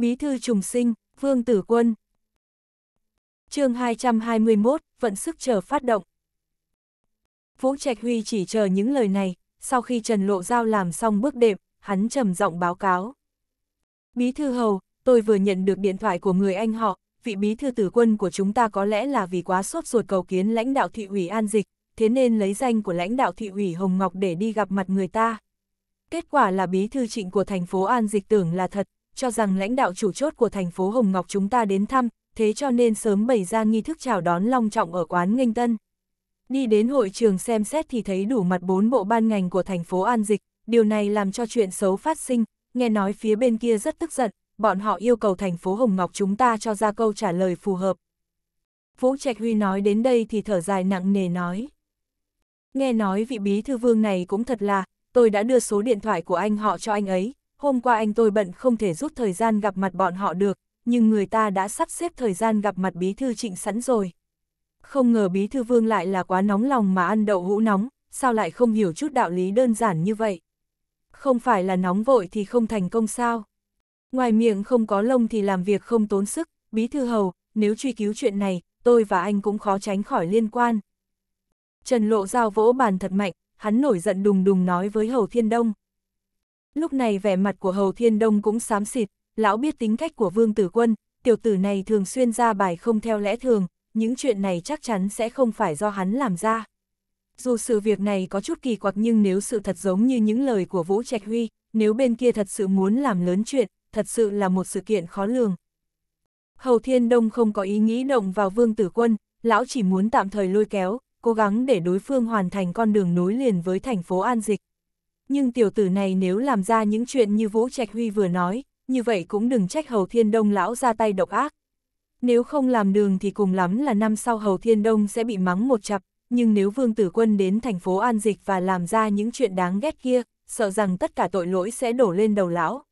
Bí thư trùng sinh, Vương Tử Quân. chương 221, vận sức chờ phát động. Vũ Trạch Huy chỉ chờ những lời này, sau khi Trần Lộ Giao làm xong bước đệm, hắn trầm giọng báo cáo. Bí thư hầu, tôi vừa nhận được điện thoại của người anh họ, vị bí thư tử quân của chúng ta có lẽ là vì quá sốt ruột cầu kiến lãnh đạo thị ủy An Dịch, thế nên lấy danh của lãnh đạo thị ủy Hồng Ngọc để đi gặp mặt người ta. Kết quả là bí thư trịnh của thành phố An Dịch tưởng là thật, cho rằng lãnh đạo chủ chốt của thành phố Hồng Ngọc chúng ta đến thăm, thế cho nên sớm bày ra nghi thức chào đón long trọng ở quán nghênh tân. Đi đến hội trường xem xét thì thấy đủ mặt bốn bộ ban ngành của thành phố An Dịch, điều này làm cho chuyện xấu phát sinh, nghe nói phía bên kia rất tức giận, bọn họ yêu cầu thành phố Hồng Ngọc chúng ta cho ra câu trả lời phù hợp. Vũ Trạch Huy nói đến đây thì thở dài nặng nề nói. Nghe nói vị bí thư vương này cũng thật là, tôi đã đưa số điện thoại của anh họ cho anh ấy, hôm qua anh tôi bận không thể rút thời gian gặp mặt bọn họ được, nhưng người ta đã sắp xếp thời gian gặp mặt bí thư trịnh sẵn rồi. Không ngờ bí thư vương lại là quá nóng lòng mà ăn đậu hũ nóng, sao lại không hiểu chút đạo lý đơn giản như vậy. Không phải là nóng vội thì không thành công sao. Ngoài miệng không có lông thì làm việc không tốn sức, bí thư hầu, nếu truy cứu chuyện này, tôi và anh cũng khó tránh khỏi liên quan. Trần Lộ Giao vỗ bàn thật mạnh, hắn nổi giận đùng đùng nói với Hầu Thiên Đông. Lúc này vẻ mặt của Hầu Thiên Đông cũng xám xịt, lão biết tính cách của Vương Tử Quân, tiểu tử này thường xuyên ra bài không theo lẽ thường, những chuyện này chắc chắn sẽ không phải do hắn làm ra. Dù sự việc này có chút kỳ quặc nhưng nếu sự thật giống như những lời của Vũ Trạch Huy, nếu bên kia thật sự muốn làm lớn chuyện, thật sự là một sự kiện khó lường. Hầu Thiên Đông không có ý nghĩ động vào Vương Tử Quân, lão chỉ muốn tạm thời lôi kéo, cố gắng để đối phương hoàn thành con đường nối liền với thành phố An Dịch nhưng tiểu tử này nếu làm ra những chuyện như Vũ Trạch Huy vừa nói, như vậy cũng đừng trách Hầu Thiên Đông lão ra tay độc ác. Nếu không làm đường thì cùng lắm là năm sau Hầu Thiên Đông sẽ bị mắng một chập nhưng nếu Vương Tử Quân đến thành phố An Dịch và làm ra những chuyện đáng ghét kia, sợ rằng tất cả tội lỗi sẽ đổ lên đầu lão.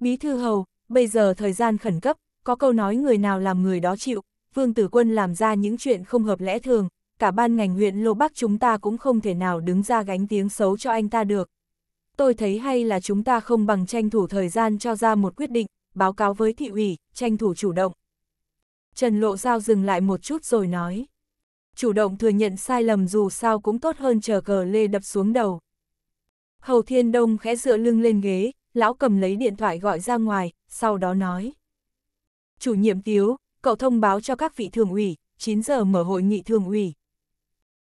Bí thư Hầu, bây giờ thời gian khẩn cấp, có câu nói người nào làm người đó chịu, Vương Tử Quân làm ra những chuyện không hợp lẽ thường, cả ban ngành huyện Lô Bắc chúng ta cũng không thể nào đứng ra gánh tiếng xấu cho anh ta được. Tôi thấy hay là chúng ta không bằng tranh thủ thời gian cho ra một quyết định, báo cáo với thị ủy, tranh thủ chủ động. Trần Lộ Giao dừng lại một chút rồi nói. Chủ động thừa nhận sai lầm dù sao cũng tốt hơn chờ cờ lê đập xuống đầu. Hầu Thiên Đông khẽ dựa lưng lên ghế, lão cầm lấy điện thoại gọi ra ngoài, sau đó nói. Chủ nhiệm Tiếu, cậu thông báo cho các vị thường ủy, 9 giờ mở hội nghị thường ủy.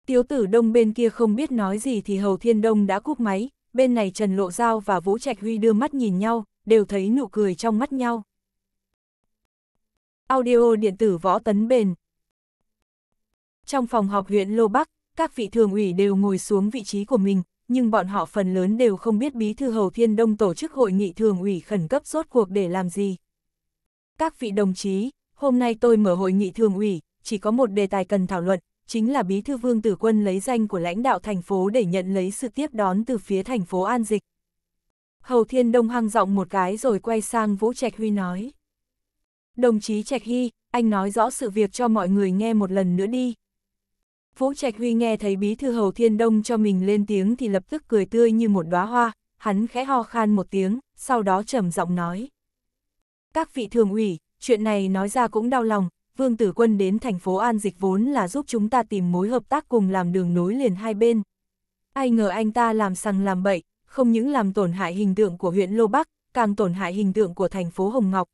Tiếu tử đông bên kia không biết nói gì thì Hầu Thiên Đông đã cúp máy, bên này Trần Lộ Giao và Vũ Trạch Huy đưa mắt nhìn nhau, đều thấy nụ cười trong mắt nhau. Audio điện tử võ tấn bền Trong phòng họp huyện Lô Bắc, các vị thường ủy đều ngồi xuống vị trí của mình, nhưng bọn họ phần lớn đều không biết Bí Thư Hầu Thiên Đông tổ chức hội nghị thường ủy khẩn cấp rốt cuộc để làm gì. Các vị đồng chí, hôm nay tôi mở hội nghị thường ủy, chỉ có một đề tài cần thảo luận, chính là bí thư vương tử quân lấy danh của lãnh đạo thành phố để nhận lấy sự tiếp đón từ phía thành phố An Dịch. Hầu Thiên Đông hăng giọng một cái rồi quay sang Vũ Trạch Huy nói. Đồng chí Trạch huy anh nói rõ sự việc cho mọi người nghe một lần nữa đi. Vũ Trạch Huy nghe thấy bí thư Hầu Thiên Đông cho mình lên tiếng thì lập tức cười tươi như một đóa hoa, hắn khẽ ho khan một tiếng, sau đó trầm giọng nói. Các vị thường ủy, chuyện này nói ra cũng đau lòng, Vương Tử Quân đến thành phố An Dịch vốn là giúp chúng ta tìm mối hợp tác cùng làm đường nối liền hai bên. Ai ngờ anh ta làm sằng làm bậy, không những làm tổn hại hình tượng của huyện Lô Bắc, càng tổn hại hình tượng của thành phố Hồng Ngọc.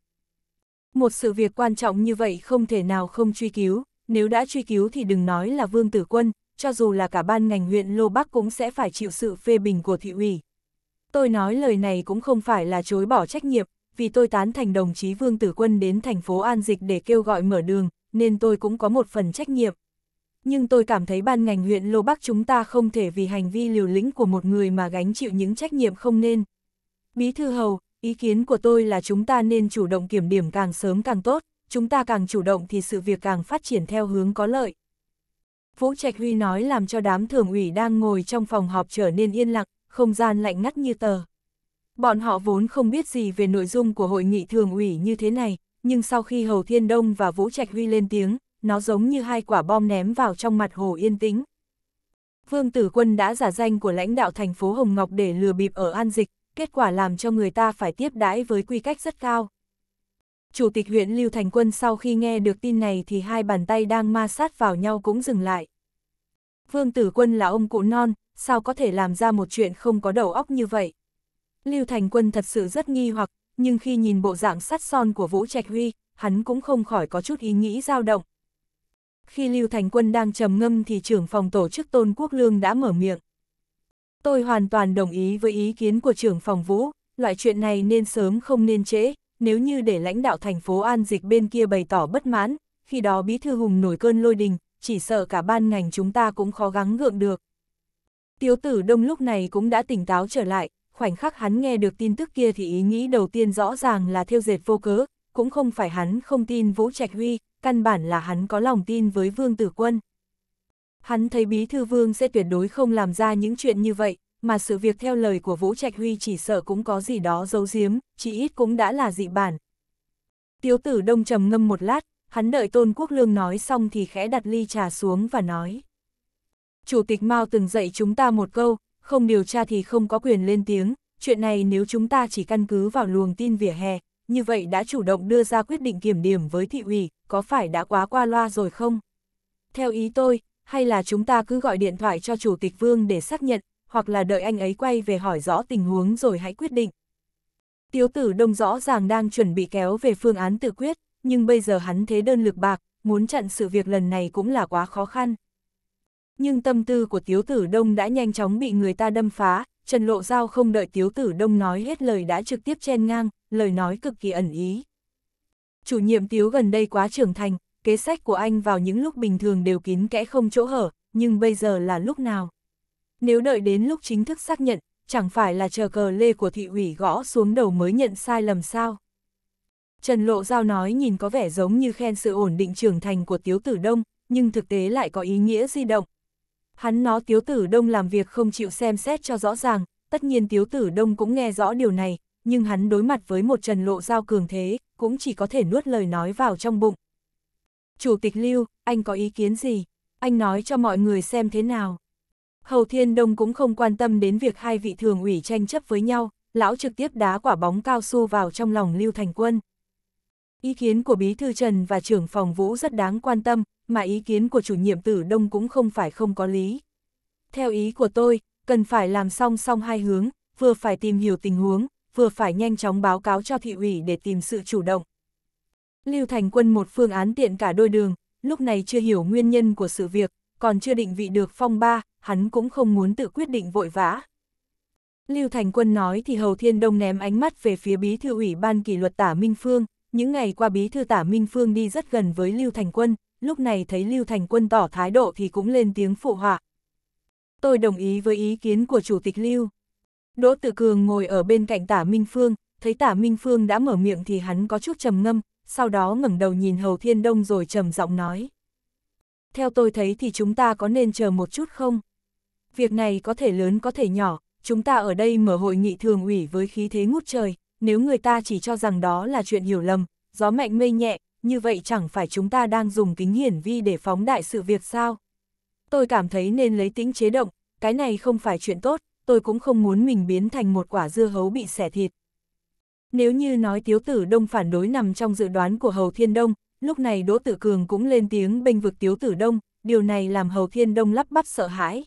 Một sự việc quan trọng như vậy không thể nào không truy cứu, nếu đã truy cứu thì đừng nói là Vương Tử Quân, cho dù là cả ban ngành huyện Lô Bắc cũng sẽ phải chịu sự phê bình của thị ủy. Tôi nói lời này cũng không phải là chối bỏ trách nhiệm, vì tôi tán thành đồng chí Vương Tử Quân đến thành phố An Dịch để kêu gọi mở đường, nên tôi cũng có một phần trách nhiệm. Nhưng tôi cảm thấy ban ngành huyện Lô Bắc chúng ta không thể vì hành vi liều lĩnh của một người mà gánh chịu những trách nhiệm không nên. Bí thư hầu, ý kiến của tôi là chúng ta nên chủ động kiểm điểm càng sớm càng tốt, chúng ta càng chủ động thì sự việc càng phát triển theo hướng có lợi. Vũ Trạch Huy nói làm cho đám thường ủy đang ngồi trong phòng họp trở nên yên lặng, không gian lạnh ngắt như tờ. Bọn họ vốn không biết gì về nội dung của hội nghị thường ủy như thế này, nhưng sau khi Hầu Thiên Đông và Vũ Trạch Huy lên tiếng, nó giống như hai quả bom ném vào trong mặt hồ yên tĩnh. Vương Tử Quân đã giả danh của lãnh đạo thành phố Hồng Ngọc để lừa bịp ở An Dịch, kết quả làm cho người ta phải tiếp đãi với quy cách rất cao. Chủ tịch huyện Lưu Thành Quân sau khi nghe được tin này thì hai bàn tay đang ma sát vào nhau cũng dừng lại. Vương Tử Quân là ông cụ non, sao có thể làm ra một chuyện không có đầu óc như vậy? Lưu Thành Quân thật sự rất nghi hoặc, nhưng khi nhìn bộ dạng sắt son của Vũ Trạch Huy, hắn cũng không khỏi có chút ý nghĩ dao động. Khi Lưu Thành Quân đang trầm ngâm thì trưởng phòng tổ chức Tôn Quốc Lương đã mở miệng. Tôi hoàn toàn đồng ý với ý kiến của trưởng phòng Vũ, loại chuyện này nên sớm không nên trễ, nếu như để lãnh đạo thành phố An Dịch bên kia bày tỏ bất mãn, khi đó Bí Thư Hùng nổi cơn lôi đình, chỉ sợ cả ban ngành chúng ta cũng khó gắng gượng được. Tiếu tử đông lúc này cũng đã tỉnh táo trở lại, khoảnh khắc hắn nghe được tin tức kia thì ý nghĩ đầu tiên rõ ràng là thiêu dệt vô cớ, cũng không phải hắn không tin Vũ Trạch Huy, căn bản là hắn có lòng tin với Vương Tử Quân. Hắn thấy Bí Thư Vương sẽ tuyệt đối không làm ra những chuyện như vậy, mà sự việc theo lời của Vũ Trạch Huy chỉ sợ cũng có gì đó giấu giếm, chỉ ít cũng đã là dị bản. Tiếu tử đông trầm ngâm một lát, hắn đợi Tôn Quốc Lương nói xong thì khẽ đặt ly trà xuống và nói. Chủ tịch Mao từng dạy chúng ta một câu, không điều tra thì không có quyền lên tiếng, chuyện này nếu chúng ta chỉ căn cứ vào luồng tin vỉa hè, như vậy đã chủ động đưa ra quyết định kiểm điểm với thị ủy, có phải đã quá qua loa rồi không? Theo ý tôi, hay là chúng ta cứ gọi điện thoại cho Chủ tịch Vương để xác nhận, hoặc là đợi anh ấy quay về hỏi rõ tình huống rồi hãy quyết định. Tiếu tử đông rõ ràng đang chuẩn bị kéo về phương án tự quyết, nhưng bây giờ hắn thế đơn lực bạc, muốn chặn sự việc lần này cũng là quá khó khăn. Nhưng tâm tư của Tiếu Tử Đông đã nhanh chóng bị người ta đâm phá, Trần Lộ Giao không đợi Tiếu Tử Đông nói hết lời đã trực tiếp chen ngang, lời nói cực kỳ ẩn ý. Chủ nhiệm Tiếu gần đây quá trưởng thành, kế sách của anh vào những lúc bình thường đều kín kẽ không chỗ hở, nhưng bây giờ là lúc nào? Nếu đợi đến lúc chính thức xác nhận, chẳng phải là chờ cờ lê của thị ủy gõ xuống đầu mới nhận sai lầm sao? Trần Lộ Giao nói nhìn có vẻ giống như khen sự ổn định trưởng thành của Tiếu Tử Đông, nhưng thực tế lại có ý nghĩa di động, Hắn nó Tiếu Tử Đông làm việc không chịu xem xét cho rõ ràng, tất nhiên Tiếu Tử Đông cũng nghe rõ điều này, nhưng hắn đối mặt với một trần lộ giao cường thế, cũng chỉ có thể nuốt lời nói vào trong bụng. Chủ tịch Lưu, anh có ý kiến gì? Anh nói cho mọi người xem thế nào? Hầu Thiên Đông cũng không quan tâm đến việc hai vị thường ủy tranh chấp với nhau, lão trực tiếp đá quả bóng cao su vào trong lòng Lưu Thành Quân. Ý kiến của Bí Thư Trần và trưởng phòng Vũ rất đáng quan tâm, mà ý kiến của chủ nhiệm tử đông cũng không phải không có lý. Theo ý của tôi, cần phải làm song song hai hướng, vừa phải tìm hiểu tình huống, vừa phải nhanh chóng báo cáo cho thị ủy để tìm sự chủ động. Lưu Thành Quân một phương án tiện cả đôi đường, lúc này chưa hiểu nguyên nhân của sự việc, còn chưa định vị được phong ba, hắn cũng không muốn tự quyết định vội vã. Lưu Thành Quân nói thì Hầu Thiên Đông ném ánh mắt về phía bí thư ủy ban kỷ luật tả Minh Phương, những ngày qua bí thư tả Minh Phương đi rất gần với Lưu Thành Quân, lúc này thấy Lưu Thành Quân tỏ thái độ thì cũng lên tiếng phụ họa. Tôi đồng ý với ý kiến của Chủ tịch Lưu. Đỗ Tử Cường ngồi ở bên cạnh Tả Minh Phương, thấy Tả Minh Phương đã mở miệng thì hắn có chút trầm ngâm, sau đó ngẩng đầu nhìn Hầu Thiên Đông rồi trầm giọng nói. Theo tôi thấy thì chúng ta có nên chờ một chút không? Việc này có thể lớn có thể nhỏ, chúng ta ở đây mở hội nghị thường ủy với khí thế ngút trời, nếu người ta chỉ cho rằng đó là chuyện hiểu lầm, gió mạnh mây nhẹ, như vậy chẳng phải chúng ta đang dùng kính hiển vi để phóng đại sự việc sao? Tôi cảm thấy nên lấy tính chế động, cái này không phải chuyện tốt, tôi cũng không muốn mình biến thành một quả dưa hấu bị xẻ thịt. Nếu như nói tiếu tử đông phản đối nằm trong dự đoán của Hầu Thiên Đông, lúc này Đỗ Tử Cường cũng lên tiếng bênh vực tiếu tử đông, điều này làm Hầu Thiên Đông lắp bắp sợ hãi.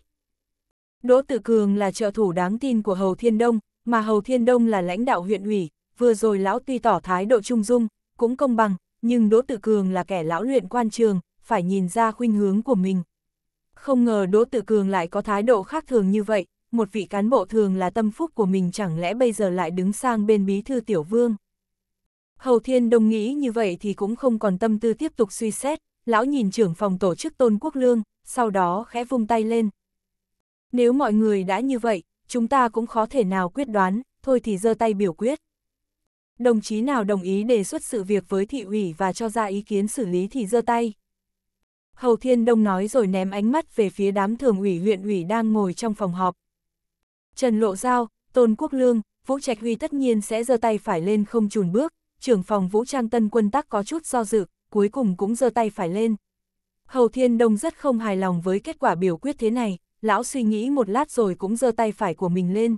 Đỗ Tử Cường là trợ thủ đáng tin của Hầu Thiên Đông, mà Hầu Thiên Đông là lãnh đạo huyện ủy, vừa rồi lão tuy tỏ thái độ trung dung, cũng công bằng, nhưng Đỗ Tự Cường là kẻ lão luyện quan trường, phải nhìn ra khuynh hướng của mình. Không ngờ Đỗ Tự Cường lại có thái độ khác thường như vậy, một vị cán bộ thường là tâm phúc của mình chẳng lẽ bây giờ lại đứng sang bên bí thư tiểu vương. Hầu Thiên Đông nghĩ như vậy thì cũng không còn tâm tư tiếp tục suy xét, lão nhìn trưởng phòng tổ chức Tôn Quốc Lương, sau đó khẽ vung tay lên. Nếu mọi người đã như vậy, chúng ta cũng khó thể nào quyết đoán, thôi thì giơ tay biểu quyết. Đồng chí nào đồng ý đề xuất sự việc với thị ủy và cho ra ý kiến xử lý thì giơ tay. Hầu Thiên Đông nói rồi ném ánh mắt về phía đám thường ủy huyện ủy đang ngồi trong phòng họp. Trần Lộ Giao, Tôn Quốc Lương, Vũ Trạch Huy tất nhiên sẽ giơ tay phải lên không chùn bước, trưởng phòng Vũ Trang Tân Quân Tắc có chút do dự, cuối cùng cũng giơ tay phải lên. Hầu Thiên Đông rất không hài lòng với kết quả biểu quyết thế này, lão suy nghĩ một lát rồi cũng giơ tay phải của mình lên.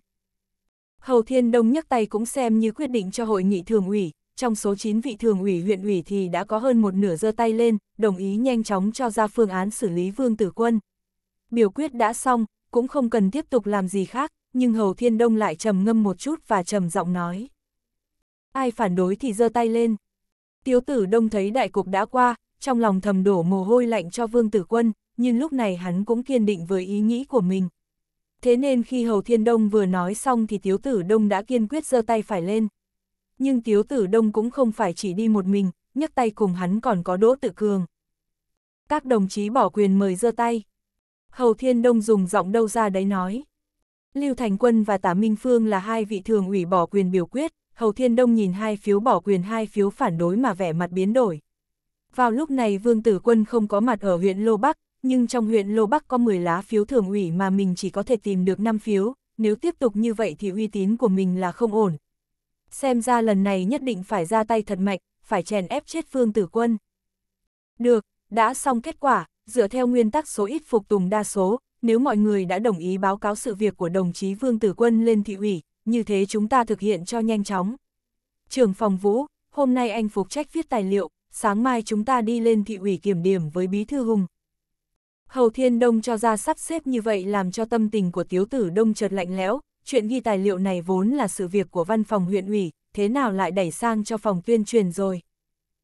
Hầu Thiên Đông nhấc tay cũng xem như quyết định cho hội nghị thường ủy, trong số 9 vị thường ủy huyện ủy thì đã có hơn một nửa giơ tay lên, đồng ý nhanh chóng cho ra phương án xử lý Vương Tử Quân. Biểu quyết đã xong, cũng không cần tiếp tục làm gì khác, nhưng Hầu Thiên Đông lại trầm ngâm một chút và trầm giọng nói. Ai phản đối thì giơ tay lên. Tiếu tử Đông thấy đại cục đã qua, trong lòng thầm đổ mồ hôi lạnh cho Vương Tử Quân, nhưng lúc này hắn cũng kiên định với ý nghĩ của mình. Thế nên khi Hầu Thiên Đông vừa nói xong thì Tiếu Tử Đông đã kiên quyết giơ tay phải lên. Nhưng Tiếu Tử Đông cũng không phải chỉ đi một mình, nhấc tay cùng hắn còn có Đỗ Tự Cường. Các đồng chí bỏ quyền mời giơ tay. Hầu Thiên Đông dùng giọng đâu ra đấy nói. Lưu Thành Quân và Tả Minh Phương là hai vị thường ủy bỏ quyền biểu quyết, Hầu Thiên Đông nhìn hai phiếu bỏ quyền hai phiếu phản đối mà vẻ mặt biến đổi. Vào lúc này Vương Tử Quân không có mặt ở huyện Lô Bắc, nhưng trong huyện Lô Bắc có 10 lá phiếu thường ủy mà mình chỉ có thể tìm được 5 phiếu, nếu tiếp tục như vậy thì uy tín của mình là không ổn. Xem ra lần này nhất định phải ra tay thật mạnh, phải chèn ép chết phương tử quân. Được, đã xong kết quả, dựa theo nguyên tắc số ít phục tùng đa số, nếu mọi người đã đồng ý báo cáo sự việc của đồng chí Vương Tử Quân lên thị ủy, như thế chúng ta thực hiện cho nhanh chóng. Trưởng phòng Vũ, hôm nay anh phục trách viết tài liệu, sáng mai chúng ta đi lên thị ủy kiểm điểm với Bí Thư Hùng, Hầu Thiên Đông cho ra sắp xếp như vậy làm cho tâm tình của Tiếu Tử Đông chợt lạnh lẽo, chuyện ghi tài liệu này vốn là sự việc của văn phòng huyện ủy, thế nào lại đẩy sang cho phòng tuyên truyền rồi.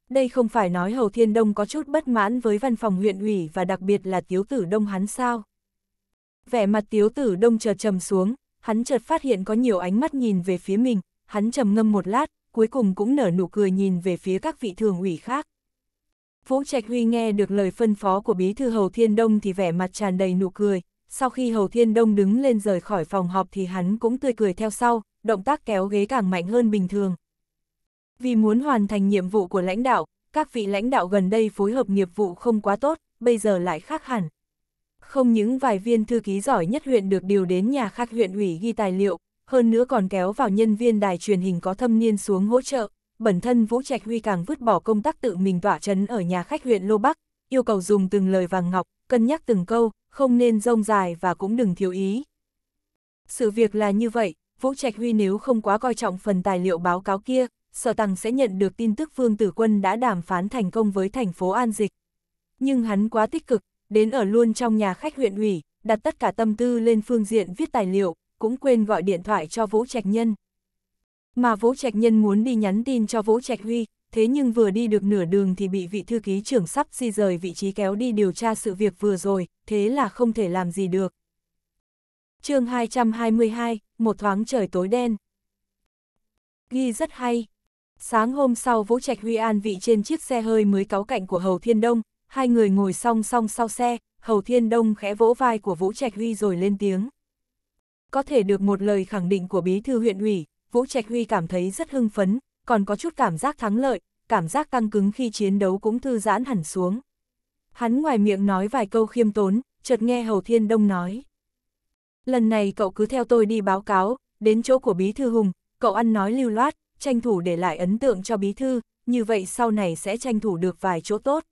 Đây không phải nói Hầu Thiên Đông có chút bất mãn với văn phòng huyện ủy và đặc biệt là Tiếu Tử Đông hắn sao. Vẻ mặt Tiếu Tử Đông chợt trầm xuống, hắn chợt phát hiện có nhiều ánh mắt nhìn về phía mình, hắn trầm ngâm một lát, cuối cùng cũng nở nụ cười nhìn về phía các vị thường ủy khác. Vũ Trạch Huy nghe được lời phân phó của bí thư Hầu Thiên Đông thì vẻ mặt tràn đầy nụ cười, sau khi Hầu Thiên Đông đứng lên rời khỏi phòng họp thì hắn cũng tươi cười theo sau, động tác kéo ghế càng mạnh hơn bình thường. Vì muốn hoàn thành nhiệm vụ của lãnh đạo, các vị lãnh đạo gần đây phối hợp nghiệp vụ không quá tốt, bây giờ lại khác hẳn. Không những vài viên thư ký giỏi nhất huyện được điều đến nhà khác huyện ủy ghi tài liệu, hơn nữa còn kéo vào nhân viên đài truyền hình có thâm niên xuống hỗ trợ, bẩn thân Vũ Trạch Huy càng vứt bỏ công tác tự mình tỏa chấn ở nhà khách huyện Lô Bắc, yêu cầu dùng từng lời vàng ngọc, cân nhắc từng câu, không nên rông dài và cũng đừng thiếu ý. Sự việc là như vậy, Vũ Trạch Huy nếu không quá coi trọng phần tài liệu báo cáo kia, sở tăng sẽ nhận được tin tức Vương Tử Quân đã đàm phán thành công với thành phố An Dịch. Nhưng hắn quá tích cực, đến ở luôn trong nhà khách huyện ủy, đặt tất cả tâm tư lên phương diện viết tài liệu, cũng quên gọi điện thoại cho Vũ Trạch Nhân. Mà Vũ Trạch Nhân muốn đi nhắn tin cho Vũ Trạch Huy, thế nhưng vừa đi được nửa đường thì bị vị thư ký trưởng sắp di rời vị trí kéo đi điều tra sự việc vừa rồi, thế là không thể làm gì được. chương 222, một thoáng trời tối đen. Ghi rất hay. Sáng hôm sau Vũ Trạch Huy an vị trên chiếc xe hơi mới cáo cạnh của Hầu Thiên Đông, hai người ngồi song song sau xe, Hầu Thiên Đông khẽ vỗ vai của Vũ Trạch Huy rồi lên tiếng. Có thể được một lời khẳng định của bí thư huyện ủy, Vũ Trạch Huy cảm thấy rất hưng phấn, còn có chút cảm giác thắng lợi, cảm giác căng cứng khi chiến đấu cũng thư giãn hẳn xuống. Hắn ngoài miệng nói vài câu khiêm tốn, chợt nghe Hầu Thiên Đông nói. Lần này cậu cứ theo tôi đi báo cáo, đến chỗ của Bí Thư Hùng, cậu ăn nói lưu loát, tranh thủ để lại ấn tượng cho Bí Thư, như vậy sau này sẽ tranh thủ được vài chỗ tốt.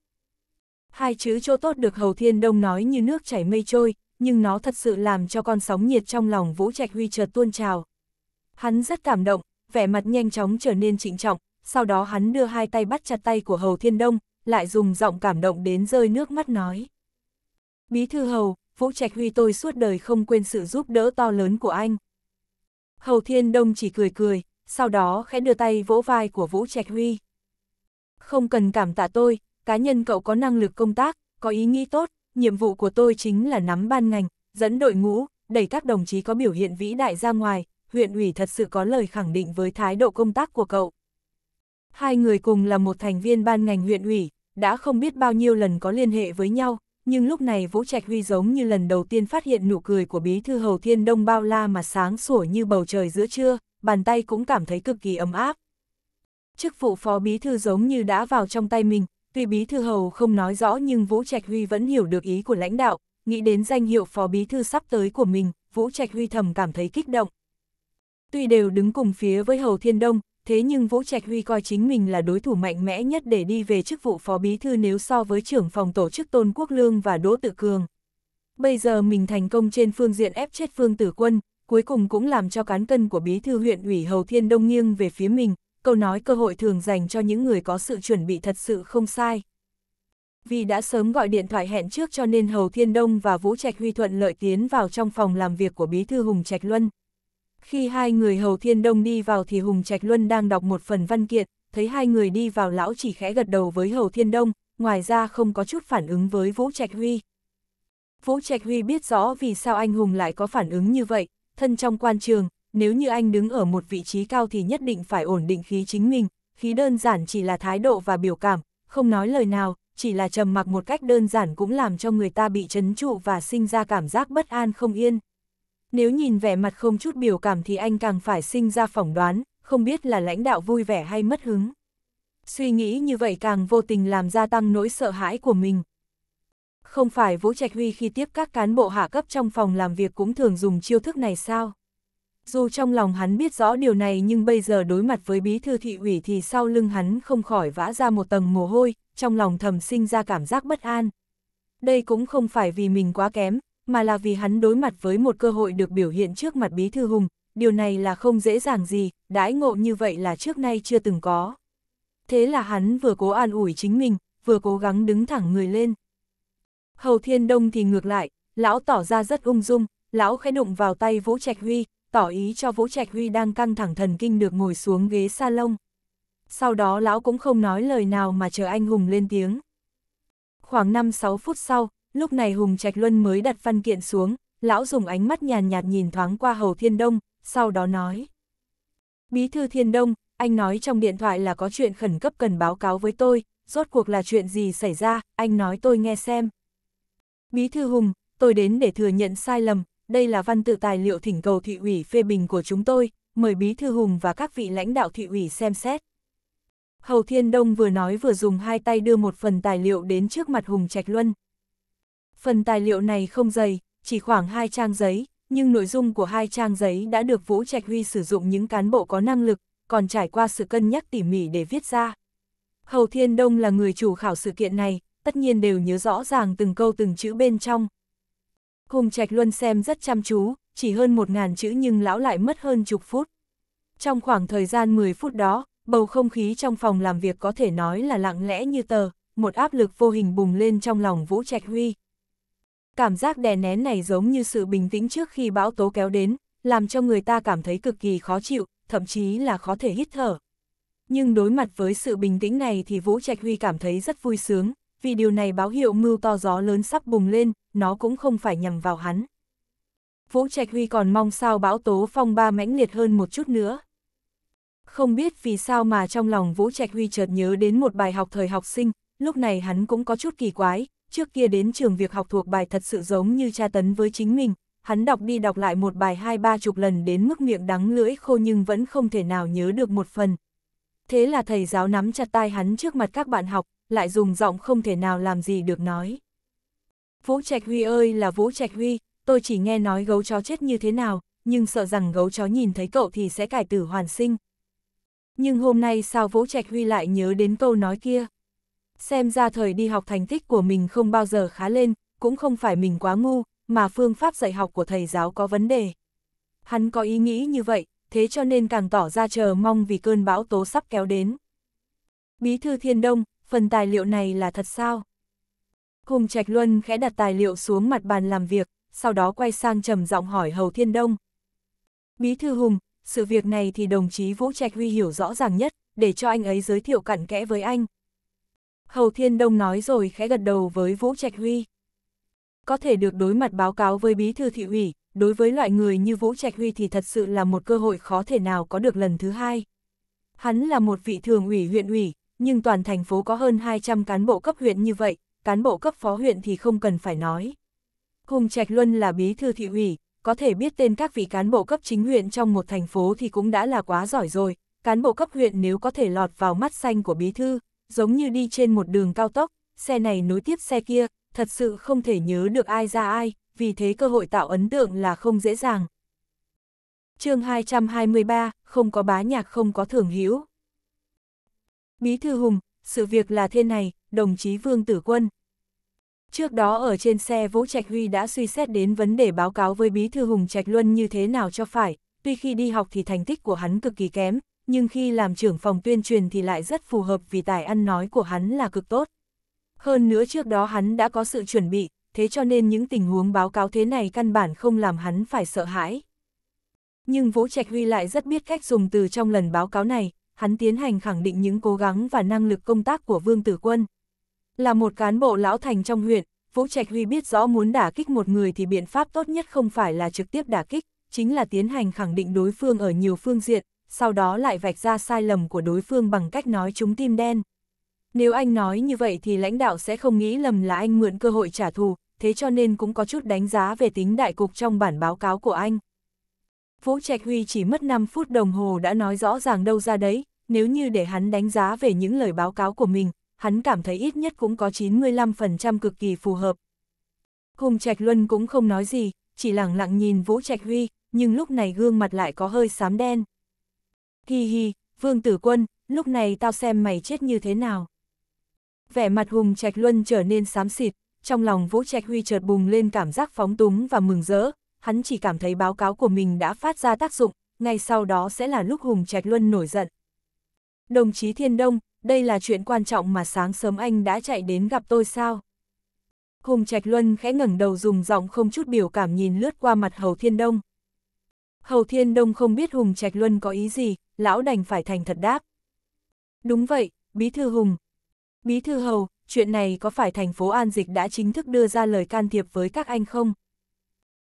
Hai chữ chỗ tốt được Hầu Thiên Đông nói như nước chảy mây trôi, nhưng nó thật sự làm cho con sóng nhiệt trong lòng Vũ Trạch Huy chợt tuôn trào. Hắn rất cảm động, vẻ mặt nhanh chóng trở nên trịnh trọng, sau đó hắn đưa hai tay bắt chặt tay của Hầu Thiên Đông, lại dùng giọng cảm động đến rơi nước mắt nói. Bí thư Hầu, Vũ Trạch Huy tôi suốt đời không quên sự giúp đỡ to lớn của anh. Hầu Thiên Đông chỉ cười cười, sau đó khẽ đưa tay vỗ vai của Vũ Trạch Huy. Không cần cảm tạ tôi, cá nhân cậu có năng lực công tác, có ý nghĩ tốt, nhiệm vụ của tôi chính là nắm ban ngành, dẫn đội ngũ, đẩy các đồng chí có biểu hiện vĩ đại ra ngoài, huyện ủy thật sự có lời khẳng định với thái độ công tác của cậu. Hai người cùng là một thành viên ban ngành huyện ủy, đã không biết bao nhiêu lần có liên hệ với nhau, nhưng lúc này Vũ Trạch Huy giống như lần đầu tiên phát hiện nụ cười của bí thư Hầu Thiên Đông bao la mà sáng sủa như bầu trời giữa trưa, bàn tay cũng cảm thấy cực kỳ ấm áp. Chức vụ phó bí thư giống như đã vào trong tay mình, tuy bí thư Hầu không nói rõ nhưng Vũ Trạch Huy vẫn hiểu được ý của lãnh đạo, nghĩ đến danh hiệu phó bí thư sắp tới của mình, Vũ Trạch Huy thầm cảm thấy kích động, Tuy đều đứng cùng phía với Hầu Thiên Đông, thế nhưng Vũ Trạch Huy coi chính mình là đối thủ mạnh mẽ nhất để đi về chức vụ phó bí thư nếu so với trưởng phòng tổ chức Tôn Quốc Lương và Đỗ Tự Cường. Bây giờ mình thành công trên phương diện ép chết Phương Tử Quân, cuối cùng cũng làm cho cán cân của bí thư huyện ủy Hầu Thiên Đông nghiêng về phía mình, câu nói cơ hội thường dành cho những người có sự chuẩn bị thật sự không sai. Vì đã sớm gọi điện thoại hẹn trước cho nên Hầu Thiên Đông và Vũ Trạch Huy thuận lợi tiến vào trong phòng làm việc của bí thư Hùng Trạch Luân. Khi hai người Hầu Thiên Đông đi vào thì Hùng Trạch Luân đang đọc một phần văn kiện, thấy hai người đi vào lão chỉ khẽ gật đầu với Hầu Thiên Đông, ngoài ra không có chút phản ứng với Vũ Trạch Huy. Vũ Trạch Huy biết rõ vì sao anh Hùng lại có phản ứng như vậy, thân trong quan trường, nếu như anh đứng ở một vị trí cao thì nhất định phải ổn định khí chính mình, khí đơn giản chỉ là thái độ và biểu cảm, không nói lời nào, chỉ là trầm mặc một cách đơn giản cũng làm cho người ta bị chấn trụ và sinh ra cảm giác bất an không yên. Nếu nhìn vẻ mặt không chút biểu cảm thì anh càng phải sinh ra phỏng đoán, không biết là lãnh đạo vui vẻ hay mất hứng. Suy nghĩ như vậy càng vô tình làm gia tăng nỗi sợ hãi của mình. Không phải Vũ Trạch Huy khi tiếp các cán bộ hạ cấp trong phòng làm việc cũng thường dùng chiêu thức này sao? Dù trong lòng hắn biết rõ điều này nhưng bây giờ đối mặt với bí thư thị ủy thì sau lưng hắn không khỏi vã ra một tầng mồ hôi, trong lòng thầm sinh ra cảm giác bất an. Đây cũng không phải vì mình quá kém, mà là vì hắn đối mặt với một cơ hội được biểu hiện trước mặt Bí Thư Hùng, điều này là không dễ dàng gì, đãi ngộ như vậy là trước nay chưa từng có. Thế là hắn vừa cố an ủi chính mình, vừa cố gắng đứng thẳng người lên. Hầu Thiên Đông thì ngược lại, lão tỏ ra rất ung dung, lão khẽ đụng vào tay Vũ Trạch Huy, tỏ ý cho Vũ Trạch Huy đang căng thẳng thần kinh được ngồi xuống ghế salon. Sau đó lão cũng không nói lời nào mà chờ anh Hùng lên tiếng. Khoảng 5-6 phút sau, lúc này Hùng Trạch Luân mới đặt văn kiện xuống, lão dùng ánh mắt nhàn nhạt nhìn thoáng qua Hầu Thiên Đông, sau đó nói. Bí thư Thiên Đông, anh nói trong điện thoại là có chuyện khẩn cấp cần báo cáo với tôi, rốt cuộc là chuyện gì xảy ra, anh nói tôi nghe xem. Bí thư Hùng, tôi đến để thừa nhận sai lầm, đây là văn tự tài liệu thỉnh cầu thị ủy phê bình của chúng tôi, mời Bí thư Hùng và các vị lãnh đạo thị ủy xem xét. Hầu Thiên Đông vừa nói vừa dùng hai tay đưa một phần tài liệu đến trước mặt Hùng Trạch Luân, Phần tài liệu này không dày, chỉ khoảng hai trang giấy, nhưng nội dung của hai trang giấy đã được Vũ Trạch Huy sử dụng những cán bộ có năng lực, còn trải qua sự cân nhắc tỉ mỉ để viết ra. Hầu Thiên Đông là người chủ khảo sự kiện này, tất nhiên đều nhớ rõ ràng từng câu từng chữ bên trong. Hùng Trạch Luân xem rất chăm chú, chỉ hơn một ngàn chữ nhưng lão lại mất hơn chục phút. Trong khoảng thời gian 10 phút đó, bầu không khí trong phòng làm việc có thể nói là lặng lẽ như tờ, một áp lực vô hình bùng lên trong lòng Vũ Trạch Huy cảm giác đè nén này giống như sự bình tĩnh trước khi bão tố kéo đến, làm cho người ta cảm thấy cực kỳ khó chịu, thậm chí là khó thể hít thở. Nhưng đối mặt với sự bình tĩnh này thì Vũ Trạch Huy cảm thấy rất vui sướng, vì điều này báo hiệu mưu to gió lớn sắp bùng lên, nó cũng không phải nhằm vào hắn. Vũ Trạch Huy còn mong sao bão tố phong ba mãnh liệt hơn một chút nữa. Không biết vì sao mà trong lòng Vũ Trạch Huy chợt nhớ đến một bài học thời học sinh, lúc này hắn cũng có chút kỳ quái, trước kia đến trường việc học thuộc bài thật sự giống như tra tấn với chính mình, hắn đọc đi đọc lại một bài hai ba chục lần đến mức miệng đắng lưỡi khô nhưng vẫn không thể nào nhớ được một phần. Thế là thầy giáo nắm chặt tay hắn trước mặt các bạn học, lại dùng giọng không thể nào làm gì được nói. Vũ Trạch Huy ơi là Vũ Trạch Huy, tôi chỉ nghe nói gấu chó chết như thế nào, nhưng sợ rằng gấu chó nhìn thấy cậu thì sẽ cải tử hoàn sinh. Nhưng hôm nay sao Vũ Trạch Huy lại nhớ đến câu nói kia? xem ra thời đi học thành tích của mình không bao giờ khá lên, cũng không phải mình quá ngu, mà phương pháp dạy học của thầy giáo có vấn đề. Hắn có ý nghĩ như vậy, thế cho nên càng tỏ ra chờ mong vì cơn bão tố sắp kéo đến. Bí thư Thiên Đông, phần tài liệu này là thật sao? Hùng Trạch Luân khẽ đặt tài liệu xuống mặt bàn làm việc, sau đó quay sang trầm giọng hỏi Hầu Thiên Đông. Bí thư Hùng, sự việc này thì đồng chí Vũ Trạch Huy hiểu rõ ràng nhất, để cho anh ấy giới thiệu cặn kẽ với anh, Hầu Thiên Đông nói rồi khẽ gật đầu với Vũ Trạch Huy. Có thể được đối mặt báo cáo với bí thư thị ủy, đối với loại người như Vũ Trạch Huy thì thật sự là một cơ hội khó thể nào có được lần thứ hai. Hắn là một vị thường ủy huyện ủy, nhưng toàn thành phố có hơn 200 cán bộ cấp huyện như vậy, cán bộ cấp phó huyện thì không cần phải nói. Hùng Trạch Luân là bí thư thị ủy, có thể biết tên các vị cán bộ cấp chính huyện trong một thành phố thì cũng đã là quá giỏi rồi, cán bộ cấp huyện nếu có thể lọt vào mắt xanh của bí thư, giống như đi trên một đường cao tốc, xe này nối tiếp xe kia, thật sự không thể nhớ được ai ra ai, vì thế cơ hội tạo ấn tượng là không dễ dàng. chương 223, không có bá nhạc không có thưởng hữu Bí thư Hùng, sự việc là thế này, đồng chí Vương Tử Quân. Trước đó ở trên xe Vũ Trạch Huy đã suy xét đến vấn đề báo cáo với Bí thư Hùng Trạch Luân như thế nào cho phải, tuy khi đi học thì thành tích của hắn cực kỳ kém, nhưng khi làm trưởng phòng tuyên truyền thì lại rất phù hợp vì tài ăn nói của hắn là cực tốt. Hơn nữa trước đó hắn đã có sự chuẩn bị, thế cho nên những tình huống báo cáo thế này căn bản không làm hắn phải sợ hãi. Nhưng Vũ Trạch Huy lại rất biết cách dùng từ trong lần báo cáo này, hắn tiến hành khẳng định những cố gắng và năng lực công tác của Vương Tử Quân. Là một cán bộ lão thành trong huyện, Vũ Trạch Huy biết rõ muốn đả kích một người thì biện pháp tốt nhất không phải là trực tiếp đả kích, chính là tiến hành khẳng định đối phương ở nhiều phương diện, sau đó lại vạch ra sai lầm của đối phương bằng cách nói chúng tim đen. Nếu anh nói như vậy thì lãnh đạo sẽ không nghĩ lầm là anh mượn cơ hội trả thù, thế cho nên cũng có chút đánh giá về tính đại cục trong bản báo cáo của anh. Vũ Trạch Huy chỉ mất 5 phút đồng hồ đã nói rõ ràng đâu ra đấy, nếu như để hắn đánh giá về những lời báo cáo của mình, hắn cảm thấy ít nhất cũng có 95% cực kỳ phù hợp. Hùng Trạch Luân cũng không nói gì, chỉ lặng lặng nhìn Vũ Trạch Huy, nhưng lúc này gương mặt lại có hơi xám đen. Hi hi, vương tử quân, lúc này tao xem mày chết như thế nào. Vẻ mặt Hùng Trạch Luân trở nên xám xịt, trong lòng Vũ Trạch Huy chợt bùng lên cảm giác phóng túng và mừng rỡ, hắn chỉ cảm thấy báo cáo của mình đã phát ra tác dụng, ngay sau đó sẽ là lúc Hùng Trạch Luân nổi giận. Đồng chí Thiên Đông, đây là chuyện quan trọng mà sáng sớm anh đã chạy đến gặp tôi sao? Hùng Trạch Luân khẽ ngẩng đầu dùng giọng không chút biểu cảm nhìn lướt qua mặt Hầu Thiên Đông. Hầu Thiên Đông không biết Hùng Trạch Luân có ý gì, lão đành phải thành thật đáp. Đúng vậy, Bí Thư Hùng. Bí Thư Hầu, chuyện này có phải thành phố An Dịch đã chính thức đưa ra lời can thiệp với các anh không?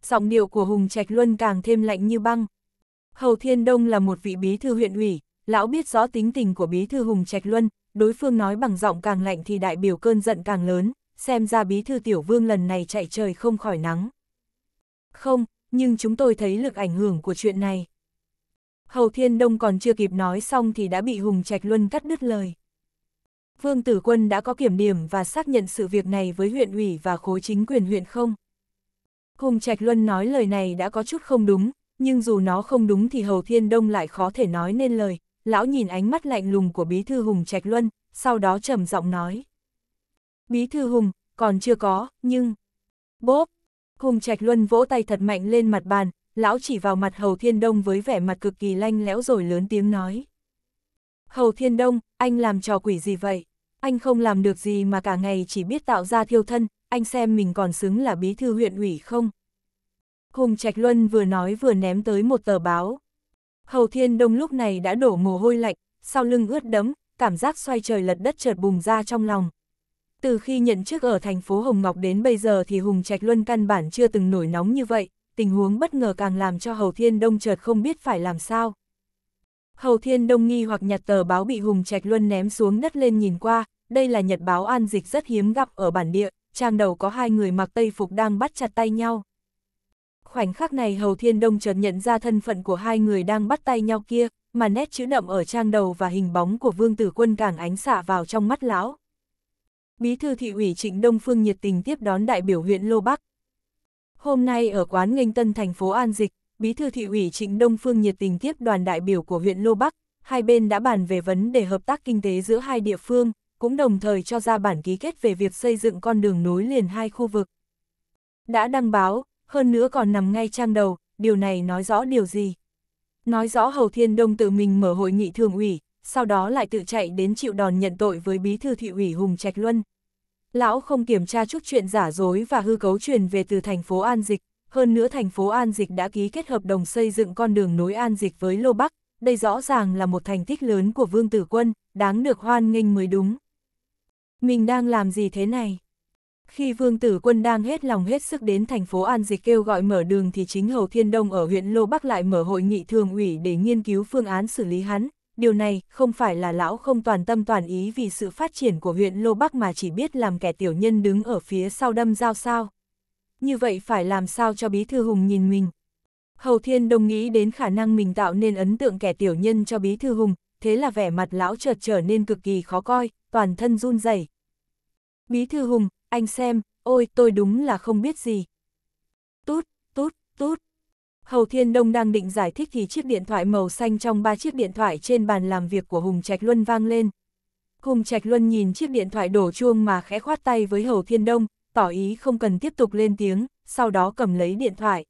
Giọng điệu của Hùng Trạch Luân càng thêm lạnh như băng. Hầu Thiên Đông là một vị bí thư huyện ủy, lão biết rõ tính tình của bí thư Hùng Trạch Luân, đối phương nói bằng giọng càng lạnh thì đại biểu cơn giận càng lớn, xem ra bí thư tiểu vương lần này chạy trời không khỏi nắng. Không, nhưng chúng tôi thấy lực ảnh hưởng của chuyện này. Hầu Thiên Đông còn chưa kịp nói xong thì đã bị Hùng Trạch Luân cắt đứt lời. Vương Tử Quân đã có kiểm điểm và xác nhận sự việc này với huyện ủy và khối chính quyền huyện không? Hùng Trạch Luân nói lời này đã có chút không đúng, nhưng dù nó không đúng thì Hầu Thiên Đông lại khó thể nói nên lời. Lão nhìn ánh mắt lạnh lùng của Bí Thư Hùng Trạch Luân, sau đó trầm giọng nói. Bí Thư Hùng, còn chưa có, nhưng... Bốp! cùng Trạch Luân vỗ tay thật mạnh lên mặt bàn, lão chỉ vào mặt Hầu Thiên Đông với vẻ mặt cực kỳ lanh lẽo rồi lớn tiếng nói. Hầu Thiên Đông, anh làm trò quỷ gì vậy? Anh không làm được gì mà cả ngày chỉ biết tạo ra thiêu thân, anh xem mình còn xứng là bí thư huyện ủy không? cùng Trạch Luân vừa nói vừa ném tới một tờ báo. Hầu Thiên Đông lúc này đã đổ mồ hôi lạnh, sau lưng ướt đẫm, cảm giác xoay trời lật đất chợt bùng ra trong lòng. Từ khi nhận chức ở thành phố Hồng Ngọc đến bây giờ thì Hùng Trạch Luân căn bản chưa từng nổi nóng như vậy, tình huống bất ngờ càng làm cho Hầu Thiên Đông chợt không biết phải làm sao. Hầu Thiên Đông nghi hoặc nhặt tờ báo bị Hùng Trạch Luân ném xuống đất lên nhìn qua, đây là nhật báo an dịch rất hiếm gặp ở bản địa, trang đầu có hai người mặc tây phục đang bắt chặt tay nhau. Khoảnh khắc này Hầu Thiên Đông chợt nhận ra thân phận của hai người đang bắt tay nhau kia, mà nét chữ đậm ở trang đầu và hình bóng của Vương Tử Quân càng ánh xạ vào trong mắt lão. Bí thư thị ủy Trịnh Đông Phương nhiệt tình tiếp đón đại biểu huyện Lô Bắc. Hôm nay ở quán nghênh tân thành phố An Dịch, Bí thư thị ủy Trịnh Đông Phương nhiệt tình tiếp đoàn đại biểu của huyện Lô Bắc, hai bên đã bàn về vấn đề hợp tác kinh tế giữa hai địa phương, cũng đồng thời cho ra bản ký kết về việc xây dựng con đường nối liền hai khu vực. Đã đăng báo, hơn nữa còn nằm ngay trang đầu, điều này nói rõ điều gì? Nói rõ Hầu Thiên Đông tự mình mở hội nghị thường ủy, sau đó lại tự chạy đến chịu đòn nhận tội với bí thư thị ủy Hùng Trạch Luân. Lão không kiểm tra chút chuyện giả dối và hư cấu truyền về từ thành phố An Dịch, hơn nữa thành phố An Dịch đã ký kết hợp đồng xây dựng con đường nối An Dịch với Lô Bắc, đây rõ ràng là một thành tích lớn của Vương Tử Quân, đáng được hoan nghênh mới đúng. Mình đang làm gì thế này? Khi Vương Tử Quân đang hết lòng hết sức đến thành phố An Dịch kêu gọi mở đường thì chính Hầu Thiên Đông ở huyện Lô Bắc lại mở hội nghị thường ủy để nghiên cứu phương án xử lý hắn, điều này không phải là lão không toàn tâm toàn ý vì sự phát triển của huyện Lô Bắc mà chỉ biết làm kẻ tiểu nhân đứng ở phía sau đâm dao sao. Như vậy phải làm sao cho Bí Thư Hùng nhìn mình. Hầu Thiên đồng nghĩ đến khả năng mình tạo nên ấn tượng kẻ tiểu nhân cho Bí Thư Hùng, thế là vẻ mặt lão chợt trở nên cực kỳ khó coi, toàn thân run rẩy. Bí Thư Hùng, anh xem, ôi tôi đúng là không biết gì. Tút, tút, tút. Hầu Thiên Đông đang định giải thích thì chiếc điện thoại màu xanh trong ba chiếc điện thoại trên bàn làm việc của Hùng Trạch Luân vang lên. Hùng Trạch Luân nhìn chiếc điện thoại đổ chuông mà khẽ khoát tay với Hầu Thiên Đông, tỏ ý không cần tiếp tục lên tiếng, sau đó cầm lấy điện thoại.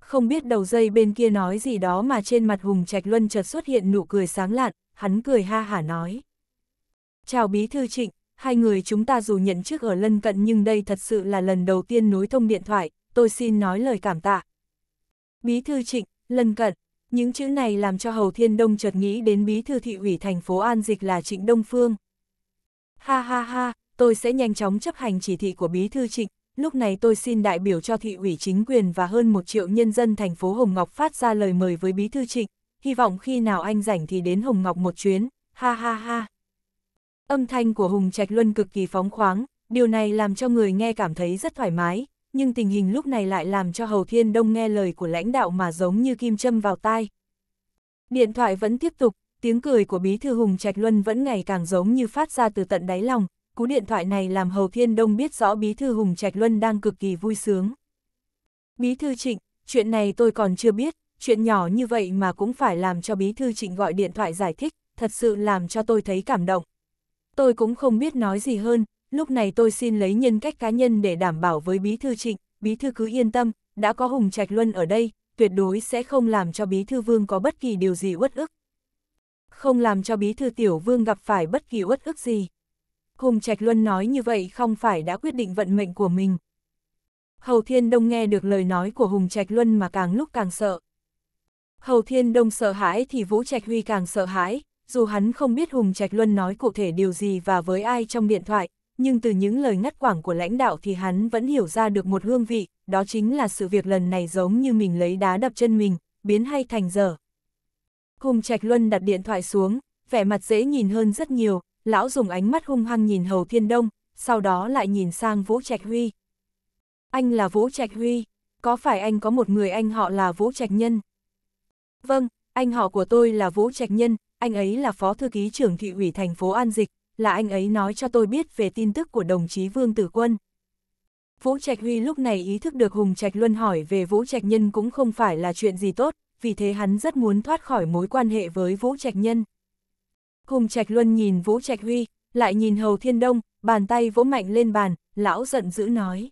Không biết đầu dây bên kia nói gì đó mà trên mặt Hùng Trạch Luân chợt xuất hiện nụ cười sáng lạn, hắn cười ha hả nói. Chào Bí Thư Trịnh, hai người chúng ta dù nhận chức ở lân cận nhưng đây thật sự là lần đầu tiên nối thông điện thoại, tôi xin nói lời cảm tạ. Bí thư trịnh, lân cận, những chữ này làm cho Hầu Thiên Đông chợt nghĩ đến bí thư thị ủy thành phố An Dịch là Trịnh Đông Phương. Ha ha ha, tôi sẽ nhanh chóng chấp hành chỉ thị của bí thư trịnh, lúc này tôi xin đại biểu cho thị ủy chính quyền và hơn một triệu nhân dân thành phố Hồng Ngọc phát ra lời mời với bí thư trịnh, hy vọng khi nào anh rảnh thì đến Hồng Ngọc một chuyến, ha ha ha. Âm thanh của Hùng Trạch Luân cực kỳ phóng khoáng, điều này làm cho người nghe cảm thấy rất thoải mái, nhưng tình hình lúc này lại làm cho Hầu Thiên Đông nghe lời của lãnh đạo mà giống như kim châm vào tai. Điện thoại vẫn tiếp tục, tiếng cười của Bí Thư Hùng Trạch Luân vẫn ngày càng giống như phát ra từ tận đáy lòng, cú điện thoại này làm Hầu Thiên Đông biết rõ Bí Thư Hùng Trạch Luân đang cực kỳ vui sướng. Bí Thư Trịnh, chuyện này tôi còn chưa biết, chuyện nhỏ như vậy mà cũng phải làm cho Bí Thư Trịnh gọi điện thoại giải thích, thật sự làm cho tôi thấy cảm động. Tôi cũng không biết nói gì hơn, lúc này tôi xin lấy nhân cách cá nhân để đảm bảo với bí thư trịnh, bí thư cứ yên tâm, đã có Hùng Trạch Luân ở đây, tuyệt đối sẽ không làm cho bí thư vương có bất kỳ điều gì uất ức. Không làm cho bí thư tiểu vương gặp phải bất kỳ uất ức gì. Hùng Trạch Luân nói như vậy không phải đã quyết định vận mệnh của mình. Hầu Thiên Đông nghe được lời nói của Hùng Trạch Luân mà càng lúc càng sợ. Hầu Thiên Đông sợ hãi thì Vũ Trạch Huy càng sợ hãi, dù hắn không biết Hùng Trạch Luân nói cụ thể điều gì và với ai trong điện thoại, nhưng từ những lời ngắt quảng của lãnh đạo thì hắn vẫn hiểu ra được một hương vị, đó chính là sự việc lần này giống như mình lấy đá đập chân mình, biến hay thành dở. Hùng Trạch Luân đặt điện thoại xuống, vẻ mặt dễ nhìn hơn rất nhiều, lão dùng ánh mắt hung hăng nhìn Hầu Thiên Đông, sau đó lại nhìn sang Vũ Trạch Huy. Anh là Vũ Trạch Huy, có phải anh có một người anh họ là Vũ Trạch Nhân? Vâng, anh họ của tôi là Vũ Trạch Nhân, anh ấy là phó thư ký trưởng thị ủy thành phố An Dịch, là anh ấy nói cho tôi biết về tin tức của đồng chí Vương Tử Quân. Vũ Trạch Huy lúc này ý thức được Hùng Trạch Luân hỏi về Vũ Trạch Nhân cũng không phải là chuyện gì tốt, vì thế hắn rất muốn thoát khỏi mối quan hệ với Vũ Trạch Nhân. Hùng Trạch Luân nhìn Vũ Trạch Huy, lại nhìn Hầu Thiên Đông, bàn tay vỗ mạnh lên bàn, lão giận dữ nói.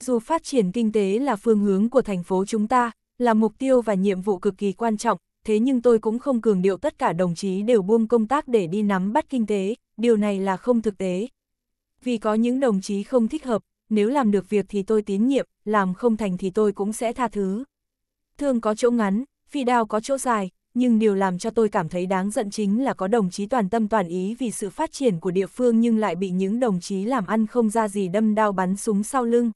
Dù phát triển kinh tế là phương hướng của thành phố chúng ta, là mục tiêu và nhiệm vụ cực kỳ quan trọng, thế nhưng tôi cũng không cường điệu tất cả đồng chí đều buông công tác để đi nắm bắt kinh tế, điều này là không thực tế. Vì có những đồng chí không thích hợp, nếu làm được việc thì tôi tín nhiệm, làm không thành thì tôi cũng sẽ tha thứ. Thương có chỗ ngắn, phi đao có chỗ dài, nhưng điều làm cho tôi cảm thấy đáng giận chính là có đồng chí toàn tâm toàn ý vì sự phát triển của địa phương nhưng lại bị những đồng chí làm ăn không ra gì đâm đao bắn súng sau lưng.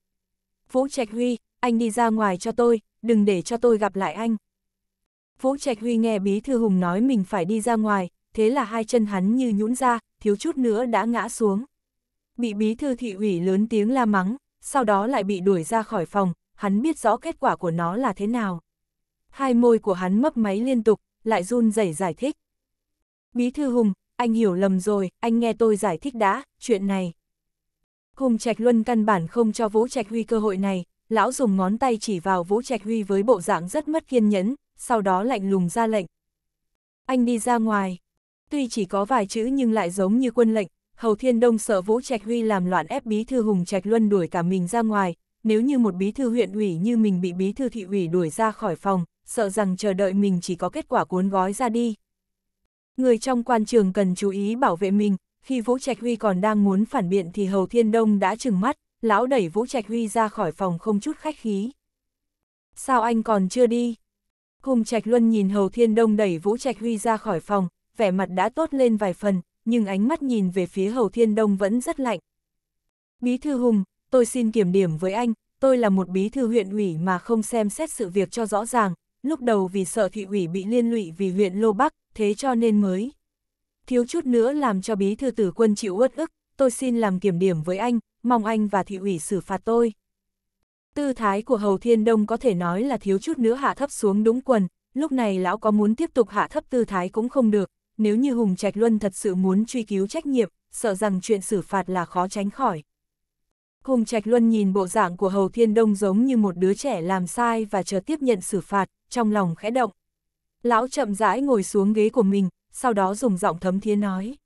Vũ Trạch Huy, anh đi ra ngoài cho tôi, đừng để cho tôi gặp lại anh. Vũ Trạch Huy nghe Bí Thư Hùng nói mình phải đi ra ngoài, thế là hai chân hắn như nhũn ra, thiếu chút nữa đã ngã xuống. Bị Bí Thư thị ủy lớn tiếng la mắng, sau đó lại bị đuổi ra khỏi phòng, hắn biết rõ kết quả của nó là thế nào. Hai môi của hắn mấp máy liên tục, lại run rẩy giải thích. Bí Thư Hùng, anh hiểu lầm rồi, anh nghe tôi giải thích đã, chuyện này. Hùng Trạch Luân căn bản không cho Vũ Trạch Huy cơ hội này, lão dùng ngón tay chỉ vào Vũ Trạch Huy với bộ dạng rất mất kiên nhẫn, sau đó lạnh lùng ra lệnh. Anh đi ra ngoài. Tuy chỉ có vài chữ nhưng lại giống như quân lệnh, Hầu Thiên Đông sợ Vũ Trạch Huy làm loạn ép bí thư Hùng Trạch Luân đuổi cả mình ra ngoài, nếu như một bí thư huyện ủy như mình bị bí thư thị ủy đuổi ra khỏi phòng, sợ rằng chờ đợi mình chỉ có kết quả cuốn gói ra đi. Người trong quan trường cần chú ý bảo vệ mình, khi Vũ Trạch Huy còn đang muốn phản biện thì Hầu Thiên Đông đã trừng mắt, lão đẩy Vũ Trạch Huy ra khỏi phòng không chút khách khí. Sao anh còn chưa đi? Hùng Trạch Luân nhìn Hầu Thiên Đông đẩy Vũ Trạch Huy ra khỏi phòng, vẻ mặt đã tốt lên vài phần, nhưng ánh mắt nhìn về phía Hầu Thiên Đông vẫn rất lạnh. Bí thư Hùng, tôi xin kiểm điểm với anh, tôi là một bí thư huyện ủy mà không xem xét sự việc cho rõ ràng, lúc đầu vì sợ thị ủy bị liên lụy vì huyện Lô Bắc, thế cho nên mới. Thiếu chút nữa làm cho bí thư tử quân chịu uất ức, tôi xin làm kiểm điểm với anh, mong anh và thị ủy xử phạt tôi. Tư thái của Hầu Thiên Đông có thể nói là thiếu chút nữa hạ thấp xuống đúng quần, lúc này lão có muốn tiếp tục hạ thấp tư thái cũng không được, nếu như Hùng Trạch Luân thật sự muốn truy cứu trách nhiệm, sợ rằng chuyện xử phạt là khó tránh khỏi. Hùng Trạch Luân nhìn bộ dạng của Hầu Thiên Đông giống như một đứa trẻ làm sai và chờ tiếp nhận xử phạt, trong lòng khẽ động. Lão chậm rãi ngồi xuống ghế của mình, sau đó dùng giọng thấm thiên nói.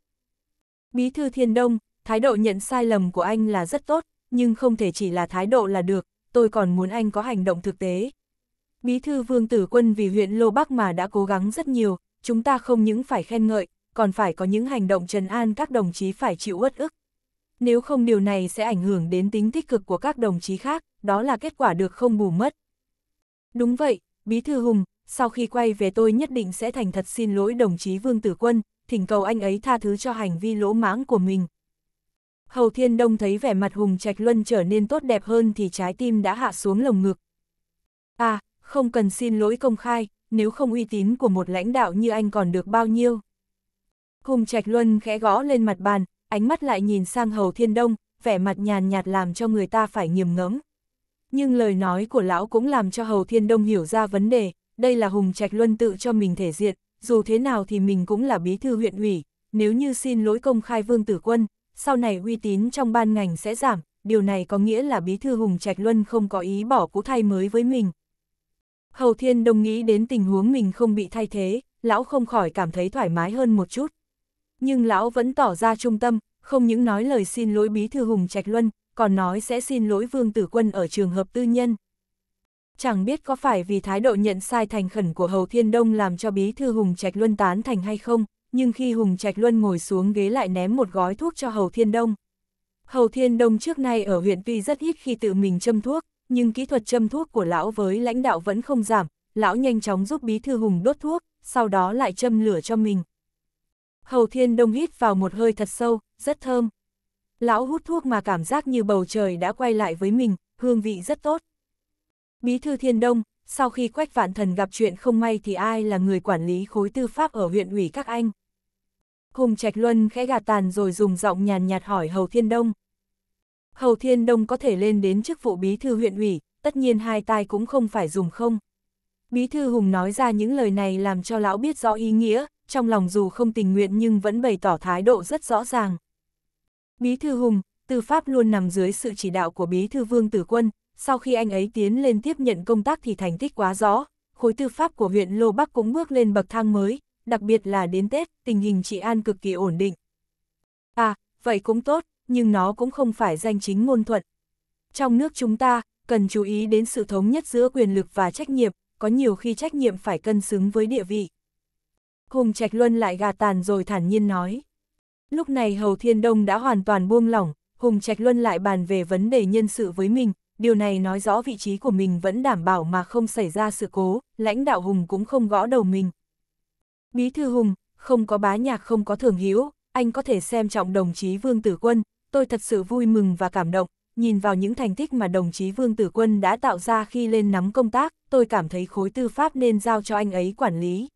Bí thư Thiên Đông, thái độ nhận sai lầm của anh là rất tốt, nhưng không thể chỉ là thái độ là được, tôi còn muốn anh có hành động thực tế. Bí thư Vương Tử Quân vì huyện Lô Bắc mà đã cố gắng rất nhiều, chúng ta không những phải khen ngợi, còn phải có những hành động trần an các đồng chí phải chịu uất ức. Nếu không điều này sẽ ảnh hưởng đến tính tích cực của các đồng chí khác, đó là kết quả được không bù mất. Đúng vậy, Bí thư Hùng, sau khi quay về tôi nhất định sẽ thành thật xin lỗi đồng chí Vương Tử Quân, thỉnh cầu anh ấy tha thứ cho hành vi lỗ mãng của mình. Hầu Thiên Đông thấy vẻ mặt Hùng Trạch Luân trở nên tốt đẹp hơn thì trái tim đã hạ xuống lồng ngực. À, không cần xin lỗi công khai, nếu không uy tín của một lãnh đạo như anh còn được bao nhiêu. Hùng Trạch Luân khẽ gõ lên mặt bàn, ánh mắt lại nhìn sang Hầu Thiên Đông, vẻ mặt nhàn nhạt làm cho người ta phải nghiêm ngẫm. Nhưng lời nói của lão cũng làm cho Hầu Thiên Đông hiểu ra vấn đề, đây là Hùng Trạch Luân tự cho mình thể diện, dù thế nào thì mình cũng là bí thư huyện ủy, nếu như xin lỗi công khai Vương Tử Quân, sau này uy tín trong ban ngành sẽ giảm, điều này có nghĩa là Bí thư Hùng Trạch Luân không có ý bỏ cũ thay mới với mình. Hầu Thiên Đông nghĩ đến tình huống mình không bị thay thế, lão không khỏi cảm thấy thoải mái hơn một chút. Nhưng lão vẫn tỏ ra trung tâm, không những nói lời xin lỗi Bí thư Hùng Trạch Luân, còn nói sẽ xin lỗi Vương Tử Quân ở trường hợp tư nhân. Chẳng biết có phải vì thái độ nhận sai thành khẩn của Hầu Thiên Đông làm cho Bí Thư Hùng Trạch Luân tán thành hay không nhưng khi Hùng Trạch Luân ngồi xuống ghế lại ném một gói thuốc cho Hầu Thiên Đông. Hầu Thiên Đông trước nay ở huyện tuy rất ít khi tự mình châm thuốc, nhưng kỹ thuật châm thuốc của lão với lãnh đạo vẫn không giảm, lão nhanh chóng giúp bí thư Hùng đốt thuốc, sau đó lại châm lửa cho mình. Hầu Thiên Đông hít vào một hơi thật sâu, rất thơm. Lão hút thuốc mà cảm giác như bầu trời đã quay lại với mình, hương vị rất tốt. Bí thư Thiên Đông, sau khi Quách Vạn Thần gặp chuyện không may thì ai là người quản lý khối tư pháp ở huyện ủy các anh? Hùng Trạch Luân khẽ gạt tàn rồi dùng giọng nhàn nhạt hỏi Hầu Thiên Đông. Hầu Thiên Đông có thể lên đến chức vụ bí thư huyện ủy, tất nhiên hai tai cũng không phải dùng không. Bí thư Hùng nói ra những lời này làm cho lão biết rõ ý nghĩa, trong lòng dù không tình nguyện nhưng vẫn bày tỏ thái độ rất rõ ràng. Bí thư Hùng, tư pháp luôn nằm dưới sự chỉ đạo của bí thư Vương Tử Quân, sau khi anh ấy tiến lên tiếp nhận công tác thì thành tích quá rõ, khối tư pháp của huyện Lô Bắc cũng bước lên bậc thang mới, đặc biệt là đến Tết, tình hình chị an cực kỳ ổn định. À, vậy cũng tốt, nhưng nó cũng không phải danh chính ngôn thuận. Trong nước chúng ta, cần chú ý đến sự thống nhất giữa quyền lực và trách nhiệm, có nhiều khi trách nhiệm phải cân xứng với địa vị. Hùng Trạch Luân lại gà tàn rồi thản nhiên nói. Lúc này Hầu Thiên Đông đã hoàn toàn buông lỏng, Hùng Trạch Luân lại bàn về vấn đề nhân sự với mình, điều này nói rõ vị trí của mình vẫn đảm bảo mà không xảy ra sự cố, lãnh đạo Hùng cũng không gõ đầu mình. Bí thư Hùng, không có bá nhạc không có thường hữu anh có thể xem trọng đồng chí Vương Tử Quân, tôi thật sự vui mừng và cảm động, nhìn vào những thành tích mà đồng chí Vương Tử Quân đã tạo ra khi lên nắm công tác, tôi cảm thấy khối tư pháp nên giao cho anh ấy quản lý.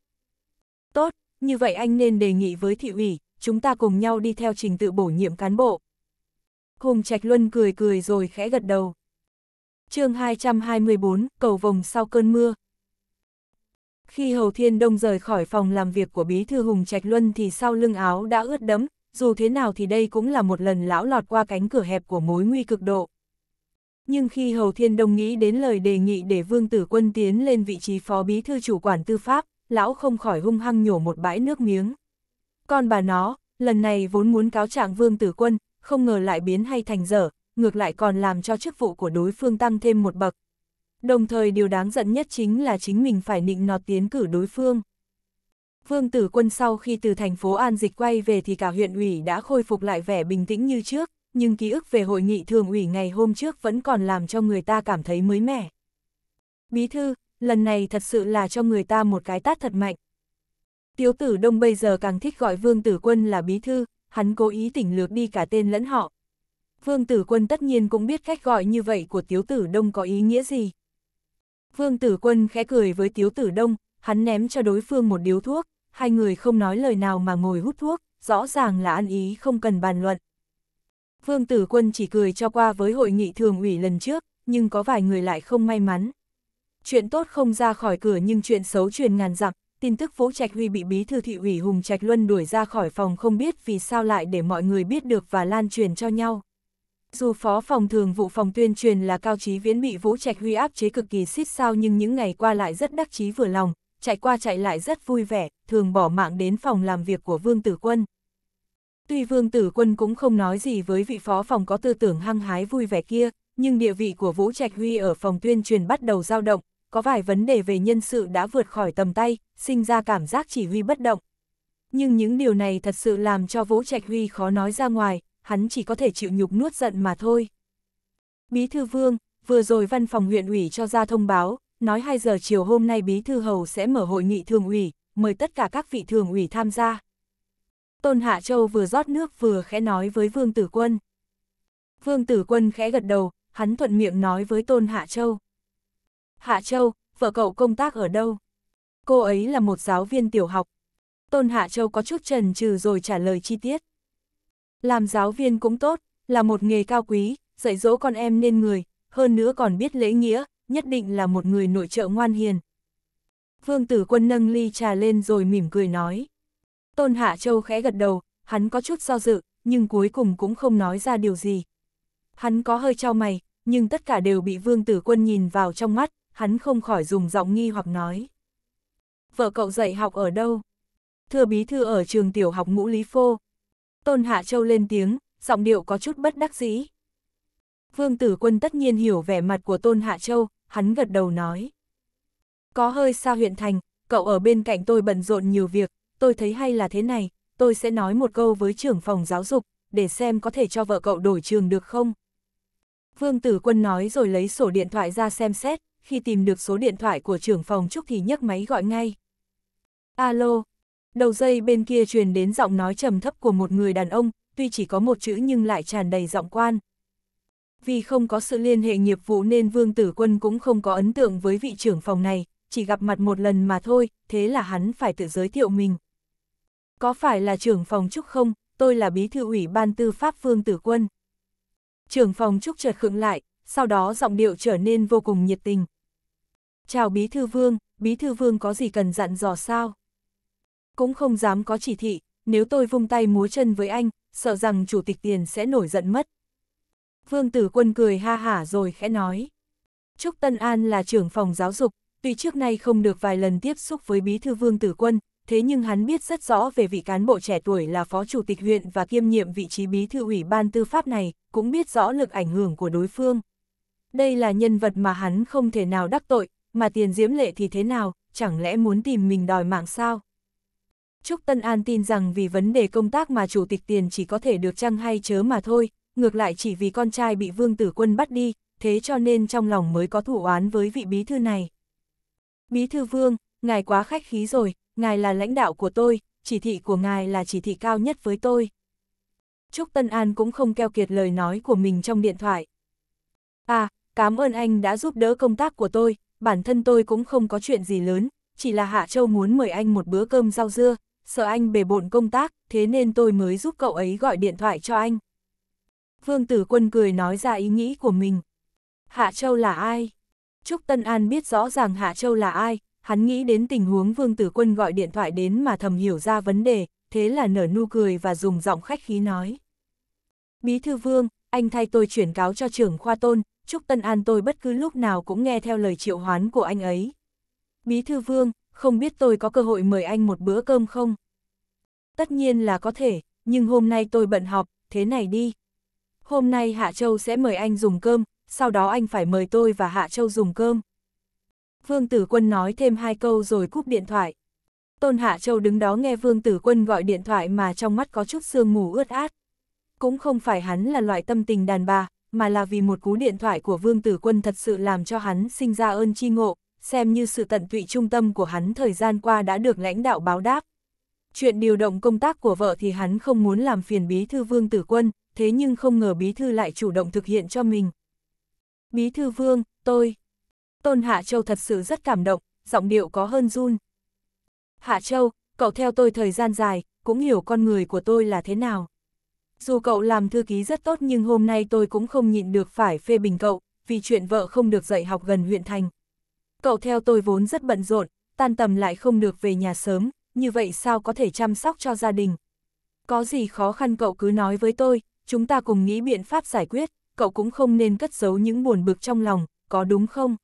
Tốt, như vậy anh nên đề nghị với thị ủy, chúng ta cùng nhau đi theo trình tự bổ nhiệm cán bộ. Hùng Trạch Luân cười cười rồi khẽ gật đầu. chương 224, cầu vồng sau cơn mưa, khi Hầu Thiên Đông rời khỏi phòng làm việc của Bí Thư Hùng Trạch Luân thì sau lưng áo đã ướt đẫm, dù thế nào thì đây cũng là một lần lão lọt qua cánh cửa hẹp của mối nguy cực độ. Nhưng khi Hầu Thiên Đông nghĩ đến lời đề nghị để Vương Tử Quân tiến lên vị trí phó bí thư chủ quản tư pháp, lão không khỏi hung hăng nhổ một bãi nước miếng. Còn bà nó, lần này vốn muốn cáo trạng Vương Tử Quân, không ngờ lại biến hay thành dở, ngược lại còn làm cho chức vụ của đối phương tăng thêm một bậc, Đồng thời điều đáng giận nhất chính là chính mình phải nịnh nọt tiến cử đối phương. Vương tử quân sau khi từ thành phố An Dịch quay về thì cả huyện ủy đã khôi phục lại vẻ bình tĩnh như trước, nhưng ký ức về hội nghị thường ủy ngày hôm trước vẫn còn làm cho người ta cảm thấy mới mẻ. Bí thư, lần này thật sự là cho người ta một cái tát thật mạnh. Tiếu tử đông bây giờ càng thích gọi vương tử quân là bí thư, hắn cố ý tỉnh lược đi cả tên lẫn họ. Vương tử quân tất nhiên cũng biết cách gọi như vậy của tiếu tử đông có ý nghĩa gì. Vương tử quân khẽ cười với tiếu tử đông, hắn ném cho đối phương một điếu thuốc, hai người không nói lời nào mà ngồi hút thuốc, rõ ràng là ăn ý không cần bàn luận. Vương tử quân chỉ cười cho qua với hội nghị thường ủy lần trước, nhưng có vài người lại không may mắn. Chuyện tốt không ra khỏi cửa nhưng chuyện xấu truyền ngàn dặm, tin tức Vũ Trạch Huy bị bí thư thị ủy Hùng Trạch Luân đuổi ra khỏi phòng không biết vì sao lại để mọi người biết được và lan truyền cho nhau. Dù phó phòng thường vụ phòng tuyên truyền là cao trí viễn bị Vũ Trạch Huy áp chế cực kỳ xít sao nhưng những ngày qua lại rất đắc chí vừa lòng, chạy qua chạy lại rất vui vẻ, thường bỏ mạng đến phòng làm việc của Vương Tử Quân. Tuy Vương Tử Quân cũng không nói gì với vị phó phòng có tư tưởng hăng hái vui vẻ kia, nhưng địa vị của Vũ Trạch Huy ở phòng tuyên truyền bắt đầu dao động, có vài vấn đề về nhân sự đã vượt khỏi tầm tay, sinh ra cảm giác chỉ huy bất động. Nhưng những điều này thật sự làm cho Vũ Trạch Huy khó nói ra ngoài, hắn chỉ có thể chịu nhục nuốt giận mà thôi. Bí thư vương, vừa rồi văn phòng huyện ủy cho ra thông báo, nói 2 giờ chiều hôm nay bí thư hầu sẽ mở hội nghị thường ủy, mời tất cả các vị thường ủy tham gia. Tôn Hạ Châu vừa rót nước vừa khẽ nói với Vương Tử Quân. Vương Tử Quân khẽ gật đầu, hắn thuận miệng nói với Tôn Hạ Châu. Hạ Châu, vợ cậu công tác ở đâu? Cô ấy là một giáo viên tiểu học. Tôn Hạ Châu có chút trần trừ rồi trả lời chi tiết. Làm giáo viên cũng tốt, là một nghề cao quý, dạy dỗ con em nên người, hơn nữa còn biết lễ nghĩa, nhất định là một người nội trợ ngoan hiền. Vương tử quân nâng ly trà lên rồi mỉm cười nói. Tôn Hạ Châu khẽ gật đầu, hắn có chút do dự, nhưng cuối cùng cũng không nói ra điều gì. Hắn có hơi trao mày, nhưng tất cả đều bị vương tử quân nhìn vào trong mắt, hắn không khỏi dùng giọng nghi hoặc nói. Vợ cậu dạy học ở đâu? Thưa bí thư ở trường tiểu học ngũ Lý Phô, Tôn Hạ Châu lên tiếng, giọng điệu có chút bất đắc dĩ. Vương Tử Quân tất nhiên hiểu vẻ mặt của Tôn Hạ Châu, hắn gật đầu nói. Có hơi xa huyện thành, cậu ở bên cạnh tôi bận rộn nhiều việc, tôi thấy hay là thế này, tôi sẽ nói một câu với trưởng phòng giáo dục, để xem có thể cho vợ cậu đổi trường được không. Vương Tử Quân nói rồi lấy sổ điện thoại ra xem xét, khi tìm được số điện thoại của trưởng phòng Trúc thì nhấc máy gọi ngay. Alo, Đầu dây bên kia truyền đến giọng nói trầm thấp của một người đàn ông, tuy chỉ có một chữ nhưng lại tràn đầy giọng quan. Vì không có sự liên hệ nghiệp vụ nên Vương Tử Quân cũng không có ấn tượng với vị trưởng phòng này, chỉ gặp mặt một lần mà thôi, thế là hắn phải tự giới thiệu mình. Có phải là trưởng phòng Trúc không? Tôi là bí thư ủy ban tư pháp Vương Tử Quân. Trưởng phòng Trúc chợt khựng lại, sau đó giọng điệu trở nên vô cùng nhiệt tình. Chào bí thư Vương, bí thư Vương có gì cần dặn dò sao? cũng không dám có chỉ thị, nếu tôi vung tay múa chân với anh, sợ rằng chủ tịch tiền sẽ nổi giận mất. Vương Tử Quân cười ha hả rồi khẽ nói. Trúc Tân An là trưởng phòng giáo dục, tuy trước nay không được vài lần tiếp xúc với bí thư Vương Tử Quân, thế nhưng hắn biết rất rõ về vị cán bộ trẻ tuổi là phó chủ tịch huyện và kiêm nhiệm vị trí bí thư ủy ban tư pháp này, cũng biết rõ lực ảnh hưởng của đối phương. Đây là nhân vật mà hắn không thể nào đắc tội, mà tiền diễm lệ thì thế nào, chẳng lẽ muốn tìm mình đòi mạng sao? Trúc Tân An tin rằng vì vấn đề công tác mà chủ tịch tiền chỉ có thể được chăng hay chớ mà thôi, ngược lại chỉ vì con trai bị vương tử quân bắt đi, thế cho nên trong lòng mới có thủ oán với vị bí thư này. Bí thư vương, ngài quá khách khí rồi, ngài là lãnh đạo của tôi, chỉ thị của ngài là chỉ thị cao nhất với tôi. Trúc Tân An cũng không keo kiệt lời nói của mình trong điện thoại. À, cảm ơn anh đã giúp đỡ công tác của tôi, bản thân tôi cũng không có chuyện gì lớn, chỉ là Hạ Châu muốn mời anh một bữa cơm rau dưa, sợ anh bề bộn công tác, thế nên tôi mới giúp cậu ấy gọi điện thoại cho anh. Vương Tử Quân cười nói ra ý nghĩ của mình. Hạ Châu là ai? Trúc Tân An biết rõ ràng Hạ Châu là ai, hắn nghĩ đến tình huống Vương Tử Quân gọi điện thoại đến mà thầm hiểu ra vấn đề, thế là nở nụ cười và dùng giọng khách khí nói. Bí thư Vương, anh thay tôi chuyển cáo cho trưởng khoa tôn, Trúc Tân An tôi bất cứ lúc nào cũng nghe theo lời triệu hoán của anh ấy. Bí thư Vương, không biết tôi có cơ hội mời anh một bữa cơm không? Tất nhiên là có thể, nhưng hôm nay tôi bận họp, thế này đi. Hôm nay Hạ Châu sẽ mời anh dùng cơm, sau đó anh phải mời tôi và Hạ Châu dùng cơm. Vương Tử Quân nói thêm hai câu rồi cúp điện thoại. Tôn Hạ Châu đứng đó nghe Vương Tử Quân gọi điện thoại mà trong mắt có chút sương mù ướt át. Cũng không phải hắn là loại tâm tình đàn bà, mà là vì một cú điện thoại của Vương Tử Quân thật sự làm cho hắn sinh ra ơn chi ngộ, xem như sự tận tụy trung tâm của hắn thời gian qua đã được lãnh đạo báo đáp. Chuyện điều động công tác của vợ thì hắn không muốn làm phiền bí thư vương tử quân, thế nhưng không ngờ bí thư lại chủ động thực hiện cho mình. Bí thư vương, tôi. Tôn Hạ Châu thật sự rất cảm động, giọng điệu có hơn run. Hạ Châu, cậu theo tôi thời gian dài, cũng hiểu con người của tôi là thế nào. Dù cậu làm thư ký rất tốt nhưng hôm nay tôi cũng không nhịn được phải phê bình cậu, vì chuyện vợ không được dạy học gần huyện thành. Cậu theo tôi vốn rất bận rộn, tan tầm lại không được về nhà sớm, như vậy sao có thể chăm sóc cho gia đình. Có gì khó khăn cậu cứ nói với tôi, chúng ta cùng nghĩ biện pháp giải quyết, cậu cũng không nên cất giấu những buồn bực trong lòng, có đúng không?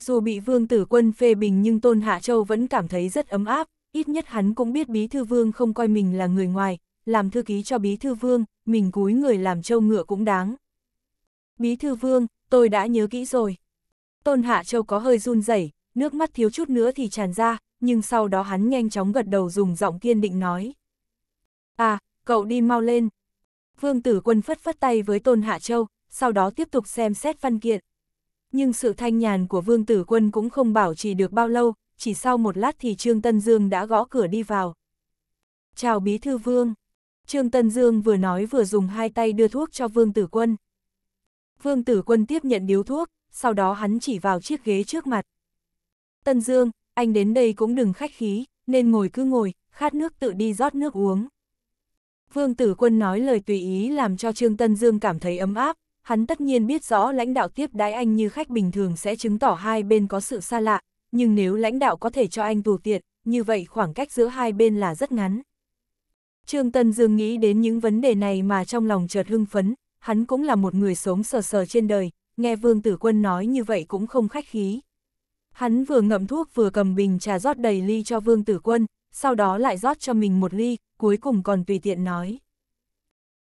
Dù bị Vương Tử Quân phê bình nhưng Tôn Hạ Châu vẫn cảm thấy rất ấm áp, ít nhất hắn cũng biết Bí Thư Vương không coi mình là người ngoài, làm thư ký cho Bí Thư Vương, mình cúi người làm châu ngựa cũng đáng. Bí Thư Vương, tôi đã nhớ kỹ rồi. Tôn Hạ Châu có hơi run rẩy, nước mắt thiếu chút nữa thì tràn ra, nhưng sau đó hắn nhanh chóng gật đầu dùng giọng kiên định nói. À, cậu đi mau lên. Vương Tử Quân phất phất tay với Tôn Hạ Châu, sau đó tiếp tục xem xét văn kiện. Nhưng sự thanh nhàn của Vương Tử Quân cũng không bảo trì được bao lâu, chỉ sau một lát thì Trương Tân Dương đã gõ cửa đi vào. Chào Bí Thư Vương. Trương Tân Dương vừa nói vừa dùng hai tay đưa thuốc cho Vương Tử Quân. Vương Tử Quân tiếp nhận điếu thuốc, sau đó hắn chỉ vào chiếc ghế trước mặt. Tân Dương, anh đến đây cũng đừng khách khí, nên ngồi cứ ngồi, khát nước tự đi rót nước uống. Vương Tử Quân nói lời tùy ý làm cho Trương Tân Dương cảm thấy ấm áp, hắn tất nhiên biết rõ lãnh đạo tiếp đái anh như khách bình thường sẽ chứng tỏ hai bên có sự xa lạ, nhưng nếu lãnh đạo có thể cho anh tù tiện, như vậy khoảng cách giữa hai bên là rất ngắn. Trương Tân Dương nghĩ đến những vấn đề này mà trong lòng chợt hưng phấn, hắn cũng là một người sống sờ sờ trên đời, nghe Vương Tử Quân nói như vậy cũng không khách khí. Hắn vừa ngậm thuốc vừa cầm bình trà rót đầy ly cho Vương Tử Quân, sau đó lại rót cho mình một ly, cuối cùng còn tùy tiện nói.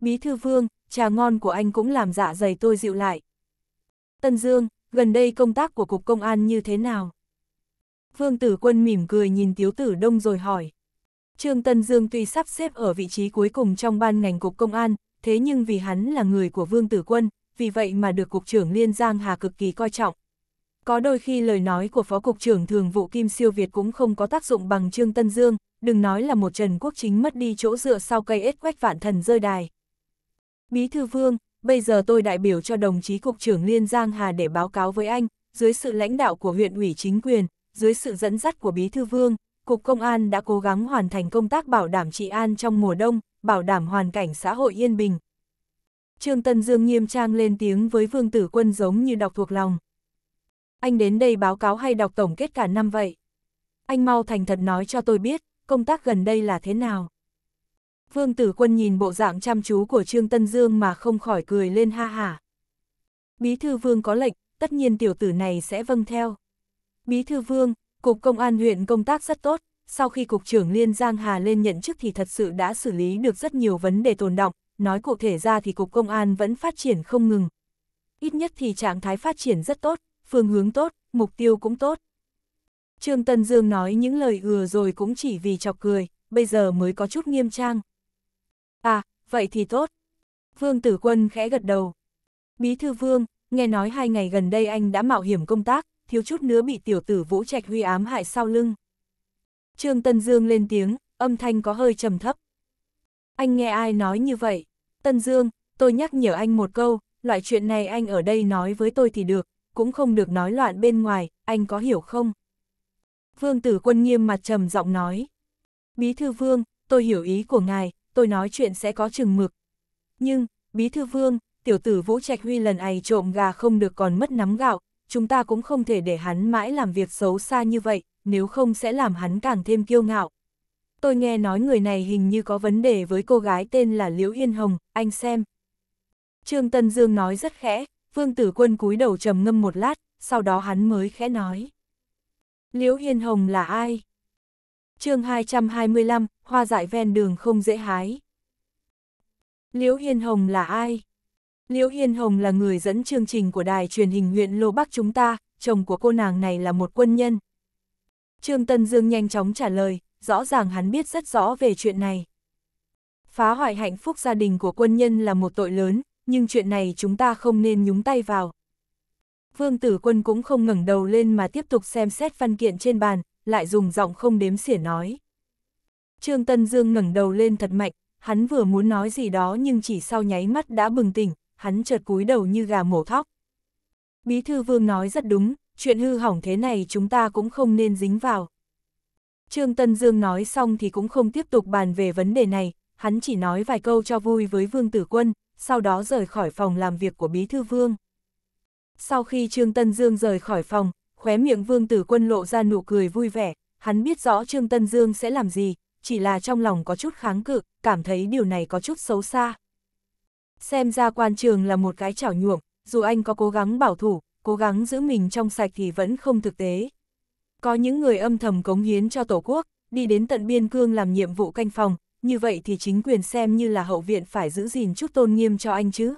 Bí thư Vương, trà ngon của anh cũng làm dạ dày tôi dịu lại. Tân Dương, gần đây công tác của Cục Công an như thế nào? Vương Tử Quân mỉm cười nhìn Tiếu Tử Đông rồi hỏi. Trương Tân Dương tuy sắp xếp ở vị trí cuối cùng trong ban ngành Cục Công an, thế nhưng vì hắn là người của Vương Tử Quân, vì vậy mà được Cục trưởng Liên Giang Hà cực kỳ coi trọng. Có đôi khi lời nói của Phó Cục trưởng Thường vụ Kim Siêu Việt cũng không có tác dụng bằng Trương Tân Dương, đừng nói là một Trần Quốc Chính mất đi chỗ dựa sau cây ếch quách vạn thần rơi đài. Bí Thư Vương, bây giờ tôi đại biểu cho đồng chí Cục trưởng Liên Giang Hà để báo cáo với anh, dưới sự lãnh đạo của huyện ủy chính quyền, dưới sự dẫn dắt của Bí Thư Vương, Cục Công an đã cố gắng hoàn thành công tác bảo đảm trị an trong mùa đông, bảo đảm hoàn cảnh xã hội yên bình, Trương Tân Dương nghiêm trang lên tiếng với Vương Tử Quân giống như đọc thuộc lòng. Anh đến đây báo cáo hay đọc tổng kết cả năm vậy? Anh mau thành thật nói cho tôi biết, công tác gần đây là thế nào? Vương Tử Quân nhìn bộ dạng chăm chú của Trương Tân Dương mà không khỏi cười lên ha hả. Bí thư Vương có lệnh, tất nhiên tiểu tử này sẽ vâng theo. Bí thư Vương, Cục Công an huyện công tác rất tốt, sau khi Cục trưởng Liên Giang Hà lên nhận chức thì thật sự đã xử lý được rất nhiều vấn đề tồn động, nói cụ thể ra thì Cục Công an vẫn phát triển không ngừng. Ít nhất thì trạng thái phát triển rất tốt, phương hướng tốt, mục tiêu cũng tốt. Trương Tân Dương nói những lời ừa rồi cũng chỉ vì chọc cười, bây giờ mới có chút nghiêm trang. À, vậy thì tốt. Vương Tử Quân khẽ gật đầu. Bí thư Vương, nghe nói hai ngày gần đây anh đã mạo hiểm công tác, thiếu chút nữa bị tiểu tử Vũ Trạch Huy ám hại sau lưng. Trương Tân Dương lên tiếng, âm thanh có hơi trầm thấp. Anh nghe ai nói như vậy? Tân Dương, tôi nhắc nhở anh một câu, loại chuyện này anh ở đây nói với tôi thì được, cũng không được nói loạn bên ngoài, anh có hiểu không? Vương tử quân nghiêm mặt trầm giọng nói. Bí thư vương, tôi hiểu ý của ngài, tôi nói chuyện sẽ có chừng mực. Nhưng, bí thư vương, tiểu tử Vũ Trạch Huy lần này trộm gà không được còn mất nắm gạo, chúng ta cũng không thể để hắn mãi làm việc xấu xa như vậy, nếu không sẽ làm hắn càng thêm kiêu ngạo tôi nghe nói người này hình như có vấn đề với cô gái tên là Liễu Yên Hồng, anh xem. Trương Tân Dương nói rất khẽ, Vương Tử Quân cúi đầu trầm ngâm một lát, sau đó hắn mới khẽ nói. Liễu Yên Hồng là ai? chương 225, hoa dại ven đường không dễ hái. Liễu Yên Hồng là ai? Liễu Yên Hồng là người dẫn chương trình của đài truyền hình huyện Lô Bắc chúng ta, chồng của cô nàng này là một quân nhân. Trương Tân Dương nhanh chóng trả lời, rõ ràng hắn biết rất rõ về chuyện này. Phá hoại hạnh phúc gia đình của quân nhân là một tội lớn, nhưng chuyện này chúng ta không nên nhúng tay vào. Vương tử quân cũng không ngẩng đầu lên mà tiếp tục xem xét văn kiện trên bàn, lại dùng giọng không đếm xỉa nói. Trương Tân Dương ngẩng đầu lên thật mạnh, hắn vừa muốn nói gì đó nhưng chỉ sau nháy mắt đã bừng tỉnh, hắn chợt cúi đầu như gà mổ thóc. Bí thư vương nói rất đúng, chuyện hư hỏng thế này chúng ta cũng không nên dính vào. Trương Tân Dương nói xong thì cũng không tiếp tục bàn về vấn đề này, hắn chỉ nói vài câu cho vui với Vương Tử Quân, sau đó rời khỏi phòng làm việc của Bí Thư Vương. Sau khi Trương Tân Dương rời khỏi phòng, khóe miệng Vương Tử Quân lộ ra nụ cười vui vẻ, hắn biết rõ Trương Tân Dương sẽ làm gì, chỉ là trong lòng có chút kháng cự, cảm thấy điều này có chút xấu xa. Xem ra quan trường là một cái chảo nhuộm, dù anh có cố gắng bảo thủ, cố gắng giữ mình trong sạch thì vẫn không thực tế. Có những người âm thầm cống hiến cho Tổ quốc, đi đến tận biên cương làm nhiệm vụ canh phòng, như vậy thì chính quyền xem như là hậu viện phải giữ gìn chút tôn nghiêm cho anh chứ.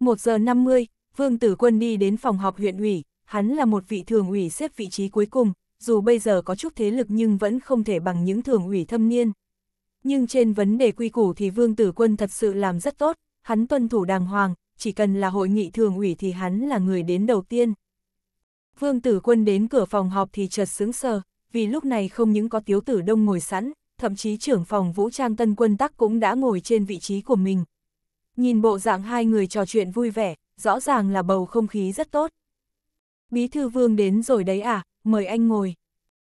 1 giờ 50, Vương Tử Quân đi đến phòng họp huyện ủy, hắn là một vị thường ủy xếp vị trí cuối cùng, dù bây giờ có chút thế lực nhưng vẫn không thể bằng những thường ủy thâm niên. Nhưng trên vấn đề quy củ thì Vương Tử Quân thật sự làm rất tốt, hắn tuân thủ đàng hoàng, chỉ cần là hội nghị thường ủy thì hắn là người đến đầu tiên. Vương tử quân đến cửa phòng họp thì chợt sướng sờ, vì lúc này không những có tiếu tử đông ngồi sẵn, thậm chí trưởng phòng vũ trang tân quân tắc cũng đã ngồi trên vị trí của mình. Nhìn bộ dạng hai người trò chuyện vui vẻ, rõ ràng là bầu không khí rất tốt. Bí thư vương đến rồi đấy à, mời anh ngồi.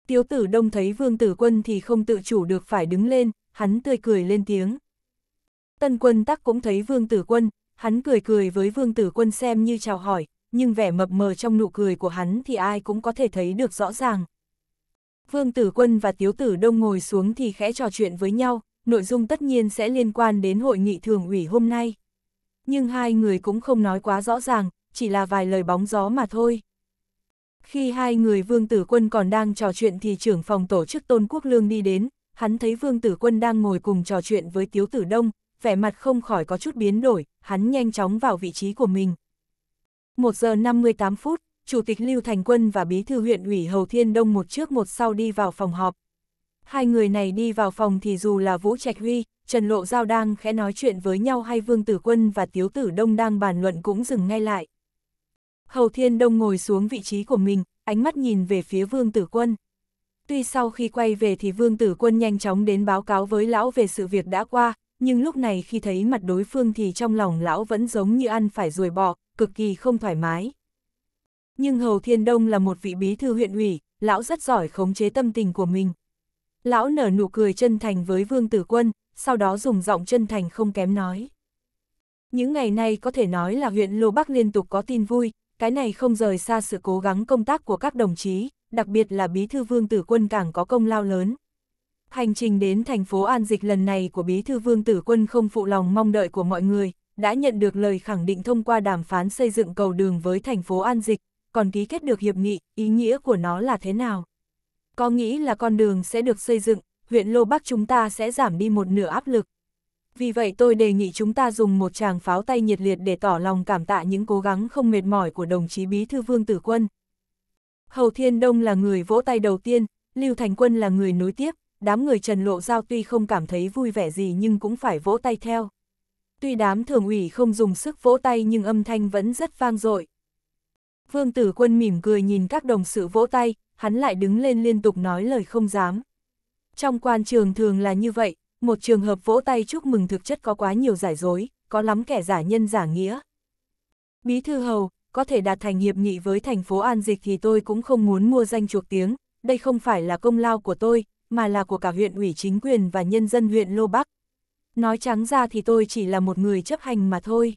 Tiếu tử đông thấy vương tử quân thì không tự chủ được phải đứng lên, hắn tươi cười lên tiếng. Tân quân tắc cũng thấy vương tử quân, hắn cười cười với vương tử quân xem như chào hỏi, nhưng vẻ mập mờ trong nụ cười của hắn thì ai cũng có thể thấy được rõ ràng. Vương Tử Quân và Tiếu Tử Đông ngồi xuống thì khẽ trò chuyện với nhau, nội dung tất nhiên sẽ liên quan đến hội nghị thường ủy hôm nay. Nhưng hai người cũng không nói quá rõ ràng, chỉ là vài lời bóng gió mà thôi. Khi hai người Vương Tử Quân còn đang trò chuyện thì trưởng phòng tổ chức Tôn Quốc Lương đi đến, hắn thấy Vương Tử Quân đang ngồi cùng trò chuyện với Tiếu Tử Đông, vẻ mặt không khỏi có chút biến đổi, hắn nhanh chóng vào vị trí của mình. 1 giờ 58 phút, Chủ tịch Lưu Thành Quân và Bí thư huyện ủy Hầu Thiên Đông một trước một sau đi vào phòng họp. Hai người này đi vào phòng thì dù là Vũ Trạch Huy, Trần Lộ Giao đang khẽ nói chuyện với nhau hay Vương Tử Quân và Tiếu Tử Đông đang bàn luận cũng dừng ngay lại. Hầu Thiên Đông ngồi xuống vị trí của mình, ánh mắt nhìn về phía Vương Tử Quân. Tuy sau khi quay về thì Vương Tử Quân nhanh chóng đến báo cáo với lão về sự việc đã qua, nhưng lúc này khi thấy mặt đối phương thì trong lòng lão vẫn giống như ăn phải ruồi bọ, cực kỳ không thoải mái. Nhưng Hầu Thiên Đông là một vị bí thư huyện ủy, lão rất giỏi khống chế tâm tình của mình. Lão nở nụ cười chân thành với Vương Tử Quân, sau đó dùng giọng chân thành không kém nói. Những ngày nay có thể nói là huyện Lô Bắc liên tục có tin vui, cái này không rời xa sự cố gắng công tác của các đồng chí, đặc biệt là Bí thư Vương Tử Quân càng có công lao lớn. Hành trình đến thành phố An Dịch lần này của Bí thư Vương Tử Quân không phụ lòng mong đợi của mọi người, đã nhận được lời khẳng định thông qua đàm phán xây dựng cầu đường với thành phố An Dịch, còn ký kết được hiệp nghị, ý nghĩa của nó là thế nào? Có nghĩ là con đường sẽ được xây dựng, huyện Lô Bắc chúng ta sẽ giảm đi một nửa áp lực. Vì vậy tôi đề nghị chúng ta dùng một tràng pháo tay nhiệt liệt để tỏ lòng cảm tạ những cố gắng không mệt mỏi của đồng chí Bí Thư Vương Tử Quân. Hầu Thiên Đông là người vỗ tay đầu tiên, Lưu Thành Quân là người nối tiếp, đám người Trần Lộ Giao tuy không cảm thấy vui vẻ gì nhưng cũng phải vỗ tay theo tuy đám thường ủy không dùng sức vỗ tay nhưng âm thanh vẫn rất vang dội. Vương tử quân mỉm cười nhìn các đồng sự vỗ tay, hắn lại đứng lên liên tục nói lời không dám. Trong quan trường thường là như vậy, một trường hợp vỗ tay chúc mừng thực chất có quá nhiều giải dối, có lắm kẻ giả nhân giả nghĩa. Bí thư hầu, có thể đạt thành hiệp nghị với thành phố An Dịch thì tôi cũng không muốn mua danh chuộc tiếng, đây không phải là công lao của tôi, mà là của cả huyện ủy chính quyền và nhân dân huyện Lô Bắc, Nói trắng ra thì tôi chỉ là một người chấp hành mà thôi.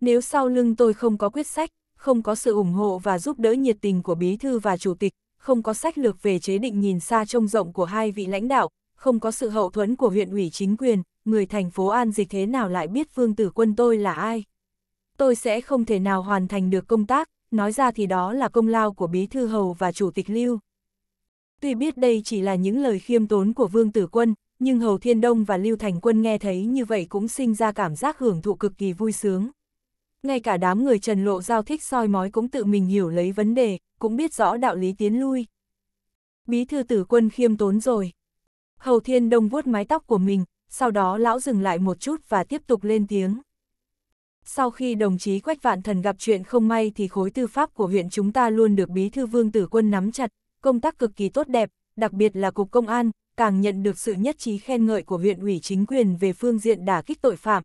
Nếu sau lưng tôi không có quyết sách, không có sự ủng hộ và giúp đỡ nhiệt tình của bí thư và chủ tịch, không có sách lược về chế định nhìn xa trông rộng của hai vị lãnh đạo, không có sự hậu thuẫn của huyện ủy chính quyền, người thành phố An Dịch thế nào lại biết Vương Tử Quân tôi là ai? Tôi sẽ không thể nào hoàn thành được công tác, nói ra thì đó là công lao của Bí Thư Hầu và Chủ tịch Lưu. Tuy biết đây chỉ là những lời khiêm tốn của Vương Tử Quân, nhưng Hầu Thiên Đông và Lưu Thành Quân nghe thấy như vậy cũng sinh ra cảm giác hưởng thụ cực kỳ vui sướng. Ngay cả đám người trần lộ giao thích soi mói cũng tự mình hiểu lấy vấn đề, cũng biết rõ đạo lý tiến lui. Bí thư tử quân khiêm tốn rồi. Hầu Thiên Đông vuốt mái tóc của mình, sau đó lão dừng lại một chút và tiếp tục lên tiếng. Sau khi đồng chí Quách Vạn Thần gặp chuyện không may thì khối tư pháp của huyện chúng ta luôn được bí thư vương tử quân nắm chặt, công tác cực kỳ tốt đẹp, đặc biệt là cục công an, càng nhận được sự nhất trí khen ngợi của huyện ủy chính quyền về phương diện đả kích tội phạm.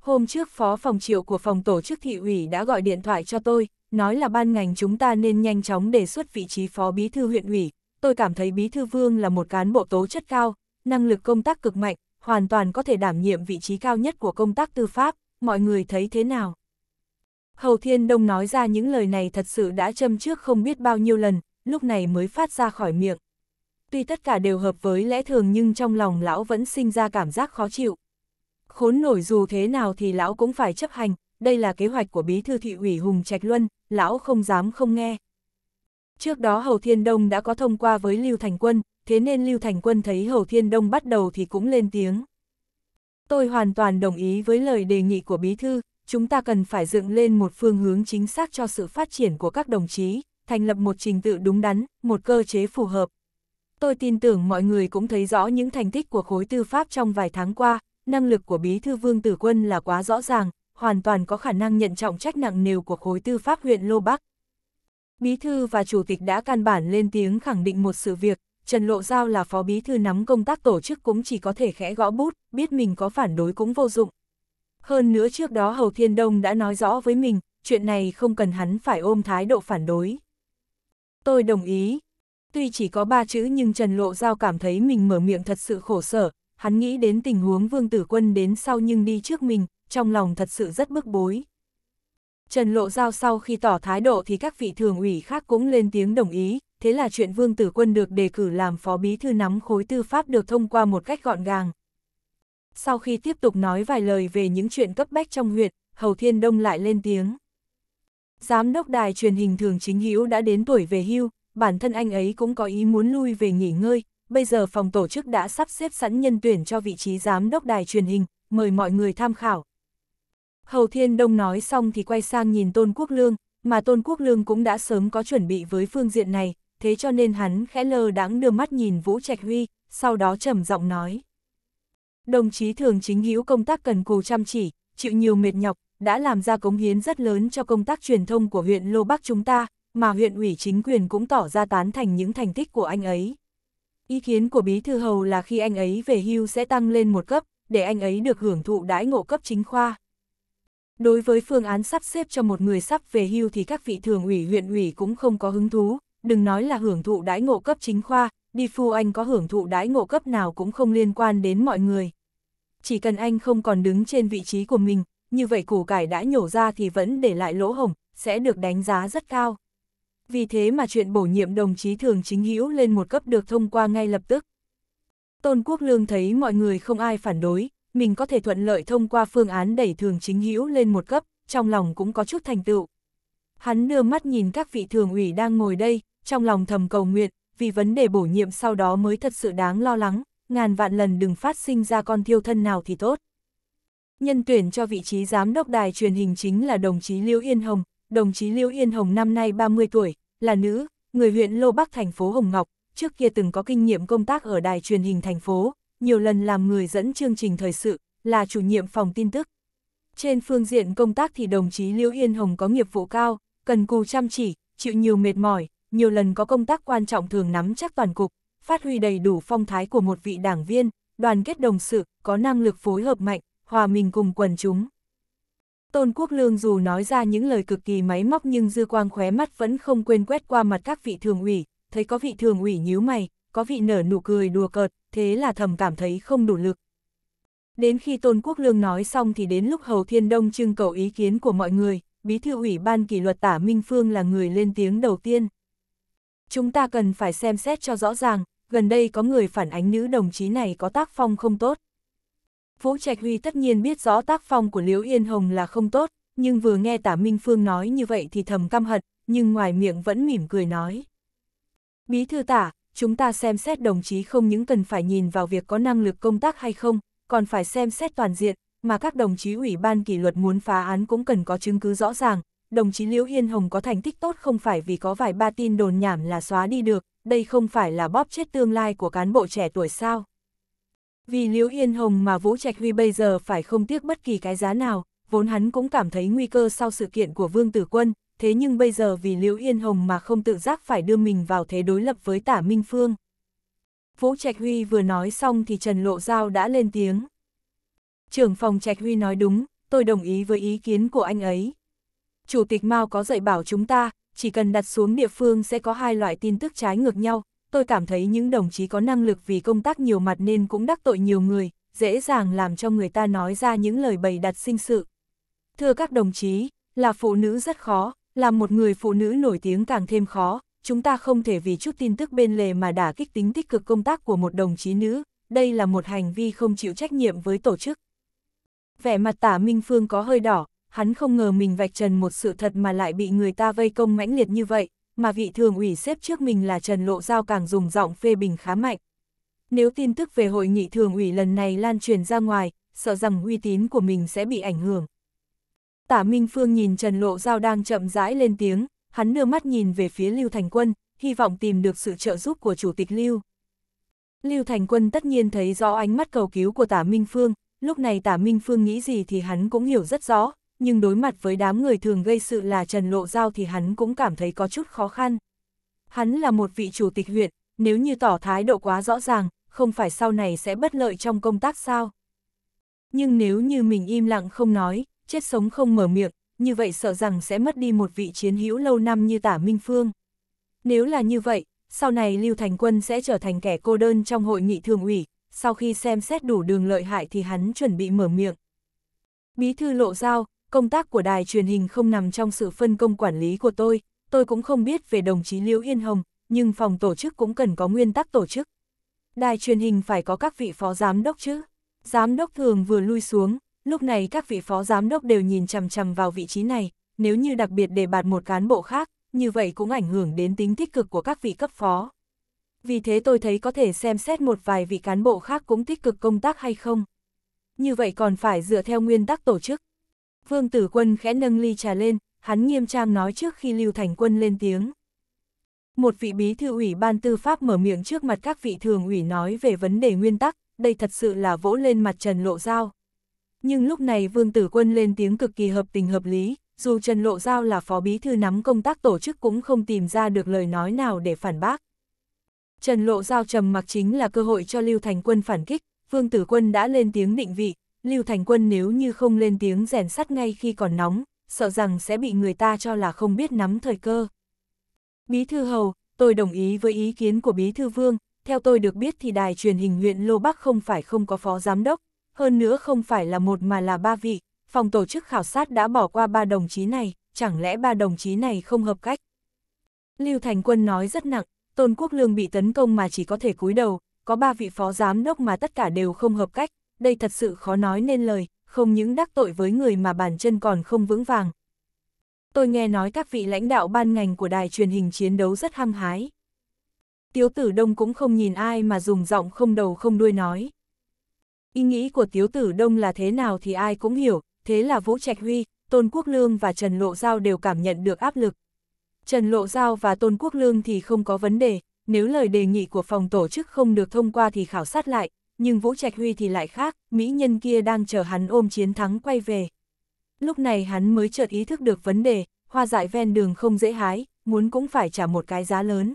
Hôm trước phó phòng triệu của phòng tổ chức thị ủy đã gọi điện thoại cho tôi, nói là ban ngành chúng ta nên nhanh chóng đề xuất vị trí phó bí thư huyện ủy. Tôi cảm thấy bí thư vương là một cán bộ tố chất cao, năng lực công tác cực mạnh, hoàn toàn có thể đảm nhiệm vị trí cao nhất của công tác tư pháp, mọi người thấy thế nào? Hầu Thiên Đông nói ra những lời này thật sự đã châm trước không biết bao nhiêu lần, lúc này mới phát ra khỏi miệng tuy tất cả đều hợp với lẽ thường nhưng trong lòng lão vẫn sinh ra cảm giác khó chịu. Khốn nổi dù thế nào thì lão cũng phải chấp hành, đây là kế hoạch của bí thư thị ủy Hùng Trạch Luân, lão không dám không nghe. Trước đó Hầu Thiên Đông đã có thông qua với Lưu Thành Quân, thế nên Lưu Thành Quân thấy Hầu Thiên Đông bắt đầu thì cũng lên tiếng. Tôi hoàn toàn đồng ý với lời đề nghị của bí thư, chúng ta cần phải dựng lên một phương hướng chính xác cho sự phát triển của các đồng chí, thành lập một trình tự đúng đắn, một cơ chế phù hợp, Tôi tin tưởng mọi người cũng thấy rõ những thành tích của khối tư pháp trong vài tháng qua, năng lực của Bí thư Vương Tử Quân là quá rõ ràng, hoàn toàn có khả năng nhận trọng trách nặng nề của khối tư pháp huyện Lô Bắc. Bí thư và chủ tịch đã căn bản lên tiếng khẳng định một sự việc, Trần Lộ Giao là phó bí thư nắm công tác tổ chức cũng chỉ có thể khẽ gõ bút, biết mình có phản đối cũng vô dụng. Hơn nữa trước đó Hầu Thiên Đông đã nói rõ với mình, chuyện này không cần hắn phải ôm thái độ phản đối. Tôi đồng ý, Tuy chỉ có ba chữ nhưng Trần Lộ Giao cảm thấy mình mở miệng thật sự khổ sở, hắn nghĩ đến tình huống Vương Tử Quân đến sau nhưng đi trước mình, trong lòng thật sự rất bức bối. Trần Lộ Giao sau khi tỏ thái độ thì các vị thường ủy khác cũng lên tiếng đồng ý, thế là chuyện Vương Tử Quân được đề cử làm phó bí thư nắm khối tư pháp được thông qua một cách gọn gàng. Sau khi tiếp tục nói vài lời về những chuyện cấp bách trong huyện, Hầu Thiên Đông lại lên tiếng. Giám đốc đài truyền hình thường chính hữu đã đến tuổi về hưu, bản thân anh ấy cũng có ý muốn lui về nghỉ ngơi, bây giờ phòng tổ chức đã sắp xếp sẵn nhân tuyển cho vị trí giám đốc đài truyền hình, mời mọi người tham khảo. Hầu Thiên Đông nói xong thì quay sang nhìn Tôn Quốc Lương, mà Tôn Quốc Lương cũng đã sớm có chuẩn bị với phương diện này, thế cho nên hắn khẽ lơ đãng đưa mắt nhìn Vũ Trạch Huy, sau đó trầm giọng nói. Đồng chí thường chính hữu công tác cần cù chăm chỉ, chịu nhiều mệt nhọc, đã làm ra cống hiến rất lớn cho công tác truyền thông của huyện Lô Bắc chúng ta, mà huyện ủy chính quyền cũng tỏ ra tán thành những thành tích của anh ấy. Ý kiến của Bí Thư Hầu là khi anh ấy về hưu sẽ tăng lên một cấp, để anh ấy được hưởng thụ đãi ngộ cấp chính khoa. Đối với phương án sắp xếp cho một người sắp về hưu thì các vị thường ủy huyện ủy cũng không có hứng thú, đừng nói là hưởng thụ đãi ngộ cấp chính khoa, đi phu anh có hưởng thụ đãi ngộ cấp nào cũng không liên quan đến mọi người. Chỉ cần anh không còn đứng trên vị trí của mình, như vậy củ cải đã nhổ ra thì vẫn để lại lỗ hổng, sẽ được đánh giá rất cao vì thế mà chuyện bổ nhiệm đồng chí thường chính hữu lên một cấp được thông qua ngay lập tức. Tôn Quốc Lương thấy mọi người không ai phản đối, mình có thể thuận lợi thông qua phương án đẩy thường chính hữu lên một cấp, trong lòng cũng có chút thành tựu. Hắn đưa mắt nhìn các vị thường ủy đang ngồi đây, trong lòng thầm cầu nguyện, vì vấn đề bổ nhiệm sau đó mới thật sự đáng lo lắng, ngàn vạn lần đừng phát sinh ra con thiêu thân nào thì tốt. Nhân tuyển cho vị trí giám đốc đài truyền hình chính là đồng chí Liễu Yên Hồng, đồng chí Liễu Yên Hồng năm nay 30 tuổi, là nữ, người huyện Lô Bắc thành phố Hồng Ngọc, trước kia từng có kinh nghiệm công tác ở đài truyền hình thành phố, nhiều lần làm người dẫn chương trình thời sự, là chủ nhiệm phòng tin tức. Trên phương diện công tác thì đồng chí Liễu Yên Hồng có nghiệp vụ cao, cần cù chăm chỉ, chịu nhiều mệt mỏi, nhiều lần có công tác quan trọng thường nắm chắc toàn cục, phát huy đầy đủ phong thái của một vị đảng viên, đoàn kết đồng sự, có năng lực phối hợp mạnh, hòa mình cùng quần chúng. Tôn Quốc Lương dù nói ra những lời cực kỳ máy móc nhưng dư quang khóe mắt vẫn không quên quét qua mặt các vị thường ủy, thấy có vị thường ủy nhíu mày, có vị nở nụ cười đùa cợt, thế là thầm cảm thấy không đủ lực. Đến khi Tôn Quốc Lương nói xong thì đến lúc Hầu Thiên Đông trưng cầu ý kiến của mọi người, bí thư ủy ban kỷ luật tả Minh Phương là người lên tiếng đầu tiên. Chúng ta cần phải xem xét cho rõ ràng, gần đây có người phản ánh nữ đồng chí này có tác phong không tốt. Vũ Trạch Huy tất nhiên biết rõ tác phong của Liễu Yên Hồng là không tốt, nhưng vừa nghe tả Minh Phương nói như vậy thì thầm căm hận, nhưng ngoài miệng vẫn mỉm cười nói. Bí thư tả, chúng ta xem xét đồng chí không những cần phải nhìn vào việc có năng lực công tác hay không, còn phải xem xét toàn diện, mà các đồng chí ủy ban kỷ luật muốn phá án cũng cần có chứng cứ rõ ràng. Đồng chí Liễu Yên Hồng có thành tích tốt không phải vì có vài ba tin đồn nhảm là xóa đi được, đây không phải là bóp chết tương lai của cán bộ trẻ tuổi sao. Vì Liễu Yên Hồng mà Vũ Trạch Huy bây giờ phải không tiếc bất kỳ cái giá nào, vốn hắn cũng cảm thấy nguy cơ sau sự kiện của Vương Tử Quân, thế nhưng bây giờ vì Liễu Yên Hồng mà không tự giác phải đưa mình vào thế đối lập với Tả Minh Phương. Vũ Trạch Huy vừa nói xong thì Trần Lộ Giao đã lên tiếng. Trưởng phòng Trạch Huy nói đúng, tôi đồng ý với ý kiến của anh ấy. Chủ tịch Mao có dạy bảo chúng ta, chỉ cần đặt xuống địa phương sẽ có hai loại tin tức trái ngược nhau, tôi cảm thấy những đồng chí có năng lực vì công tác nhiều mặt nên cũng đắc tội nhiều người, dễ dàng làm cho người ta nói ra những lời bày đặt sinh sự. Thưa các đồng chí, là phụ nữ rất khó, làm một người phụ nữ nổi tiếng càng thêm khó, chúng ta không thể vì chút tin tức bên lề mà đả kích tính tích cực công tác của một đồng chí nữ, đây là một hành vi không chịu trách nhiệm với tổ chức. Vẻ mặt tả Minh Phương có hơi đỏ, hắn không ngờ mình vạch trần một sự thật mà lại bị người ta vây công mãnh liệt như vậy, mà vị thường ủy xếp trước mình là Trần Lộ Giao càng dùng giọng phê bình khá mạnh. Nếu tin tức về hội nghị thường ủy lần này lan truyền ra ngoài, sợ rằng uy tín của mình sẽ bị ảnh hưởng. Tả Minh Phương nhìn Trần Lộ Giao đang chậm rãi lên tiếng, hắn đưa mắt nhìn về phía Lưu Thành Quân, hy vọng tìm được sự trợ giúp của Chủ tịch Lưu. Lưu Thành Quân tất nhiên thấy rõ ánh mắt cầu cứu của Tả Minh Phương, lúc này Tả Minh Phương nghĩ gì thì hắn cũng hiểu rất rõ, nhưng đối mặt với đám người thường gây sự là Trần Lộ Giao thì hắn cũng cảm thấy có chút khó khăn. Hắn là một vị chủ tịch huyện, nếu như tỏ thái độ quá rõ ràng, không phải sau này sẽ bất lợi trong công tác sao. Nhưng nếu như mình im lặng không nói, chết sống không mở miệng, như vậy sợ rằng sẽ mất đi một vị chiến hữu lâu năm như tả Minh Phương. Nếu là như vậy, sau này Lưu Thành Quân sẽ trở thành kẻ cô đơn trong hội nghị thường ủy, sau khi xem xét đủ đường lợi hại thì hắn chuẩn bị mở miệng. Bí thư lộ giao, công tác của đài truyền hình không nằm trong sự phân công quản lý của tôi, tôi cũng không biết về đồng chí Liễu Yên Hồng, nhưng phòng tổ chức cũng cần có nguyên tắc tổ chức. Đài truyền hình phải có các vị phó giám đốc chứ. Giám đốc thường vừa lui xuống, lúc này các vị phó giám đốc đều nhìn chằm chằm vào vị trí này, nếu như đặc biệt đề bạt một cán bộ khác, như vậy cũng ảnh hưởng đến tính tích cực của các vị cấp phó. Vì thế tôi thấy có thể xem xét một vài vị cán bộ khác cũng tích cực công tác hay không. Như vậy còn phải dựa theo nguyên tắc tổ chức. Vương Tử Quân khẽ nâng ly trà lên, hắn nghiêm trang nói trước khi Lưu Thành Quân lên tiếng. Một vị bí thư ủy ban tư pháp mở miệng trước mặt các vị thường ủy nói về vấn đề nguyên tắc, đây thật sự là vỗ lên mặt Trần Lộ Giao. Nhưng lúc này Vương Tử Quân lên tiếng cực kỳ hợp tình hợp lý, dù Trần Lộ Giao là phó bí thư nắm công tác tổ chức cũng không tìm ra được lời nói nào để phản bác. Trần Lộ Giao trầm mặc chính là cơ hội cho Lưu Thành Quân phản kích, Vương Tử Quân đã lên tiếng định vị, Lưu Thành Quân nếu như không lên tiếng rèn sắt ngay khi còn nóng, sợ rằng sẽ bị người ta cho là không biết nắm thời cơ. Bí thư hầu, tôi đồng ý với ý kiến của Bí thư Vương, theo tôi được biết thì đài truyền hình huyện Lô Bắc không phải không có phó giám đốc, hơn nữa không phải là một mà là ba vị, phòng tổ chức khảo sát đã bỏ qua ba đồng chí này, chẳng lẽ ba đồng chí này không hợp cách? Lưu Thành Quân nói rất nặng, Tôn Quốc Lương bị tấn công mà chỉ có thể cúi đầu, có ba vị phó giám đốc mà tất cả đều không hợp cách, đây thật sự khó nói nên lời, không những đắc tội với người mà bản chân còn không vững vàng. Tôi nghe nói các vị lãnh đạo ban ngành của đài truyền hình chiến đấu rất hăng hái. Tiếu tử đông cũng không nhìn ai mà dùng giọng không đầu không đuôi nói. Ý nghĩ của tiếu tử đông là thế nào thì ai cũng hiểu, thế là Vũ Trạch Huy, Tôn Quốc Lương và Trần Lộ Giao đều cảm nhận được áp lực. Trần Lộ Giao và Tôn Quốc Lương thì không có vấn đề, nếu lời đề nghị của phòng tổ chức không được thông qua thì khảo sát lại, nhưng Vũ Trạch Huy thì lại khác, mỹ nhân kia đang chờ hắn ôm chiến thắng quay về. Lúc này hắn mới chợt ý thức được vấn đề, hoa dại ven đường không dễ hái, muốn cũng phải trả một cái giá lớn.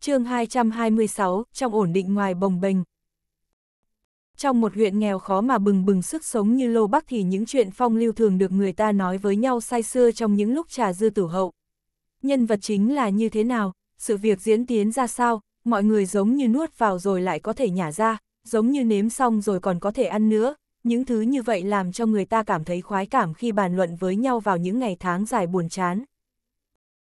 chương 226, trong ổn định ngoài bồng bềnh. Trong một huyện nghèo khó mà bừng bừng sức sống như Lô Bắc thì những chuyện phong lưu thường được người ta nói với nhau say xưa trong những lúc trà dư tử hậu. Nhân vật chính là như thế nào, sự việc diễn tiến ra sao, mọi người giống như nuốt vào rồi lại có thể nhả ra, giống như nếm xong rồi còn có thể ăn nữa. Những thứ như vậy làm cho người ta cảm thấy khoái cảm khi bàn luận với nhau vào những ngày tháng dài buồn chán.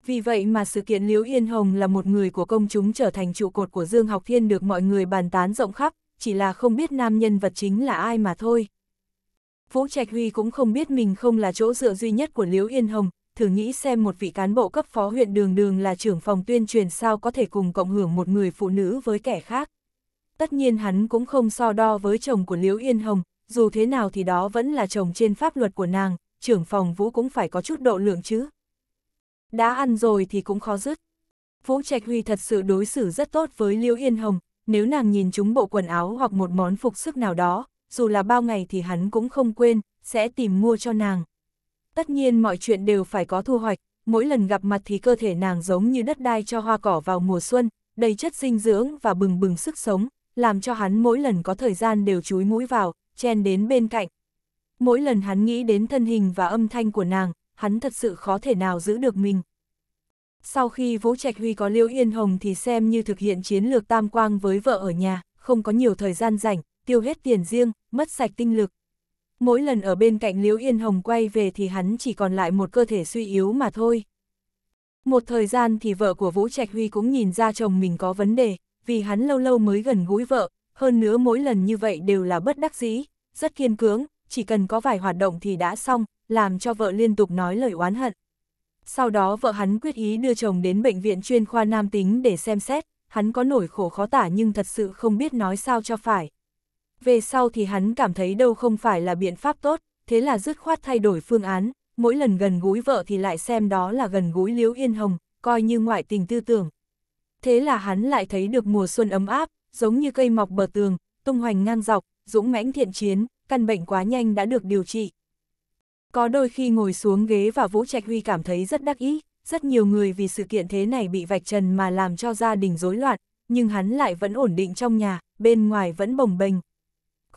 Vì vậy mà sự kiện Liễu Yên Hồng là một người của công chúng trở thành trụ cột của Dương Học Thiên được mọi người bàn tán rộng khắp, chỉ là không biết nam nhân vật chính là ai mà thôi. Vũ Trạch Huy cũng không biết mình không là chỗ dựa duy nhất của Liễu Yên Hồng, thử nghĩ xem một vị cán bộ cấp phó huyện đường đường là trưởng phòng tuyên truyền sao có thể cùng cộng hưởng một người phụ nữ với kẻ khác. Tất nhiên hắn cũng không so đo với chồng của Liễu Yên Hồng, dù thế nào thì đó vẫn là chồng trên pháp luật của nàng, trưởng phòng Vũ cũng phải có chút độ lượng chứ. Đã ăn rồi thì cũng khó dứt. Vũ Trạch Huy thật sự đối xử rất tốt với Liễu Yên Hồng, nếu nàng nhìn chúng bộ quần áo hoặc một món phục sức nào đó, dù là bao ngày thì hắn cũng không quên, sẽ tìm mua cho nàng. Tất nhiên mọi chuyện đều phải có thu hoạch, mỗi lần gặp mặt thì cơ thể nàng giống như đất đai cho hoa cỏ vào mùa xuân, đầy chất dinh dưỡng và bừng bừng sức sống, làm cho hắn mỗi lần có thời gian đều chúi mũi vào, chen đến bên cạnh. Mỗi lần hắn nghĩ đến thân hình và âm thanh của nàng, hắn thật sự khó thể nào giữ được mình. Sau khi Vũ Trạch Huy có liễu Yên Hồng thì xem như thực hiện chiến lược tam quang với vợ ở nhà, không có nhiều thời gian rảnh, tiêu hết tiền riêng, mất sạch tinh lực mỗi lần ở bên cạnh Liễu Yên Hồng quay về thì hắn chỉ còn lại một cơ thể suy yếu mà thôi. Một thời gian thì vợ của Vũ Trạch Huy cũng nhìn ra chồng mình có vấn đề, vì hắn lâu lâu mới gần gũi vợ, hơn nữa mỗi lần như vậy đều là bất đắc dĩ, rất kiên cưỡng, chỉ cần có vài hoạt động thì đã xong, làm cho vợ liên tục nói lời oán hận. Sau đó vợ hắn quyết ý đưa chồng đến bệnh viện chuyên khoa nam tính để xem xét, hắn có nổi khổ khó tả nhưng thật sự không biết nói sao cho phải về sau thì hắn cảm thấy đâu không phải là biện pháp tốt, thế là dứt khoát thay đổi phương án, mỗi lần gần gũi vợ thì lại xem đó là gần gũi Liễu Yên Hồng, coi như ngoại tình tư tưởng. Thế là hắn lại thấy được mùa xuân ấm áp, giống như cây mọc bờ tường, tung hoành ngang dọc, dũng mãnh thiện chiến, căn bệnh quá nhanh đã được điều trị. Có đôi khi ngồi xuống ghế và Vũ Trạch Huy cảm thấy rất đắc ý, rất nhiều người vì sự kiện thế này bị vạch trần mà làm cho gia đình rối loạn, nhưng hắn lại vẫn ổn định trong nhà, bên ngoài vẫn bồng bềnh,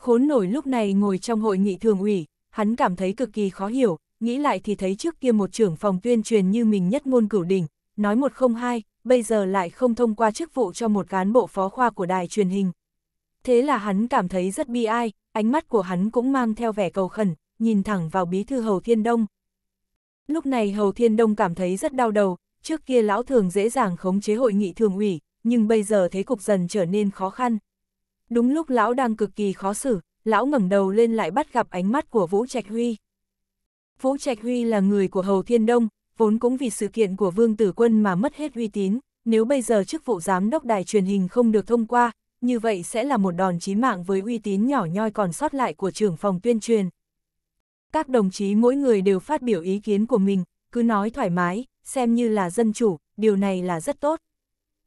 Khốn nổi lúc này ngồi trong hội nghị thường ủy, hắn cảm thấy cực kỳ khó hiểu, nghĩ lại thì thấy trước kia một trưởng phòng tuyên truyền như mình nhất ngôn cửu đỉnh, nói một không hai, bây giờ lại không thông qua chức vụ cho một cán bộ phó khoa của đài truyền hình. Thế là hắn cảm thấy rất bi ai, ánh mắt của hắn cũng mang theo vẻ cầu khẩn, nhìn thẳng vào bí thư Hầu Thiên Đông. Lúc này Hầu Thiên Đông cảm thấy rất đau đầu, trước kia lão thường dễ dàng khống chế hội nghị thường ủy, nhưng bây giờ thế cục dần trở nên khó khăn. Đúng lúc lão đang cực kỳ khó xử, lão ngẩng đầu lên lại bắt gặp ánh mắt của Vũ Trạch Huy. Vũ Trạch Huy là người của Hầu Thiên Đông, vốn cũng vì sự kiện của Vương Tử Quân mà mất hết uy tín, nếu bây giờ chức vụ giám đốc đài truyền hình không được thông qua, như vậy sẽ là một đòn chí mạng với uy tín nhỏ nhoi còn sót lại của trưởng phòng tuyên truyền. Các đồng chí mỗi người đều phát biểu ý kiến của mình, cứ nói thoải mái, xem như là dân chủ, điều này là rất tốt.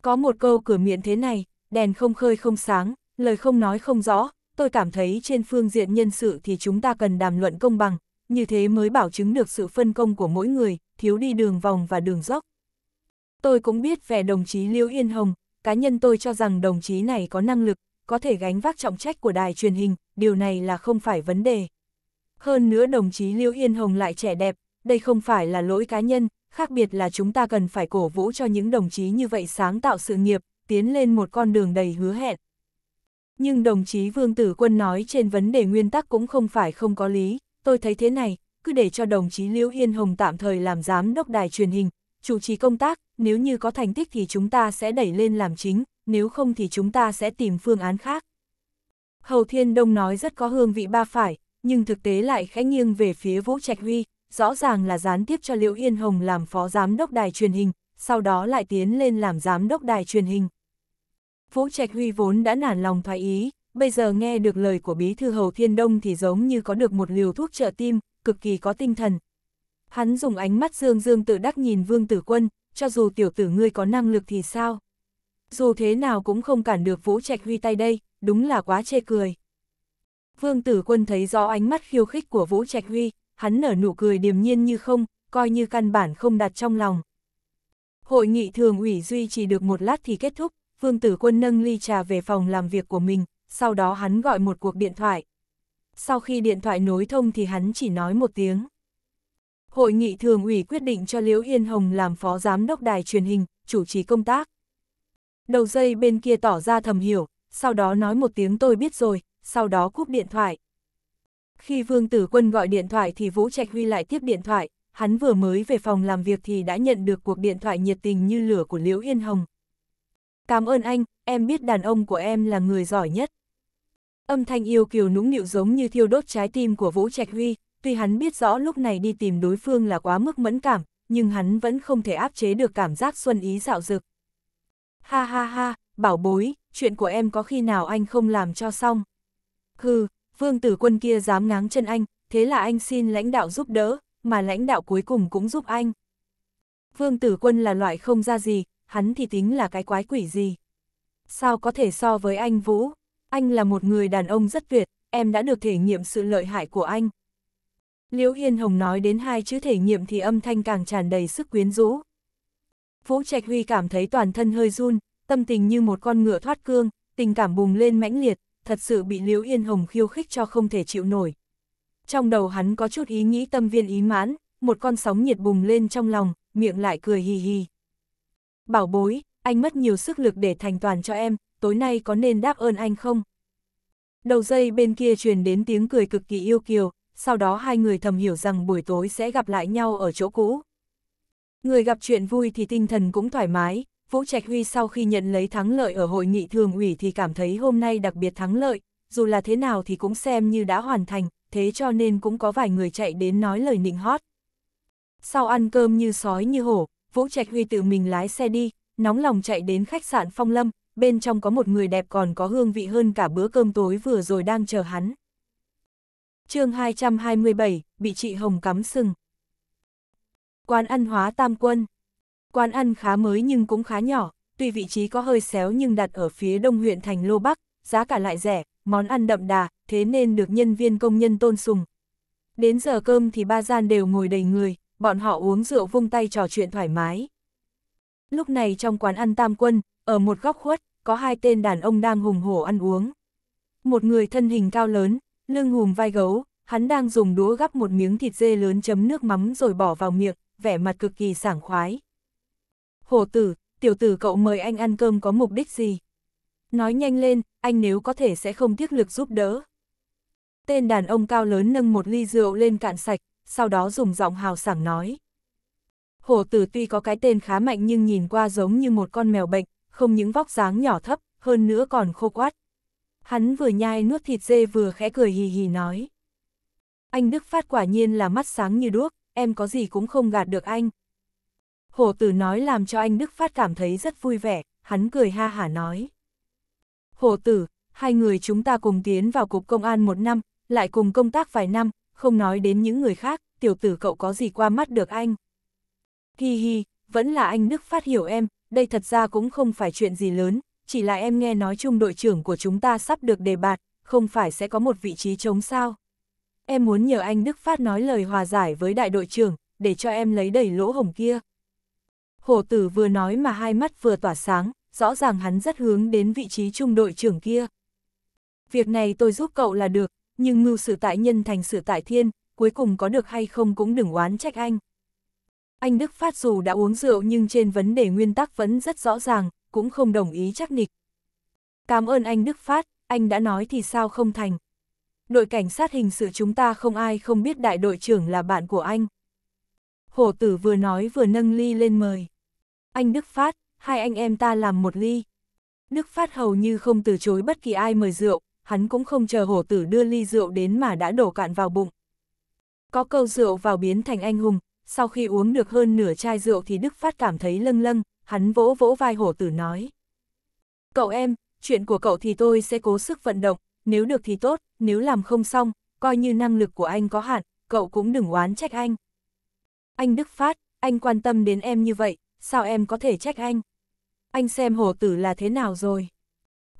Có một câu cửa miệng thế này, đèn không khơi không sáng, lời không nói không rõ, tôi cảm thấy trên phương diện nhân sự thì chúng ta cần đàm luận công bằng, như thế mới bảo chứng được sự phân công của mỗi người, thiếu đi đường vòng và đường dốc. Tôi cũng biết về đồng chí Liêu Yên Hồng, cá nhân tôi cho rằng đồng chí này có năng lực, có thể gánh vác trọng trách của đài truyền hình, điều này là không phải vấn đề. Hơn nữa đồng chí Liêu Yên Hồng lại trẻ đẹp, đây không phải là lỗi cá nhân, khác biệt là chúng ta cần phải cổ vũ cho những đồng chí như vậy sáng tạo sự nghiệp, tiến lên một con đường đầy hứa hẹn. Nhưng đồng chí Vương Tử Quân nói trên vấn đề nguyên tắc cũng không phải không có lý, tôi thấy thế này, cứ để cho đồng chí Liễu Yên Hồng tạm thời làm giám đốc đài truyền hình, chủ trì công tác, nếu như có thành tích thì chúng ta sẽ đẩy lên làm chính, nếu không thì chúng ta sẽ tìm phương án khác. Hầu Thiên Đông nói rất có hương vị ba phải, nhưng thực tế lại khẽ nghiêng về phía Vũ Trạch Huy, rõ ràng là gián tiếp cho Liễu Yên Hồng làm phó giám đốc đài truyền hình, sau đó lại tiến lên làm giám đốc đài truyền hình. Vũ Trạch Huy vốn đã nản lòng thoái ý, bây giờ nghe được lời của bí thư hầu thiên đông thì giống như có được một liều thuốc trợ tim, cực kỳ có tinh thần. Hắn dùng ánh mắt dương dương tự đắc nhìn vương tử quân, cho dù tiểu tử ngươi có năng lực thì sao? Dù thế nào cũng không cản được Vũ Trạch Huy tay đây, đúng là quá chê cười. Vương tử quân thấy do ánh mắt khiêu khích của Vũ Trạch Huy, hắn nở nụ cười điềm nhiên như không, coi như căn bản không đặt trong lòng. Hội nghị thường ủy duy trì được một lát thì kết thúc, Vương Tử Quân nâng ly trà về phòng làm việc của mình, sau đó hắn gọi một cuộc điện thoại. Sau khi điện thoại nối thông thì hắn chỉ nói một tiếng. Hội nghị thường ủy quyết định cho Liễu Yên Hồng làm phó giám đốc đài truyền hình, chủ trì công tác. Đầu dây bên kia tỏ ra thầm hiểu, sau đó nói một tiếng tôi biết rồi, sau đó cúp điện thoại. Khi Vương Tử Quân gọi điện thoại thì Vũ Trạch Huy lại tiếp điện thoại, hắn vừa mới về phòng làm việc thì đã nhận được cuộc điện thoại nhiệt tình như lửa của Liễu Yên Hồng. Cảm ơn anh, em biết đàn ông của em là người giỏi nhất. Âm thanh yêu kiều nũng nịu giống như thiêu đốt trái tim của Vũ Trạch Huy, tuy hắn biết rõ lúc này đi tìm đối phương là quá mức mẫn cảm, nhưng hắn vẫn không thể áp chế được cảm giác xuân ý dạo dực. Ha ha ha, bảo bối, chuyện của em có khi nào anh không làm cho xong. Hừ, vương tử quân kia dám ngáng chân anh, thế là anh xin lãnh đạo giúp đỡ, mà lãnh đạo cuối cùng cũng giúp anh. Vương tử quân là loại không ra gì, hắn thì tính là cái quái quỷ gì. Sao có thể so với anh Vũ? Anh là một người đàn ông rất tuyệt, em đã được thể nghiệm sự lợi hại của anh. Liễu Hiên Hồng nói đến hai chữ thể nghiệm thì âm thanh càng tràn đầy sức quyến rũ. Vũ Trạch Huy cảm thấy toàn thân hơi run, tâm tình như một con ngựa thoát cương, tình cảm bùng lên mãnh liệt, thật sự bị Liễu hiên Hồng khiêu khích cho không thể chịu nổi. Trong đầu hắn có chút ý nghĩ tâm viên ý mãn, một con sóng nhiệt bùng lên trong lòng, miệng lại cười hì hì. Bảo bối, anh mất nhiều sức lực để thành toàn cho em, tối nay có nên đáp ơn anh không? Đầu dây bên kia truyền đến tiếng cười cực kỳ yêu kiều, sau đó hai người thầm hiểu rằng buổi tối sẽ gặp lại nhau ở chỗ cũ. Người gặp chuyện vui thì tinh thần cũng thoải mái, Vũ Trạch Huy sau khi nhận lấy thắng lợi ở hội nghị thường ủy thì cảm thấy hôm nay đặc biệt thắng lợi, dù là thế nào thì cũng xem như đã hoàn thành, thế cho nên cũng có vài người chạy đến nói lời nịnh hót. Sau ăn cơm như sói như hổ, Vũ Trạch Huy tự mình lái xe đi, nóng lòng chạy đến khách sạn Phong Lâm, bên trong có một người đẹp còn có hương vị hơn cả bữa cơm tối vừa rồi đang chờ hắn. chương 227, bị chị Hồng cắm sừng. Quán ăn hóa tam quân. Quán ăn khá mới nhưng cũng khá nhỏ, tuy vị trí có hơi xéo nhưng đặt ở phía đông huyện thành Lô Bắc, giá cả lại rẻ, món ăn đậm đà, thế nên được nhân viên công nhân tôn sùng. Đến giờ cơm thì ba gian đều ngồi đầy người, bọn họ uống rượu vung tay trò chuyện thoải mái. Lúc này trong quán ăn tam quân, ở một góc khuất, có hai tên đàn ông đang hùng hổ ăn uống. Một người thân hình cao lớn, lưng hùm vai gấu, hắn đang dùng đũa gắp một miếng thịt dê lớn chấm nước mắm rồi bỏ vào miệng, vẻ mặt cực kỳ sảng khoái. hồ tử, tiểu tử cậu mời anh ăn cơm có mục đích gì? Nói nhanh lên, anh nếu có thể sẽ không tiếc lực giúp đỡ. Tên đàn ông cao lớn nâng một ly rượu lên cạn sạch, sau đó dùng giọng hào sảng nói. hồ tử tuy có cái tên khá mạnh nhưng nhìn qua giống như một con mèo bệnh, không những vóc dáng nhỏ thấp, hơn nữa còn khô quát. Hắn vừa nhai nuốt thịt dê vừa khẽ cười hì hì nói. Anh Đức Phát quả nhiên là mắt sáng như đuốc, em có gì cũng không gạt được anh. hồ tử nói làm cho anh Đức Phát cảm thấy rất vui vẻ, hắn cười ha hả nói. hồ tử, hai người chúng ta cùng tiến vào cục công an một năm, lại cùng công tác vài năm, không nói đến những người khác, tiểu tử cậu có gì qua mắt được anh. Hi hi, vẫn là anh Đức phát hiểu em, đây thật ra cũng không phải chuyện gì lớn, chỉ là em nghe nói chung đội trưởng của chúng ta sắp được đề bạt, không phải sẽ có một vị trí trống sao. Em muốn nhờ anh Đức Phát nói lời hòa giải với đại đội trưởng, để cho em lấy đầy lỗ hồng kia. Hổ tử vừa nói mà hai mắt vừa tỏa sáng, rõ ràng hắn rất hướng đến vị trí trung đội trưởng kia. Việc này tôi giúp cậu là được, nhưng mưu sự tại nhân thành sự tại thiên, cuối cùng có được hay không cũng đừng oán trách anh. Anh Đức Phát dù đã uống rượu nhưng trên vấn đề nguyên tắc vẫn rất rõ ràng, cũng không đồng ý chắc nịch. Cảm ơn anh Đức Phát, anh đã nói thì sao không thành. Đội cảnh sát hình sự chúng ta không ai không biết đại đội trưởng là bạn của anh. Hổ tử vừa nói vừa nâng ly lên mời. Anh Đức Phát, hai anh em ta làm một ly. Đức Phát hầu như không từ chối bất kỳ ai mời rượu, hắn cũng không chờ hổ tử đưa ly rượu đến mà đã đổ cạn vào bụng. Có câu rượu vào biến thành anh hùng, sau khi uống được hơn nửa chai rượu thì Đức Phát cảm thấy lâng lâng, hắn vỗ vỗ vai hổ tử nói. Cậu em, chuyện của cậu thì tôi sẽ cố sức vận động, nếu được thì tốt, nếu làm không xong, coi như năng lực của anh có hạn, cậu cũng đừng oán trách anh. Anh Đức Phát, anh quan tâm đến em như vậy, sao em có thể trách anh? Anh xem hổ tử là thế nào rồi?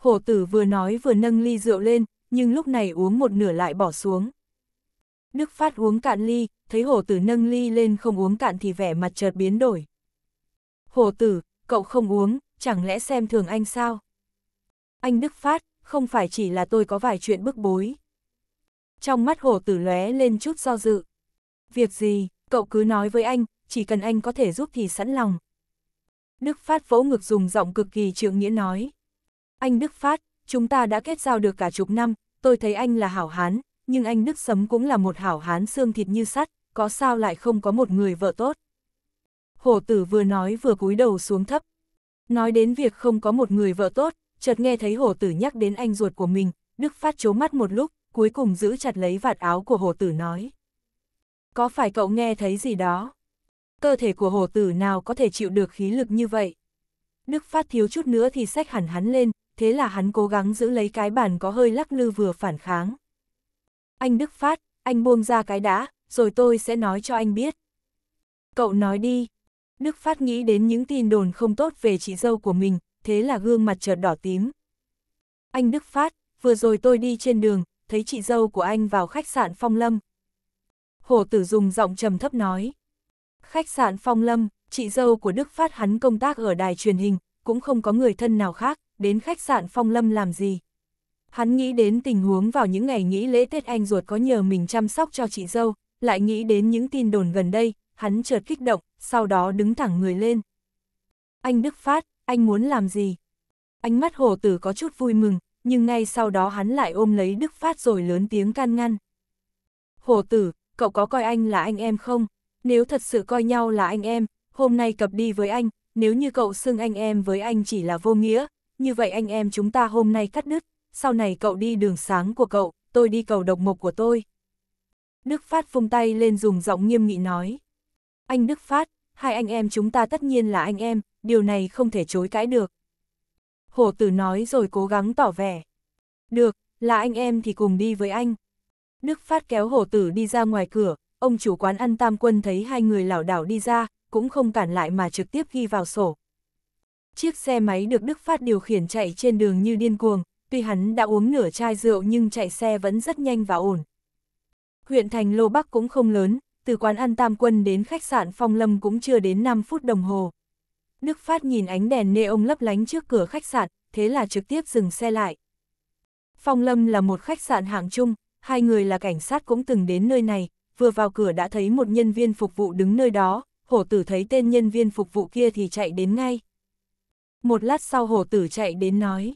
hổ tử vừa nói vừa nâng ly rượu lên, nhưng lúc này uống một nửa lại bỏ xuống. Đức Phát uống cạn ly, thấy hổ tử nâng ly lên không uống cạn thì vẻ mặt chợt biến đổi. Hổ tử, cậu không uống, chẳng lẽ xem thường anh sao? Anh Đức Phát, không phải chỉ là tôi có vài chuyện bức bối. Trong mắt hổ tử lóe lên chút do dự. Việc gì, cậu cứ nói với anh, chỉ cần anh có thể giúp thì sẵn lòng. Đức Phát vỗ ngực dùng giọng cực kỳ trượng nghĩa nói. Anh Đức Phát, chúng ta đã kết giao được cả chục năm, tôi thấy anh là hảo hán, nhưng anh Đức Sấm cũng là một hảo hán xương thịt như sắt, có sao lại không có một người vợ tốt. Hổ tử vừa nói vừa cúi đầu xuống thấp. Nói đến việc không có một người vợ tốt, chợt nghe thấy hổ tử nhắc đến anh ruột của mình, Đức Phát chố mắt một lúc, cuối cùng giữ chặt lấy vạt áo của hổ tử nói. Có phải cậu nghe thấy gì đó? Cơ thể của hổ tử nào có thể chịu được khí lực như vậy? Đức Phát thiếu chút nữa thì sách hẳn hắn lên, thế là hắn cố gắng giữ lấy cái bàn có hơi lắc lư vừa phản kháng. Anh Đức Phát, anh buông ra cái đã, rồi tôi sẽ nói cho anh biết. Cậu nói đi. Đức Phát nghĩ đến những tin đồn không tốt về chị dâu của mình, thế là gương mặt chợt đỏ tím. Anh Đức Phát, vừa rồi tôi đi trên đường, thấy chị dâu của anh vào khách sạn Phong Lâm. hồ tử dùng giọng trầm thấp nói. Khách sạn Phong Lâm, chị dâu của Đức Phát hắn công tác ở đài truyền hình, cũng không có người thân nào khác, đến khách sạn Phong Lâm làm gì. Hắn nghĩ đến tình huống vào những ngày nghỉ lễ Tết anh ruột có nhờ mình chăm sóc cho chị dâu, lại nghĩ đến những tin đồn gần đây, hắn chợt kích động, sau đó đứng thẳng người lên. Anh Đức Phát, anh muốn làm gì? Ánh mắt hồ tử có chút vui mừng, nhưng ngay sau đó hắn lại ôm lấy Đức Phát rồi lớn tiếng can ngăn. Hồ tử, cậu có coi anh là anh em không? Nếu thật sự coi nhau là anh em, hôm nay cập đi với anh, nếu như cậu xưng anh em với anh chỉ là vô nghĩa, như vậy anh em chúng ta hôm nay cắt đứt, sau này cậu đi đường sáng của cậu, tôi đi cầu độc mộc của tôi. Đức Phát phung tay lên dùng giọng nghiêm nghị nói. Anh Đức Phát, hai anh em chúng ta tất nhiên là anh em, điều này không thể chối cãi được. Hổ tử nói rồi cố gắng tỏ vẻ. Được, là anh em thì cùng đi với anh. Đức Phát kéo hổ tử đi ra ngoài cửa, ông chủ quán ăn tam quân thấy hai người lảo đảo đi ra, cũng không cản lại mà trực tiếp ghi vào sổ. Chiếc xe máy được Đức Phát điều khiển chạy trên đường như điên cuồng, tuy hắn đã uống nửa chai rượu nhưng chạy xe vẫn rất nhanh và ổn. Huyện thành Lô Bắc cũng không lớn, từ quán ăn Tam Quân đến khách sạn Phong Lâm cũng chưa đến 5 phút đồng hồ. Đức Phát nhìn ánh đèn neon lấp lánh trước cửa khách sạn, thế là trực tiếp dừng xe lại. Phong Lâm là một khách sạn hạng chung, hai người là cảnh sát cũng từng đến nơi này, vừa vào cửa đã thấy một nhân viên phục vụ đứng nơi đó, hổ tử thấy tên nhân viên phục vụ kia thì chạy đến ngay một lát sau hồ tử chạy đến nói.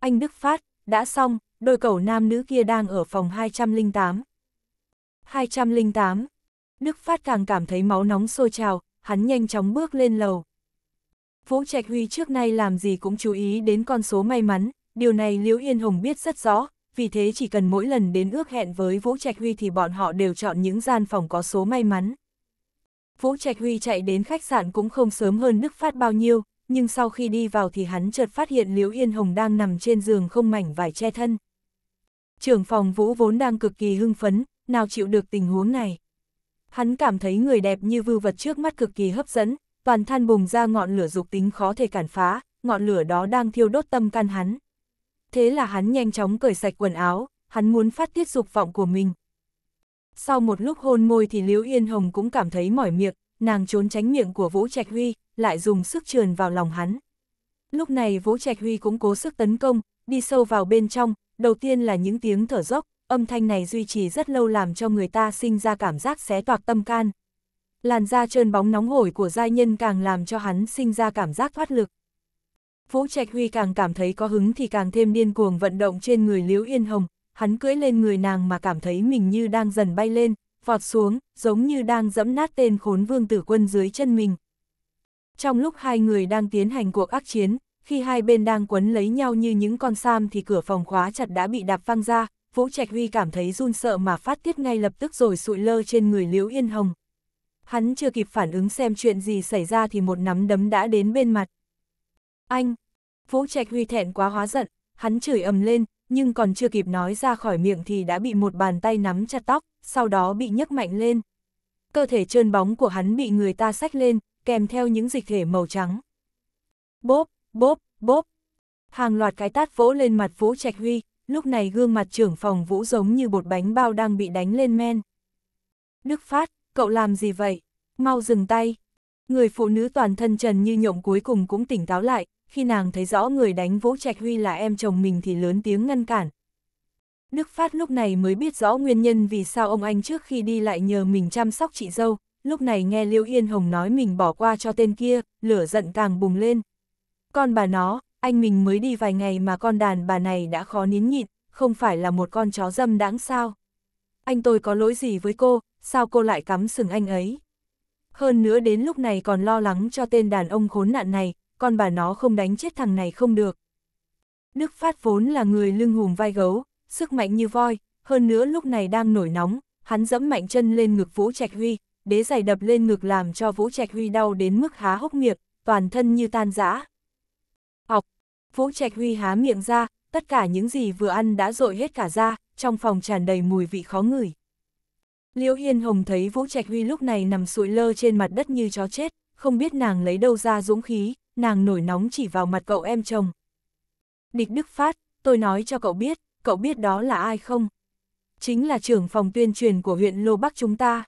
Anh Đức Phát, đã xong, đôi cầu nam nữ kia đang ở phòng 208. 208. Đức Phát càng cảm thấy máu nóng sôi trào, hắn nhanh chóng bước lên lầu. Vũ Trạch Huy trước nay làm gì cũng chú ý đến con số may mắn, điều này Liễu Yên Hồng biết rất rõ, vì thế chỉ cần mỗi lần đến ước hẹn với Vũ Trạch Huy thì bọn họ đều chọn những gian phòng có số may mắn. Vũ Trạch Huy chạy đến khách sạn cũng không sớm hơn Đức Phát bao nhiêu, nhưng sau khi đi vào thì hắn chợt phát hiện Liễu Yên Hồng đang nằm trên giường không mảnh vải che thân. Trưởng phòng Vũ vốn đang cực kỳ hưng phấn, nào chịu được tình huống này. Hắn cảm thấy người đẹp như vưu vật trước mắt cực kỳ hấp dẫn, toàn thân bùng ra ngọn lửa dục tính khó thể cản phá, ngọn lửa đó đang thiêu đốt tâm can hắn. Thế là hắn nhanh chóng cởi sạch quần áo, hắn muốn phát tiết dục vọng của mình. Sau một lúc hôn môi thì Liễu Yên Hồng cũng cảm thấy mỏi miệng, nàng trốn tránh miệng của Vũ Trạch Huy, lại dùng sức trườn vào lòng hắn. Lúc này Vũ Trạch Huy cũng cố sức tấn công, đi sâu vào bên trong, đầu tiên là những tiếng thở dốc, âm thanh này duy trì rất lâu làm cho người ta sinh ra cảm giác xé toạc tâm can. Làn da trơn bóng nóng hổi của giai nhân càng làm cho hắn sinh ra cảm giác thoát lực. Vũ Trạch Huy càng cảm thấy có hứng thì càng thêm điên cuồng vận động trên người Liễu Yên Hồng, hắn cưỡi lên người nàng mà cảm thấy mình như đang dần bay lên, vọt xuống, giống như đang dẫm nát tên khốn vương tử quân dưới chân mình. Trong lúc hai người đang tiến hành cuộc ác chiến, khi hai bên đang quấn lấy nhau như những con sam thì cửa phòng khóa chặt đã bị đạp văng ra, Vũ Trạch Huy cảm thấy run sợ mà phát tiết ngay lập tức rồi sụi lơ trên người Liễu Yên Hồng. Hắn chưa kịp phản ứng xem chuyện gì xảy ra thì một nắm đấm đã đến bên mặt. Anh! Vũ Trạch Huy thẹn quá hóa giận, hắn chửi ầm lên, nhưng còn chưa kịp nói ra khỏi miệng thì đã bị một bàn tay nắm chặt tóc, sau đó bị nhấc mạnh lên. Cơ thể trơn bóng của hắn bị người ta xách lên, kèm theo những dịch thể màu trắng. Bốp, bốp, bốp. Hàng loạt cái tát vỗ lên mặt Vũ Trạch Huy, lúc này gương mặt trưởng phòng Vũ giống như bột bánh bao đang bị đánh lên men. Đức Phát, cậu làm gì vậy? Mau dừng tay. Người phụ nữ toàn thân trần như nhộng cuối cùng cũng tỉnh táo lại, khi nàng thấy rõ người đánh Vũ Trạch Huy là em chồng mình thì lớn tiếng ngăn cản. Đức Phát lúc này mới biết rõ nguyên nhân vì sao ông anh trước khi đi lại nhờ mình chăm sóc chị dâu, lúc này nghe liễu Yên Hồng nói mình bỏ qua cho tên kia, lửa giận càng bùng lên. Con bà nó, anh mình mới đi vài ngày mà con đàn bà này đã khó nín nhịn, không phải là một con chó dâm đáng sao. Anh tôi có lỗi gì với cô, sao cô lại cắm sừng anh ấy? Hơn nữa đến lúc này còn lo lắng cho tên đàn ông khốn nạn này, con bà nó không đánh chết thằng này không được. Đức Phát vốn là người lưng hùm vai gấu, sức mạnh như voi, hơn nữa lúc này đang nổi nóng, hắn dẫm mạnh chân lên ngực Vũ Trạch Huy, đế giày đập lên ngực làm cho Vũ Trạch Huy đau đến mức há hốc miệng, toàn thân như tan rã. Học, Vũ Trạch Huy há miệng ra, tất cả những gì vừa ăn đã dội hết cả ra, trong phòng tràn đầy mùi vị khó ngửi. Liễu Hiên Hồng thấy Vũ Trạch Huy lúc này nằm sụi lơ trên mặt đất như chó chết, không biết nàng lấy đâu ra dũng khí, nàng nổi nóng chỉ vào mặt cậu em chồng. Địch Đức Phát, tôi nói cho cậu biết, cậu biết đó là ai không? Chính là trưởng phòng tuyên truyền của huyện Lô Bắc chúng ta.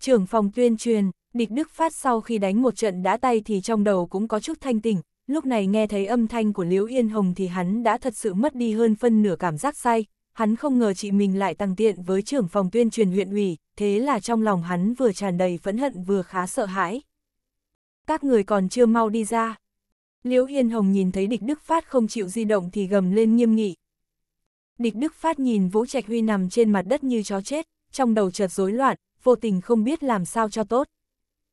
Trưởng phòng tuyên truyền, Địch Đức Phát sau khi đánh một trận đá tay thì trong đầu cũng có chút thanh tỉnh, lúc này nghe thấy âm thanh của Liễu Yên Hồng thì hắn đã thật sự mất đi hơn phân nửa cảm giác say, hắn không ngờ chị mình lại tăng tiện với trưởng phòng tuyên truyền huyện ủy, thế là trong lòng hắn vừa tràn đầy phẫn hận vừa khá sợ hãi các người còn chưa mau đi ra. Liễu Hiên Hồng nhìn thấy địch Đức Phát không chịu di động thì gầm lên nghiêm nghị. Địch Đức Phát nhìn Vũ Trạch Huy nằm trên mặt đất như chó chết, trong đầu chợt rối loạn, vô tình không biết làm sao cho tốt.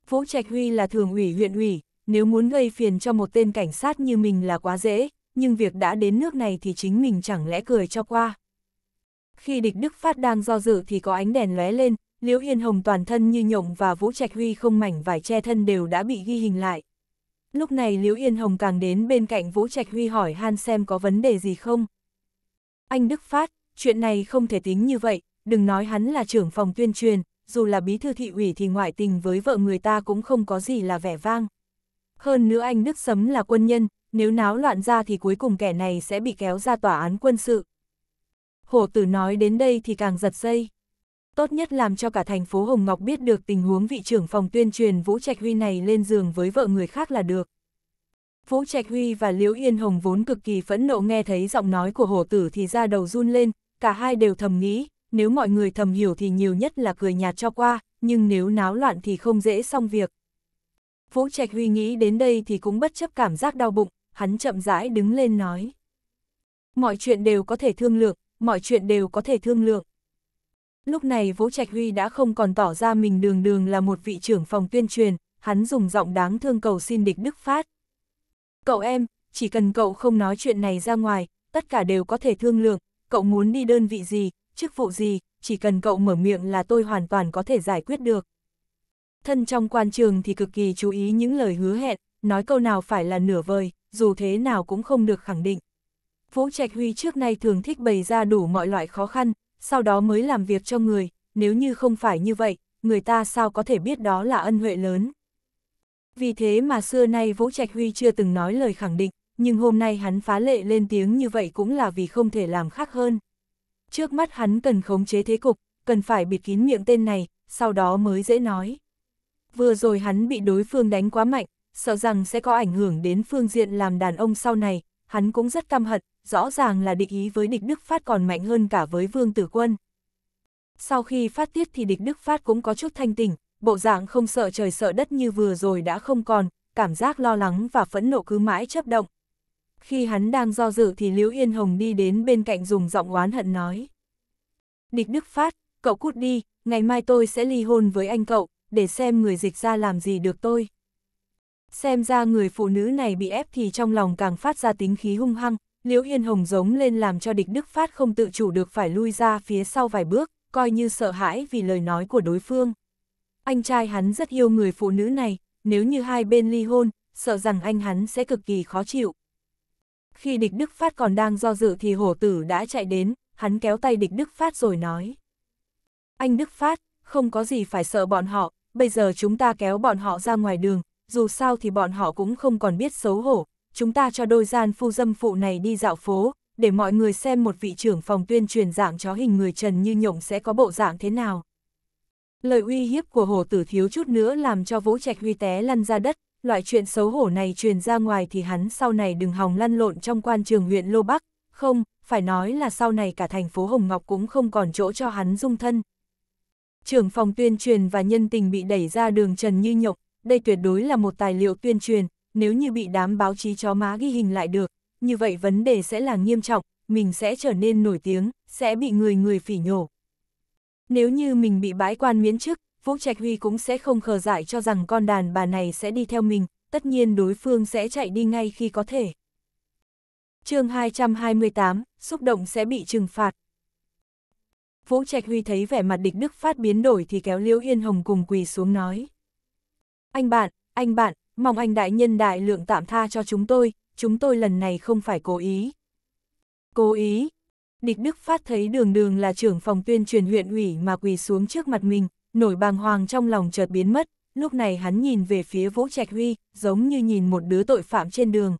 Vũ Trạch Huy là thường ủy huyện ủy, nếu muốn gây phiền cho một tên cảnh sát như mình là quá dễ, nhưng việc đã đến nước này thì chính mình chẳng lẽ cười cho qua. Khi địch Đức Phát đang do dự thì có ánh đèn lóe lên, Liễu Hiên Hồng toàn thân như nhộng và Vũ Trạch Huy không mảnh vải che thân đều đã bị ghi hình lại. Lúc này Liễu Hiên Hồng càng đến bên cạnh Vũ Trạch Huy hỏi han xem có vấn đề gì không. Anh Đức Phát, chuyện này không thể tính như vậy, đừng nói hắn là trưởng phòng tuyên truyền, dù là bí thư thị ủy thì ngoại tình với vợ người ta cũng không có gì là vẻ vang. Hơn nữa anh Đức Sấm là quân nhân, nếu náo loạn ra thì cuối cùng kẻ này sẽ bị kéo ra tòa án quân sự. Hổ tử nói đến đây thì càng giật dây. Tốt nhất làm cho cả thành phố Hồng Ngọc biết được tình huống vị trưởng phòng tuyên truyền Vũ Trạch Huy này lên giường với vợ người khác là được. Vũ Trạch Huy và Liễu Yên Hồng vốn cực kỳ phẫn nộ nghe thấy giọng nói của Hồ tử thì ra đầu run lên, cả hai đều thầm nghĩ, nếu mọi người thầm hiểu thì nhiều nhất là cười nhạt cho qua, nhưng nếu náo loạn thì không dễ xong việc. Vũ Trạch Huy nghĩ đến đây thì cũng bất chấp cảm giác đau bụng, hắn chậm rãi đứng lên nói. Mọi chuyện đều có thể thương lượng, mọi chuyện đều có thể thương lượng. Lúc này Vũ Trạch Huy đã không còn tỏ ra mình đường đường là một vị trưởng phòng tuyên truyền, hắn dùng giọng đáng thương cầu xin địch Đức Phát. Cậu em, chỉ cần cậu không nói chuyện này ra ngoài, tất cả đều có thể thương lượng, cậu muốn đi đơn vị gì, chức vụ gì, chỉ cần cậu mở miệng là tôi hoàn toàn có thể giải quyết được. Thân trong quan trường thì cực kỳ chú ý những lời hứa hẹn, nói câu nào phải là nửa vời, dù thế nào cũng không được khẳng định. Vũ Trạch Huy trước nay thường thích bày ra đủ mọi loại khó khăn, sau đó mới làm việc cho người, nếu như không phải như vậy, người ta sao có thể biết đó là ân huệ lớn. Vì thế mà xưa nay Vũ Trạch Huy chưa từng nói lời khẳng định, nhưng hôm nay hắn phá lệ lên tiếng như vậy cũng là vì không thể làm khác hơn. Trước mắt hắn cần khống chế thế cục, cần phải bịt kín miệng tên này, sau đó mới dễ nói. Vừa rồi hắn bị đối phương đánh quá mạnh, sợ rằng sẽ có ảnh hưởng đến phương diện làm đàn ông sau này, hắn cũng rất căm hận, rõ ràng là địch ý với địch Đức Phát còn mạnh hơn cả với Vương Tử Quân. Sau khi phát tiết thì địch Đức Phát cũng có chút thanh tỉnh, bộ dạng không sợ trời sợ đất như vừa rồi đã không còn, cảm giác lo lắng và phẫn nộ cứ mãi chấp động. Khi hắn đang do dự thì Liễu Yên Hồng đi đến bên cạnh dùng giọng oán hận nói. Địch Đức Phát, cậu cút đi, ngày mai tôi sẽ ly hôn với anh cậu, để xem người dịch ra làm gì được tôi xem ra người phụ nữ này bị ép thì trong lòng càng phát ra tính khí hung hăng, Liễu Hiên Hồng giống lên làm cho địch Đức Phát không tự chủ được phải lui ra phía sau vài bước, coi như sợ hãi vì lời nói của đối phương. Anh trai hắn rất yêu người phụ nữ này, nếu như hai bên ly hôn, sợ rằng anh hắn sẽ cực kỳ khó chịu. Khi địch Đức Phát còn đang do dự thì hổ tử đã chạy đến, hắn kéo tay địch Đức Phát rồi nói. Anh Đức Phát, không có gì phải sợ bọn họ, bây giờ chúng ta kéo bọn họ ra ngoài đường, dù sao thì bọn họ cũng không còn biết xấu hổ, chúng ta cho đôi gian phu dâm phụ này đi dạo phố, để mọi người xem một vị trưởng phòng tuyên truyền dạng chó hình người trần như nhộng sẽ có bộ dạng thế nào. Lời uy hiếp của hồ tử thiếu chút nữa làm cho vũ trạch huy té lăn ra đất, loại chuyện xấu hổ này truyền ra ngoài thì hắn sau này đừng hòng lăn lộn trong quan trường huyện Lô Bắc, không, phải nói là sau này cả thành phố Hồng Ngọc cũng không còn chỗ cho hắn dung thân. Trưởng phòng tuyên truyền và nhân tình bị đẩy ra đường Trần Như Nhộng, đây tuyệt đối là một tài liệu tuyên truyền, nếu như bị đám báo chí chó má ghi hình lại được, như vậy vấn đề sẽ là nghiêm trọng, mình sẽ trở nên nổi tiếng, sẽ bị người người phỉ nhổ. Nếu như mình bị bãi quan miễn chức, Vũ Trạch Huy cũng sẽ không khờ dại cho rằng con đàn bà này sẽ đi theo mình, tất nhiên đối phương sẽ chạy đi ngay khi có thể. chương 228, xúc động sẽ bị trừng phạt. Vũ Trạch Huy thấy vẻ mặt địch Đức phát biến đổi thì kéo Liễu Yên Hồng cùng quỳ xuống nói. Anh bạn, anh bạn, mong anh đại nhân đại lượng tạm tha cho chúng tôi, chúng tôi lần này không phải cố ý. Cố ý. Địch Đức Phát thấy đường đường là trưởng phòng tuyên truyền huyện ủy mà quỳ xuống trước mặt mình, nổi bàng hoàng trong lòng chợt biến mất, lúc này hắn nhìn về phía Vũ Trạch Huy, giống như nhìn một đứa tội phạm trên đường.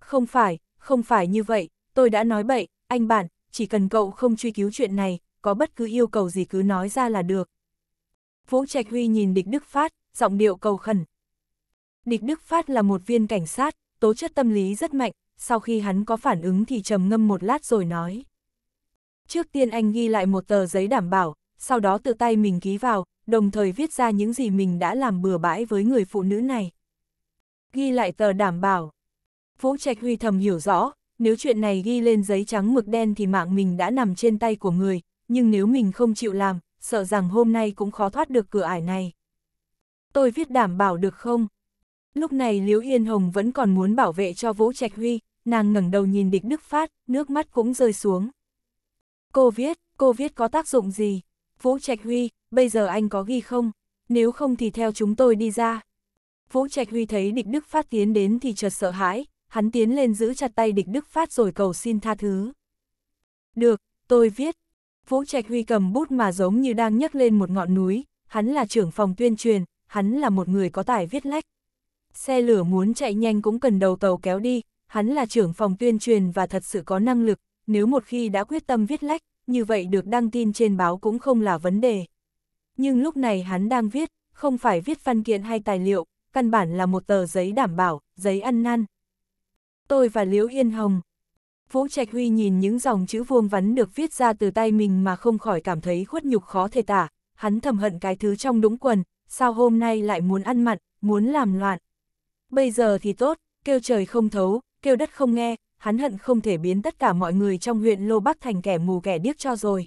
Không phải, không phải như vậy, tôi đã nói bậy, anh bạn, chỉ cần cậu không truy cứu chuyện này, có bất cứ yêu cầu gì cứ nói ra là được. Vũ Trạch Huy nhìn địch Đức Phát, giọng điệu cầu khẩn. Địch Đức Phát là một viên cảnh sát, tố chất tâm lý rất mạnh, sau khi hắn có phản ứng thì trầm ngâm một lát rồi nói. Trước tiên anh ghi lại một tờ giấy đảm bảo, sau đó tự tay mình ký vào, đồng thời viết ra những gì mình đã làm bừa bãi với người phụ nữ này. Ghi lại tờ đảm bảo. Vũ Trạch Huy thầm hiểu rõ, nếu chuyện này ghi lên giấy trắng mực đen thì mạng mình đã nằm trên tay của người, nhưng nếu mình không chịu làm, sợ rằng hôm nay cũng khó thoát được cửa ải này tôi viết đảm bảo được không? Lúc này Liễu Yên Hồng vẫn còn muốn bảo vệ cho Vũ Trạch Huy, nàng ngẩng đầu nhìn địch Đức Phát, nước mắt cũng rơi xuống. Cô viết, cô viết có tác dụng gì? Vũ Trạch Huy, bây giờ anh có ghi không? Nếu không thì theo chúng tôi đi ra. Vũ Trạch Huy thấy địch Đức Phát tiến đến thì chợt sợ hãi, hắn tiến lên giữ chặt tay địch Đức Phát rồi cầu xin tha thứ. Được, tôi viết. Vũ Trạch Huy cầm bút mà giống như đang nhấc lên một ngọn núi, hắn là trưởng phòng tuyên truyền, hắn là một người có tài viết lách. Xe lửa muốn chạy nhanh cũng cần đầu tàu kéo đi, hắn là trưởng phòng tuyên truyền và thật sự có năng lực, nếu một khi đã quyết tâm viết lách, như vậy được đăng tin trên báo cũng không là vấn đề. Nhưng lúc này hắn đang viết, không phải viết văn kiện hay tài liệu, căn bản là một tờ giấy đảm bảo, giấy ăn năn. Tôi và Liễu Yên Hồng Vũ Trạch Huy nhìn những dòng chữ vuông vắn được viết ra từ tay mình mà không khỏi cảm thấy khuất nhục khó thể tả, hắn thầm hận cái thứ trong đúng quần, sao hôm nay lại muốn ăn mặn, muốn làm loạn. Bây giờ thì tốt, kêu trời không thấu, kêu đất không nghe, hắn hận không thể biến tất cả mọi người trong huyện Lô Bắc thành kẻ mù kẻ điếc cho rồi.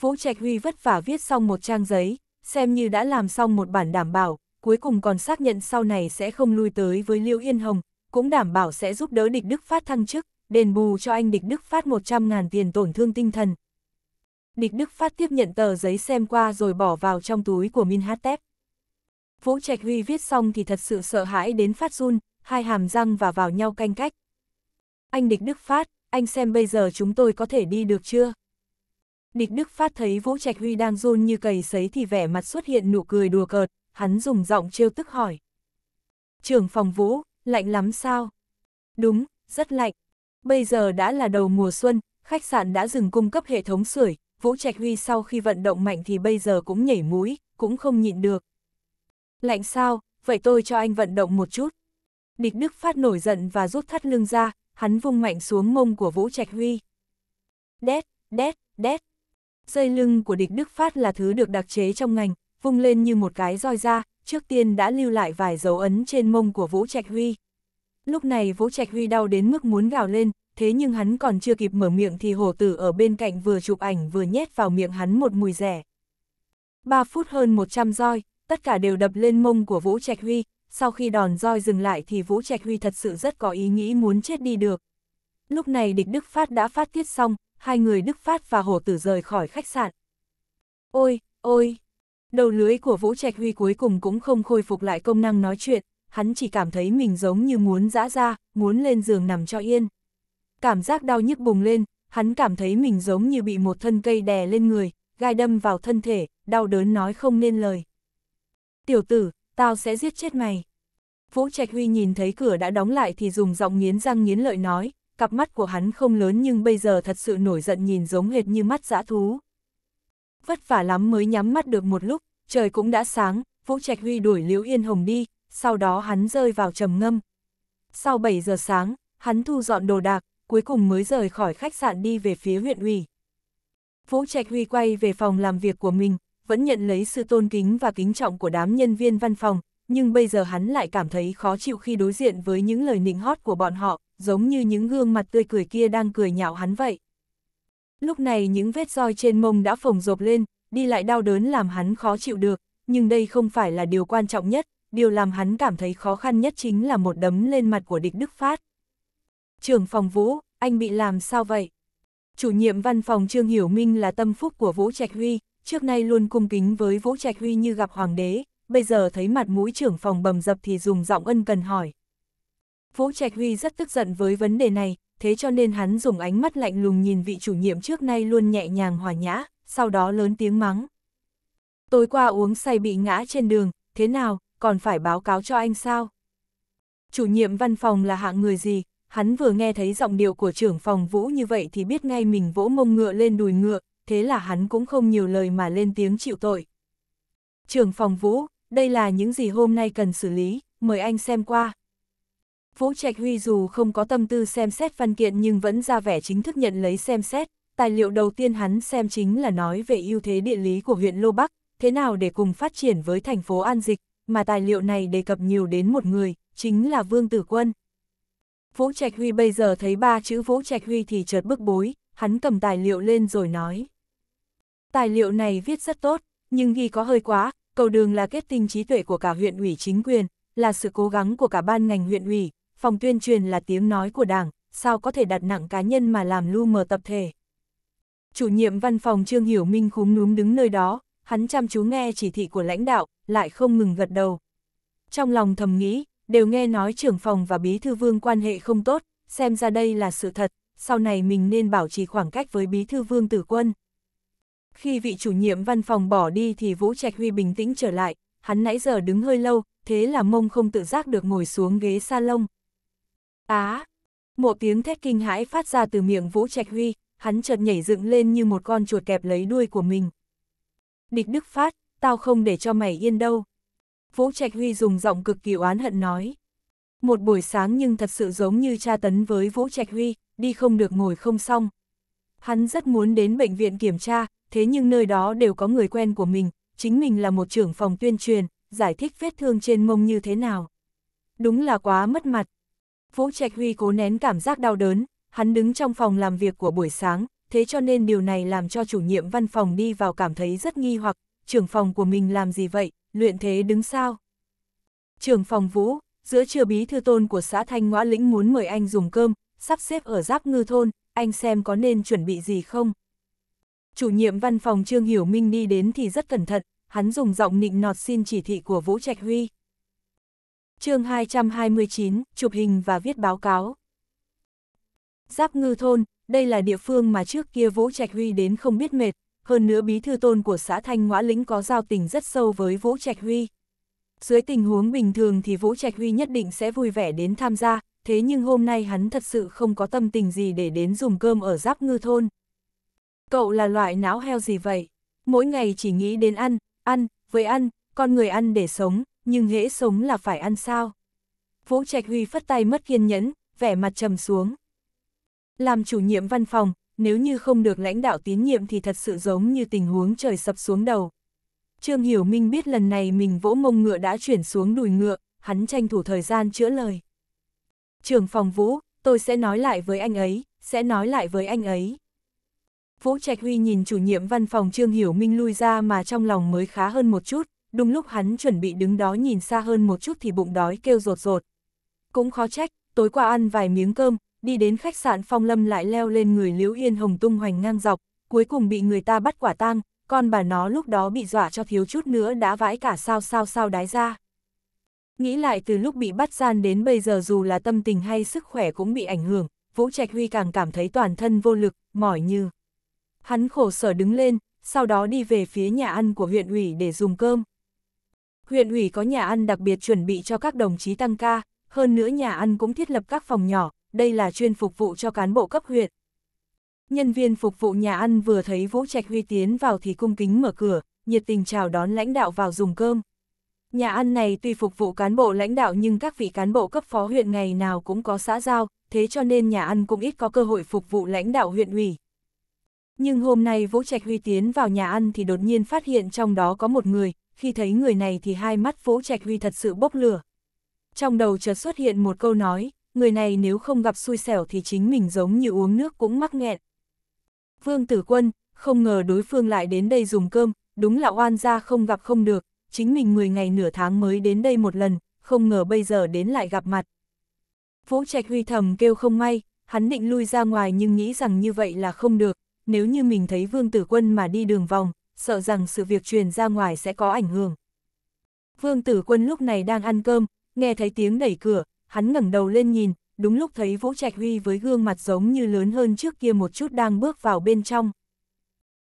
Vũ Trạch Huy vất vả viết xong một trang giấy, xem như đã làm xong một bản đảm bảo, cuối cùng còn xác nhận sau này sẽ không lui tới với Liễu Yên Hồng, cũng đảm bảo sẽ giúp đỡ địch Đức Phát thăng chức, đền bù cho anh địch Đức Phát 100.000 tiền tổn thương tinh thần, Địch Đức Phát tiếp nhận tờ giấy xem qua rồi bỏ vào trong túi của Min Minhatep. Vũ Trạch Huy viết xong thì thật sự sợ hãi đến phát run, hai hàm răng và vào nhau canh cách. Anh Địch Đức Phát, anh xem bây giờ chúng tôi có thể đi được chưa? Địch Đức Phát thấy Vũ Trạch Huy đang run như cầy sấy thì vẻ mặt xuất hiện nụ cười đùa cợt, hắn dùng giọng trêu tức hỏi. Trưởng phòng Vũ, lạnh lắm sao? Đúng, rất lạnh. Bây giờ đã là đầu mùa xuân, khách sạn đã dừng cung cấp hệ thống sưởi, Vũ Trạch Huy sau khi vận động mạnh thì bây giờ cũng nhảy mũi, cũng không nhịn được. Lạnh sao, vậy tôi cho anh vận động một chút. Địch Đức Phát nổi giận và rút thắt lưng ra, hắn vung mạnh xuống mông của Vũ Trạch Huy. Đét, đét, đét. Dây lưng của địch Đức Phát là thứ được đặc chế trong ngành, vung lên như một cái roi ra, trước tiên đã lưu lại vài dấu ấn trên mông của Vũ Trạch Huy. Lúc này Vũ Trạch Huy đau đến mức muốn gào lên, thế nhưng hắn còn chưa kịp mở miệng thì hồ tử ở bên cạnh vừa chụp ảnh vừa nhét vào miệng hắn một mùi rẻ. 3 phút hơn 100 roi, tất cả đều đập lên mông của Vũ Trạch Huy, sau khi đòn roi dừng lại thì Vũ Trạch Huy thật sự rất có ý nghĩ muốn chết đi được. Lúc này địch Đức Phát đã phát tiết xong, hai người Đức Phát và hồ tử rời khỏi khách sạn. Ôi, ôi! Đầu lưới của Vũ Trạch Huy cuối cùng cũng không khôi phục lại công năng nói chuyện, hắn chỉ cảm thấy mình giống như muốn dã ra, muốn lên giường nằm cho yên cảm giác đau nhức bùng lên, hắn cảm thấy mình giống như bị một thân cây đè lên người, gai đâm vào thân thể, đau đớn nói không nên lời. Tiểu tử, tao sẽ giết chết mày. Vũ Trạch Huy nhìn thấy cửa đã đóng lại thì dùng giọng nghiến răng nghiến lợi nói, cặp mắt của hắn không lớn nhưng bây giờ thật sự nổi giận nhìn giống hệt như mắt dã thú. Vất vả lắm mới nhắm mắt được một lúc, trời cũng đã sáng, Vũ Trạch Huy đuổi Liễu Yên Hồng đi, sau đó hắn rơi vào trầm ngâm. Sau 7 giờ sáng, hắn thu dọn đồ đạc, cuối cùng mới rời khỏi khách sạn đi về phía huyện ủy. Vũ Trạch Huy quay về phòng làm việc của mình, vẫn nhận lấy sự tôn kính và kính trọng của đám nhân viên văn phòng, nhưng bây giờ hắn lại cảm thấy khó chịu khi đối diện với những lời nịnh hót của bọn họ, giống như những gương mặt tươi cười kia đang cười nhạo hắn vậy. Lúc này những vết roi trên mông đã phồng rộp lên, đi lại đau đớn làm hắn khó chịu được, nhưng đây không phải là điều quan trọng nhất, điều làm hắn cảm thấy khó khăn nhất chính là một đấm lên mặt của địch Đức Phát trưởng phòng Vũ, anh bị làm sao vậy? Chủ nhiệm văn phòng Trương Hiểu Minh là tâm phúc của Vũ Trạch Huy, trước nay luôn cung kính với Vũ Trạch Huy như gặp hoàng đế, bây giờ thấy mặt mũi trưởng phòng bầm dập thì dùng giọng ân cần hỏi. Vũ Trạch Huy rất tức giận với vấn đề này, thế cho nên hắn dùng ánh mắt lạnh lùng nhìn vị chủ nhiệm trước nay luôn nhẹ nhàng hòa nhã, sau đó lớn tiếng mắng. Tối qua uống say bị ngã trên đường, thế nào, còn phải báo cáo cho anh sao? Chủ nhiệm văn phòng là hạng người gì, hắn vừa nghe thấy giọng điệu của trưởng phòng vũ như vậy thì biết ngay mình vỗ mông ngựa lên đùi ngựa, thế là hắn cũng không nhiều lời mà lên tiếng chịu tội. Trưởng phòng vũ, đây là những gì hôm nay cần xử lý, mời anh xem qua. Vũ Trạch Huy dù không có tâm tư xem xét văn kiện nhưng vẫn ra vẻ chính thức nhận lấy xem xét, tài liệu đầu tiên hắn xem chính là nói về ưu thế địa lý của huyện Lô Bắc, thế nào để cùng phát triển với thành phố An Dịch, mà tài liệu này đề cập nhiều đến một người, chính là Vương Tử Quân. Vũ Trạch Huy bây giờ thấy ba chữ Vũ Trạch Huy thì chợt bức bối, hắn cầm tài liệu lên rồi nói. Tài liệu này viết rất tốt, nhưng ghi có hơi quá, cầu đường là kết tinh trí tuệ của cả huyện ủy chính quyền, là sự cố gắng của cả ban ngành huyện ủy, phòng tuyên truyền là tiếng nói của đảng, sao có thể đặt nặng cá nhân mà làm lu mờ tập thể. Chủ nhiệm văn phòng Trương Hiểu Minh khúm núm đứng nơi đó, hắn chăm chú nghe chỉ thị của lãnh đạo, lại không ngừng gật đầu. Trong lòng thầm nghĩ, đều nghe nói trưởng phòng và bí thư vương quan hệ không tốt, xem ra đây là sự thật, sau này mình nên bảo trì khoảng cách với bí thư vương tử quân. Khi vị chủ nhiệm văn phòng bỏ đi thì Vũ Trạch Huy bình tĩnh trở lại, hắn nãy giờ đứng hơi lâu, thế là mông không tự giác được ngồi xuống ghế salon. Á! một tiếng thét kinh hãi phát ra từ miệng Vũ Trạch Huy, hắn chợt nhảy dựng lên như một con chuột kẹp lấy đuôi của mình. Địch Đức Phát, tao không để cho mày yên đâu. Vũ Trạch Huy dùng giọng cực kỳ oán hận nói. Một buổi sáng nhưng thật sự giống như tra tấn với Vũ Trạch Huy, đi không được ngồi không xong. Hắn rất muốn đến bệnh viện kiểm tra, thế nhưng nơi đó đều có người quen của mình, chính mình là một trưởng phòng tuyên truyền, giải thích vết thương trên mông như thế nào. Đúng là quá mất mặt. Vũ Trạch Huy cố nén cảm giác đau đớn, hắn đứng trong phòng làm việc của buổi sáng, thế cho nên điều này làm cho chủ nhiệm văn phòng đi vào cảm thấy rất nghi hoặc, trưởng phòng của mình làm gì vậy, luyện thế đứng sao? Trưởng phòng Vũ, giữa trưa bí thư tôn của xã Thanh Ngoã Lĩnh muốn mời anh dùng cơm, sắp xếp ở Giáp Ngư Thôn, anh xem có nên chuẩn bị gì không? Chủ nhiệm văn phòng Trương Hiểu Minh đi đến thì rất cẩn thận, hắn dùng giọng nịnh nọt xin chỉ thị của Vũ Trạch Huy. chương 229, chụp hình và viết báo cáo. Giáp Ngư Thôn, đây là địa phương mà trước kia Vũ Trạch Huy đến không biết mệt, hơn nữa bí thư tôn của xã Thanh Ngoã Lĩnh có giao tình rất sâu với Vũ Trạch Huy. Dưới tình huống bình thường thì Vũ Trạch Huy nhất định sẽ vui vẻ đến tham gia, thế nhưng hôm nay hắn thật sự không có tâm tình gì để đến dùng cơm ở giáp ngư thôn. Cậu là loại não heo gì vậy? Mỗi ngày chỉ nghĩ đến ăn, ăn, với ăn, con người ăn để sống, nhưng hễ sống là phải ăn sao? Vũ Trạch Huy phất tay mất kiên nhẫn, vẻ mặt trầm xuống. Làm chủ nhiệm văn phòng, nếu như không được lãnh đạo tín nhiệm thì thật sự giống như tình huống trời sập xuống đầu. Trương Hiểu Minh biết lần này mình vỗ mông ngựa đã chuyển xuống đùi ngựa, hắn tranh thủ thời gian chữa lời. Trường phòng Vũ, tôi sẽ nói lại với anh ấy, sẽ nói lại với anh ấy. Vũ Trạch Huy nhìn chủ nhiệm văn phòng Trương Hiểu Minh lui ra mà trong lòng mới khá hơn một chút, đúng lúc hắn chuẩn bị đứng đó nhìn xa hơn một chút thì bụng đói kêu rột rột. Cũng khó trách, tối qua ăn vài miếng cơm, đi đến khách sạn Phong Lâm lại leo lên người Liễu Yên Hồng tung hoành ngang dọc, cuối cùng bị người ta bắt quả tang, con bà nó lúc đó bị dọa cho thiếu chút nữa đã vãi cả sao sao sao đái ra. Nghĩ lại từ lúc bị bắt gian đến bây giờ dù là tâm tình hay sức khỏe cũng bị ảnh hưởng, Vũ Trạch Huy càng cảm thấy toàn thân vô lực, mỏi như. Hắn khổ sở đứng lên, sau đó đi về phía nhà ăn của huyện ủy để dùng cơm. Huyện ủy có nhà ăn đặc biệt chuẩn bị cho các đồng chí tăng ca, hơn nữa nhà ăn cũng thiết lập các phòng nhỏ, đây là chuyên phục vụ cho cán bộ cấp huyện. Nhân viên phục vụ nhà ăn vừa thấy Vũ Trạch Huy tiến vào thì cung kính mở cửa, nhiệt tình chào đón lãnh đạo vào dùng cơm. Nhà ăn này tuy phục vụ cán bộ lãnh đạo nhưng các vị cán bộ cấp phó huyện ngày nào cũng có xã giao, thế cho nên nhà ăn cũng ít có cơ hội phục vụ lãnh đạo huyện ủy. Nhưng hôm nay Vũ Trạch Huy tiến vào nhà ăn thì đột nhiên phát hiện trong đó có một người, khi thấy người này thì hai mắt Vũ Trạch Huy thật sự bốc lửa. Trong đầu chợt xuất hiện một câu nói, người này nếu không gặp xui xẻo thì chính mình giống như uống nước cũng mắc nghẹn. Vương Tử Quân, không ngờ đối phương lại đến đây dùng cơm, đúng là oan gia không gặp không được, chính mình 10 ngày nửa tháng mới đến đây một lần, không ngờ bây giờ đến lại gặp mặt. Vũ Trạch Huy thầm kêu không may, hắn định lui ra ngoài nhưng nghĩ rằng như vậy là không được, nếu như mình thấy Vương Tử Quân mà đi đường vòng, sợ rằng sự việc truyền ra ngoài sẽ có ảnh hưởng. Vương Tử Quân lúc này đang ăn cơm, nghe thấy tiếng đẩy cửa, hắn ngẩng đầu lên nhìn, đúng lúc thấy Vũ Trạch Huy với gương mặt giống như lớn hơn trước kia một chút đang bước vào bên trong.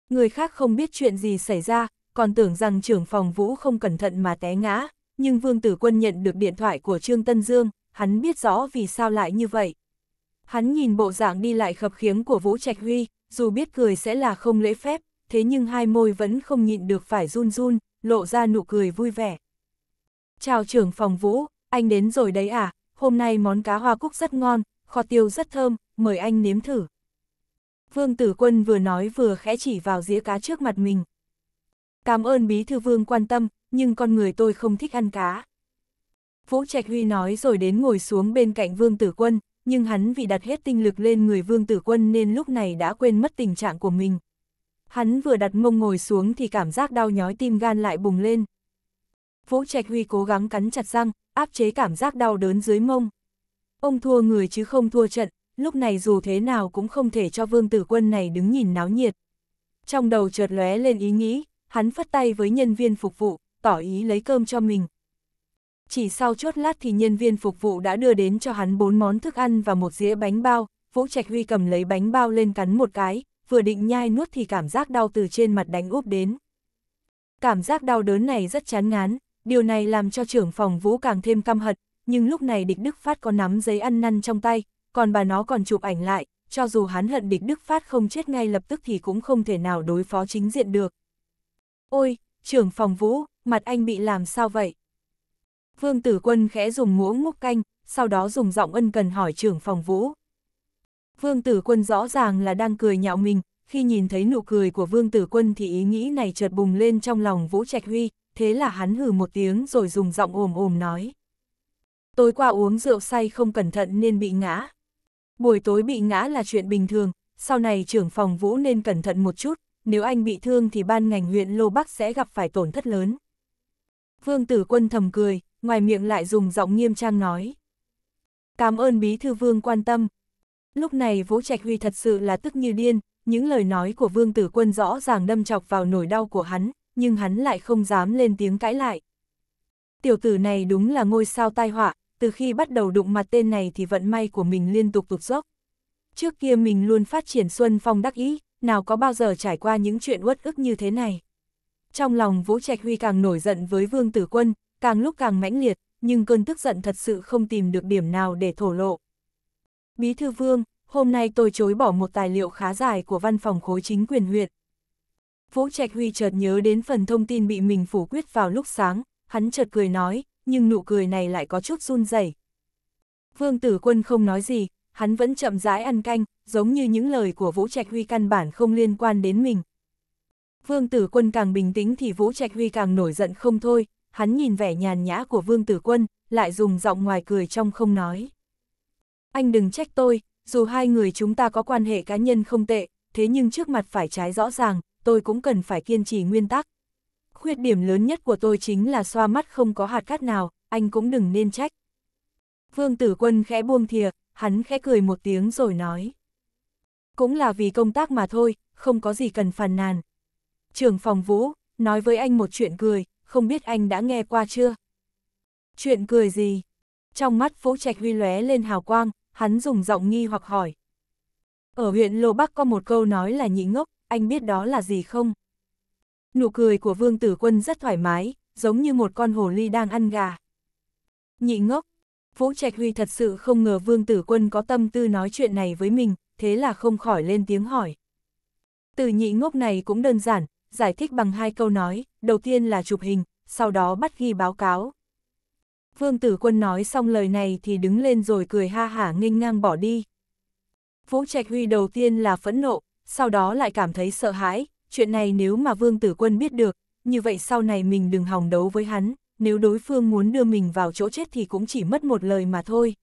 Người khác không biết chuyện gì xảy ra, còn tưởng rằng trưởng phòng Vũ không cẩn thận mà té ngã, nhưng Vương Tử Quân nhận được điện thoại của Trương Tân Dương, hắn biết rõ vì sao lại như vậy. Hắn nhìn bộ dạng đi lại khập khiếng của Vũ Trạch Huy, dù biết cười sẽ là không lễ phép, thế nhưng hai môi vẫn không nhịn được phải run run, lộ ra nụ cười vui vẻ. Chào trưởng phòng Vũ, anh đến rồi đấy à, hôm nay món cá hoa cúc rất ngon, kho tiêu rất thơm, mời anh nếm thử. Vương Tử Quân vừa nói vừa khẽ chỉ vào dĩa cá trước mặt mình. Cảm ơn Bí Thư Vương quan tâm, nhưng con người tôi không thích ăn cá. Vũ Trạch Huy nói rồi đến ngồi xuống bên cạnh Vương Tử Quân, nhưng hắn vì đặt hết tinh lực lên người Vương Tử Quân nên lúc này đã quên mất tình trạng của mình. Hắn vừa đặt mông ngồi xuống thì cảm giác đau nhói tim gan lại bùng lên. Vũ Trạch Huy cố gắng cắn chặt răng, áp chế cảm giác đau đớn dưới mông. Ông thua người chứ không thua trận, lúc này dù thế nào cũng không thể cho vương tử quân này đứng nhìn náo nhiệt. Trong đầu chợt lóe lên ý nghĩ, hắn phất tay với nhân viên phục vụ, tỏ ý lấy cơm cho mình. Chỉ sau chốt lát thì nhân viên phục vụ đã đưa đến cho hắn bốn món thức ăn và một dĩa bánh bao, Vũ Trạch Huy cầm lấy bánh bao lên cắn một cái, vừa định nhai nuốt thì cảm giác đau từ trên mặt đánh úp đến. Cảm giác đau đớn này rất chán ngán, điều này làm cho trưởng phòng Vũ càng thêm căm hận, nhưng lúc này địch Đức Phát có nắm giấy ăn năn trong tay, còn bà nó còn chụp ảnh lại, cho dù hắn hận địch Đức Phát không chết ngay lập tức thì cũng không thể nào đối phó chính diện được. Ôi, trưởng phòng Vũ, mặt anh bị làm sao vậy? Vương Tử Quân khẽ dùng muỗng múc canh, sau đó dùng giọng ân cần hỏi trưởng phòng Vũ. Vương Tử Quân rõ ràng là đang cười nhạo mình, khi nhìn thấy nụ cười của Vương Tử Quân thì ý nghĩ này chợt bùng lên trong lòng Vũ Trạch Huy, thế là hắn hừ một tiếng rồi dùng giọng ồm ồm nói. Tối qua uống rượu say không cẩn thận nên bị ngã. Buổi tối bị ngã là chuyện bình thường, sau này trưởng phòng vũ nên cẩn thận một chút, nếu anh bị thương thì ban ngành huyện Lô Bắc sẽ gặp phải tổn thất lớn. Vương tử quân thầm cười, ngoài miệng lại dùng giọng nghiêm trang nói. Cảm ơn bí thư vương quan tâm. Lúc này Vũ Trạch Huy thật sự là tức như điên, những lời nói của vương tử quân rõ ràng đâm chọc vào nỗi đau của hắn, nhưng hắn lại không dám lên tiếng cãi lại. Tiểu tử này đúng là ngôi sao tai họa, từ khi bắt đầu đụng mặt tên này thì vận may của mình liên tục tụt dốc. Trước kia mình luôn phát triển xuân phong đắc ý, nào có bao giờ trải qua những chuyện uất ức như thế này. Trong lòng Vũ Trạch Huy càng nổi giận với Vương Tử Quân, càng lúc càng mãnh liệt, nhưng cơn tức giận thật sự không tìm được điểm nào để thổ lộ. Bí thư Vương, hôm nay tôi chối bỏ một tài liệu khá dài của văn phòng khối chính quyền huyện, Vũ Trạch Huy chợt nhớ đến phần thông tin bị mình phủ quyết vào lúc sáng, hắn chợt cười nói, nhưng nụ cười này lại có chút run rẩy. Vương Tử Quân không nói gì, hắn vẫn chậm rãi ăn canh, giống như những lời của Vũ Trạch Huy căn bản không liên quan đến mình. Vương Tử Quân càng bình tĩnh thì Vũ Trạch Huy càng nổi giận không thôi, hắn nhìn vẻ nhàn nhã của Vương Tử Quân, lại dùng giọng ngoài cười trong không nói. Anh đừng trách tôi, dù hai người chúng ta có quan hệ cá nhân không tệ, thế nhưng trước mặt phải trái rõ ràng, tôi cũng cần phải kiên trì nguyên tắc. Khuyết điểm lớn nhất của tôi chính là xoa mắt không có hạt cát nào, anh cũng đừng nên trách. Vương Tử Quân khẽ buông thìa, hắn khẽ cười một tiếng rồi nói. Cũng là vì công tác mà thôi, không có gì cần phàn nàn. trường phòng Vũ, nói với anh một chuyện cười, không biết anh đã nghe qua chưa? Chuyện cười gì? Trong mắt Vũ Trạch huy lóe lên hào quang, hắn dùng giọng nghi hoặc hỏi. Ở huyện Lô Bắc có một câu nói là nhị ngốc, anh biết đó là gì không? Nụ cười của Vương Tử Quân rất thoải mái, giống như một con hồ ly đang ăn gà. Nhị ngốc, Vũ Trạch Huy thật sự không ngờ Vương Tử Quân có tâm tư nói chuyện này với mình, thế là không khỏi lên tiếng hỏi. Từ nhị ngốc này cũng đơn giản, giải thích bằng hai câu nói, đầu tiên là chụp hình, sau đó bắt ghi báo cáo. Vương Tử Quân nói xong lời này thì đứng lên rồi cười ha hả nghênh ngang bỏ đi. Vũ Trạch Huy đầu tiên là phẫn nộ, sau đó lại cảm thấy sợ hãi, chuyện này nếu mà Vương Tử Quân biết được, như vậy sau này mình đừng hòng đấu với hắn, nếu đối phương muốn đưa mình vào chỗ chết thì cũng chỉ mất một lời mà thôi.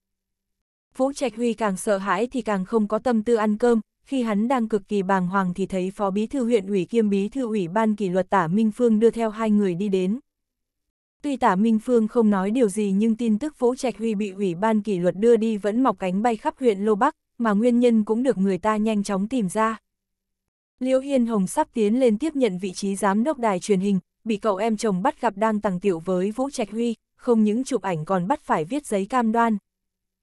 Vũ Trạch Huy càng sợ hãi thì càng không có tâm tư ăn cơm, khi hắn đang cực kỳ bàng hoàng thì thấy Phó Bí Thư huyện ủy kiêm Bí Thư ủy ban kỷ luật Tả Minh Phương đưa theo hai người đi đến. Tuy Tả Minh Phương không nói điều gì nhưng tin tức Vũ Trạch Huy bị ủy ban kỷ luật đưa đi vẫn mọc cánh bay khắp huyện Lô Bắc, mà nguyên nhân cũng được người ta nhanh chóng tìm ra. Liễu Hiên Hồng sắp tiến lên tiếp nhận vị trí giám đốc đài truyền hình, bị cậu em chồng bắt gặp đang tàng tiểu với Vũ Trạch Huy, không những chụp ảnh còn bắt phải viết giấy cam đoan.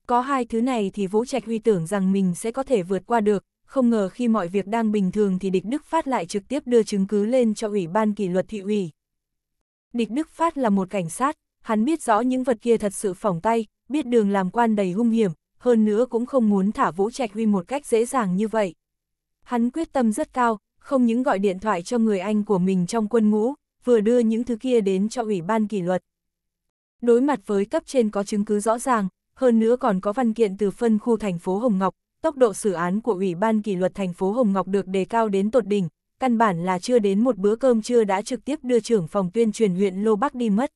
Có hai thứ này thì Vũ Trạch Huy tưởng rằng mình sẽ có thể vượt qua được, không ngờ khi mọi việc đang bình thường thì Địch Đức Phát lại trực tiếp đưa chứng cứ lên cho Ủy ban kỷ luật thị ủy. Địch Đức Phát là một cảnh sát, hắn biết rõ những vật kia thật sự phỏng tay, biết đường làm quan đầy hung hiểm, hơn nữa cũng không muốn thả Vũ Trạch Huy một cách dễ dàng như vậy. Hắn quyết tâm rất cao, không những gọi điện thoại cho người anh của mình trong quân ngũ, vừa đưa những thứ kia đến cho Ủy ban kỷ luật. Đối mặt với cấp trên có chứng cứ rõ ràng, hơn nữa còn có văn kiện từ phân khu thành phố Hồng Ngọc, tốc độ xử án của Ủy ban kỷ luật thành phố Hồng Ngọc được đề cao đến tột đỉnh, căn bản là chưa đến một bữa cơm trưa đã trực tiếp đưa trưởng phòng tuyên truyền huyện Lô Bắc đi mất.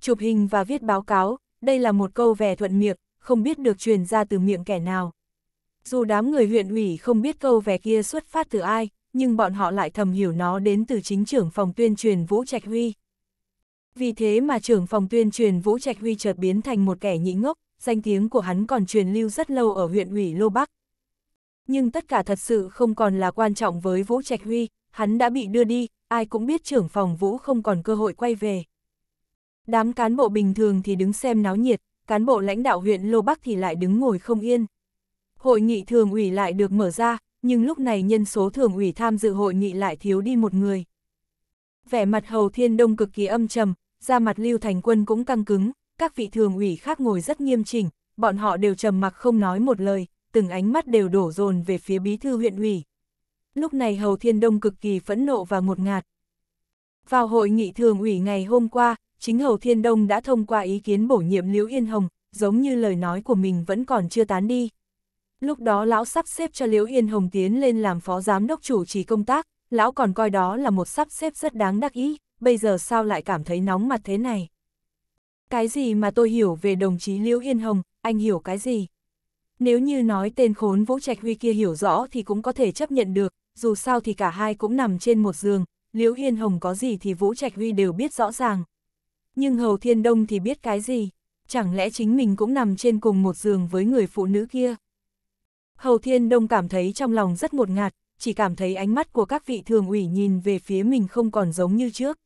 Chụp hình và viết báo cáo, đây là một câu vẻ thuận miệng, không biết được truyền ra từ miệng kẻ nào. Dù đám người huyện ủy không biết câu vẻ kia xuất phát từ ai, nhưng bọn họ lại thầm hiểu nó đến từ chính trưởng phòng tuyên truyền Vũ Trạch Huy. Vì thế mà trưởng phòng tuyên truyền Vũ Trạch Huy chợt biến thành một kẻ nhĩ ngốc, danh tiếng của hắn còn truyền lưu rất lâu ở huyện ủy Lô Bắc. Nhưng tất cả thật sự không còn là quan trọng với Vũ Trạch Huy, hắn đã bị đưa đi, ai cũng biết trưởng phòng Vũ không còn cơ hội quay về. Đám cán bộ bình thường thì đứng xem náo nhiệt, cán bộ lãnh đạo huyện Lô Bắc thì lại đứng ngồi không yên. Hội nghị thường ủy lại được mở ra, nhưng lúc này nhân số thường ủy tham dự hội nghị lại thiếu đi một người. Vẻ mặt Hầu Thiên Đông cực kỳ âm trầm, da mặt Lưu Thành Quân cũng căng cứng, các vị thường ủy khác ngồi rất nghiêm chỉnh, bọn họ đều trầm mặc không nói một lời, từng ánh mắt đều đổ dồn về phía bí thư huyện ủy. Lúc này Hầu Thiên Đông cực kỳ phẫn nộ và ngột ngạt. Vào hội nghị thường ủy ngày hôm qua, chính Hầu Thiên Đông đã thông qua ý kiến bổ nhiệm Liễu Yên Hồng, giống như lời nói của mình vẫn còn chưa tán đi. Lúc đó lão sắp xếp cho Liễu Yên Hồng tiến lên làm phó giám đốc chủ trì công tác, lão còn coi đó là một sắp xếp rất đáng đắc ý, bây giờ sao lại cảm thấy nóng mặt thế này. Cái gì mà tôi hiểu về đồng chí Liễu Yên Hồng, anh hiểu cái gì? Nếu như nói tên khốn Vũ Trạch Huy kia hiểu rõ thì cũng có thể chấp nhận được, dù sao thì cả hai cũng nằm trên một giường, Liễu Yên Hồng có gì thì Vũ Trạch Huy đều biết rõ ràng. Nhưng Hầu Thiên Đông thì biết cái gì? Chẳng lẽ chính mình cũng nằm trên cùng một giường với người phụ nữ kia? Hầu Thiên Đông cảm thấy trong lòng rất ngột ngạt, chỉ cảm thấy ánh mắt của các vị thường ủy nhìn về phía mình không còn giống như trước.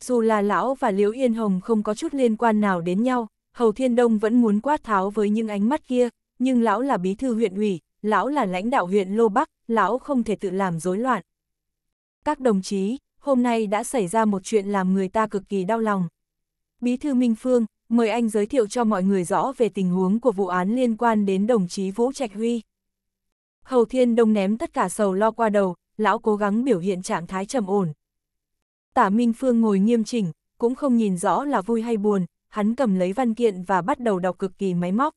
Dù là lão và Liễu Yên Hồng không có chút liên quan nào đến nhau, Hầu Thiên Đông vẫn muốn quát tháo với những ánh mắt kia, nhưng lão là bí thư huyện ủy, lão là lãnh đạo huyện Lô Bắc, lão không thể tự làm rối loạn. Các đồng chí, hôm nay đã xảy ra một chuyện làm người ta cực kỳ đau lòng. Bí thư Minh Phương, mời anh giới thiệu cho mọi người rõ về tình huống của vụ án liên quan đến đồng chí Vũ Trạch Huy. Hầu Thiên Đông ném tất cả sầu lo qua đầu, lão cố gắng biểu hiện trạng thái trầm ổn. Tả Minh Phương ngồi nghiêm chỉnh, cũng không nhìn rõ là vui hay buồn, hắn cầm lấy văn kiện và bắt đầu đọc cực kỳ máy móc.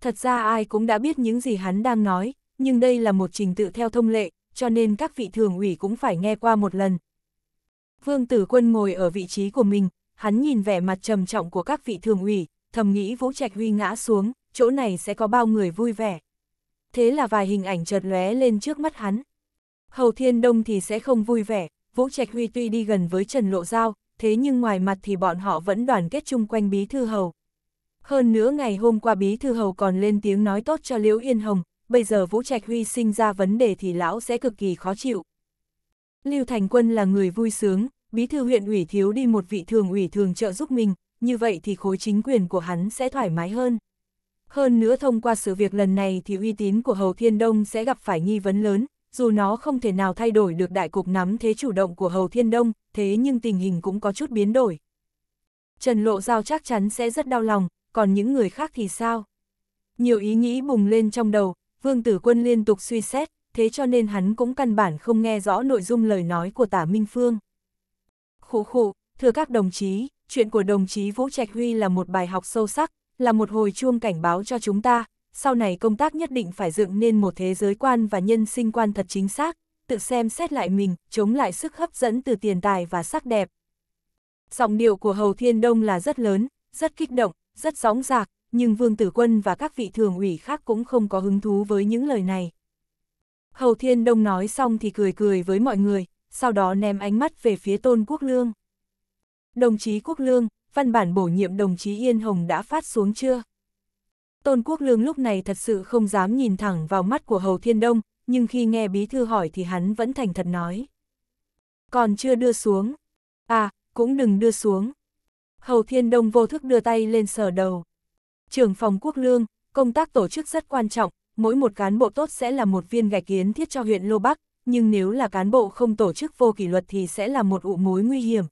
Thật ra ai cũng đã biết những gì hắn đang nói, nhưng đây là một trình tự theo thông lệ, cho nên các vị thường ủy cũng phải nghe qua một lần. Vương Tử Quân ngồi ở vị trí của mình, hắn nhìn vẻ mặt trầm trọng của các vị thường ủy, thầm nghĩ Vũ Trạch Huy ngã xuống, chỗ này sẽ có bao người vui vẻ thế là vài hình ảnh chợt lóe lên trước mắt hắn. Hầu Thiên Đông thì sẽ không vui vẻ, Vũ Trạch Huy tuy đi gần với Trần Lộ Giao, thế nhưng ngoài mặt thì bọn họ vẫn đoàn kết chung quanh Bí Thư Hầu. Hơn nữa ngày hôm qua Bí Thư Hầu còn lên tiếng nói tốt cho Liễu Yên Hồng, bây giờ Vũ Trạch Huy sinh ra vấn đề thì lão sẽ cực kỳ khó chịu. Lưu Thành Quân là người vui sướng, Bí Thư huyện ủy thiếu đi một vị thường ủy thường trợ giúp mình, như vậy thì khối chính quyền của hắn sẽ thoải mái hơn. Hơn nữa thông qua sự việc lần này thì uy tín của Hầu Thiên Đông sẽ gặp phải nghi vấn lớn, dù nó không thể nào thay đổi được đại cục nắm thế chủ động của Hầu Thiên Đông, thế nhưng tình hình cũng có chút biến đổi. Trần Lộ Giao chắc chắn sẽ rất đau lòng, còn những người khác thì sao? Nhiều ý nghĩ bùng lên trong đầu, Vương Tử Quân liên tục suy xét, thế cho nên hắn cũng căn bản không nghe rõ nội dung lời nói của tả Minh Phương. Khủ khủ, thưa các đồng chí, chuyện của đồng chí Vũ Trạch Huy là một bài học sâu sắc, là một hồi chuông cảnh báo cho chúng ta, sau này công tác nhất định phải dựng nên một thế giới quan và nhân sinh quan thật chính xác, tự xem xét lại mình, chống lại sức hấp dẫn từ tiền tài và sắc đẹp. Giọng điệu của Hầu Thiên Đông là rất lớn, rất kích động, rất sóng giạc, nhưng Vương Tử Quân và các vị thường ủy khác cũng không có hứng thú với những lời này. Hầu Thiên Đông nói xong thì cười cười với mọi người, sau đó ném ánh mắt về phía Tôn Quốc Lương. Đồng chí Quốc Lương, văn bản bổ nhiệm đồng chí Yên Hồng đã phát xuống chưa? Tôn Quốc Lương lúc này thật sự không dám nhìn thẳng vào mắt của Hầu Thiên Đông, nhưng khi nghe bí thư hỏi thì hắn vẫn thành thật nói. Còn chưa đưa xuống. À, cũng đừng đưa xuống. Hầu Thiên Đông vô thức đưa tay lên sờ đầu. Trưởng phòng Quốc Lương, công tác tổ chức rất quan trọng, mỗi một cán bộ tốt sẽ là một viên gạch kiến thiết cho huyện Lô Bắc, nhưng nếu là cán bộ không tổ chức vô kỷ luật thì sẽ là một ụ mối nguy hiểm,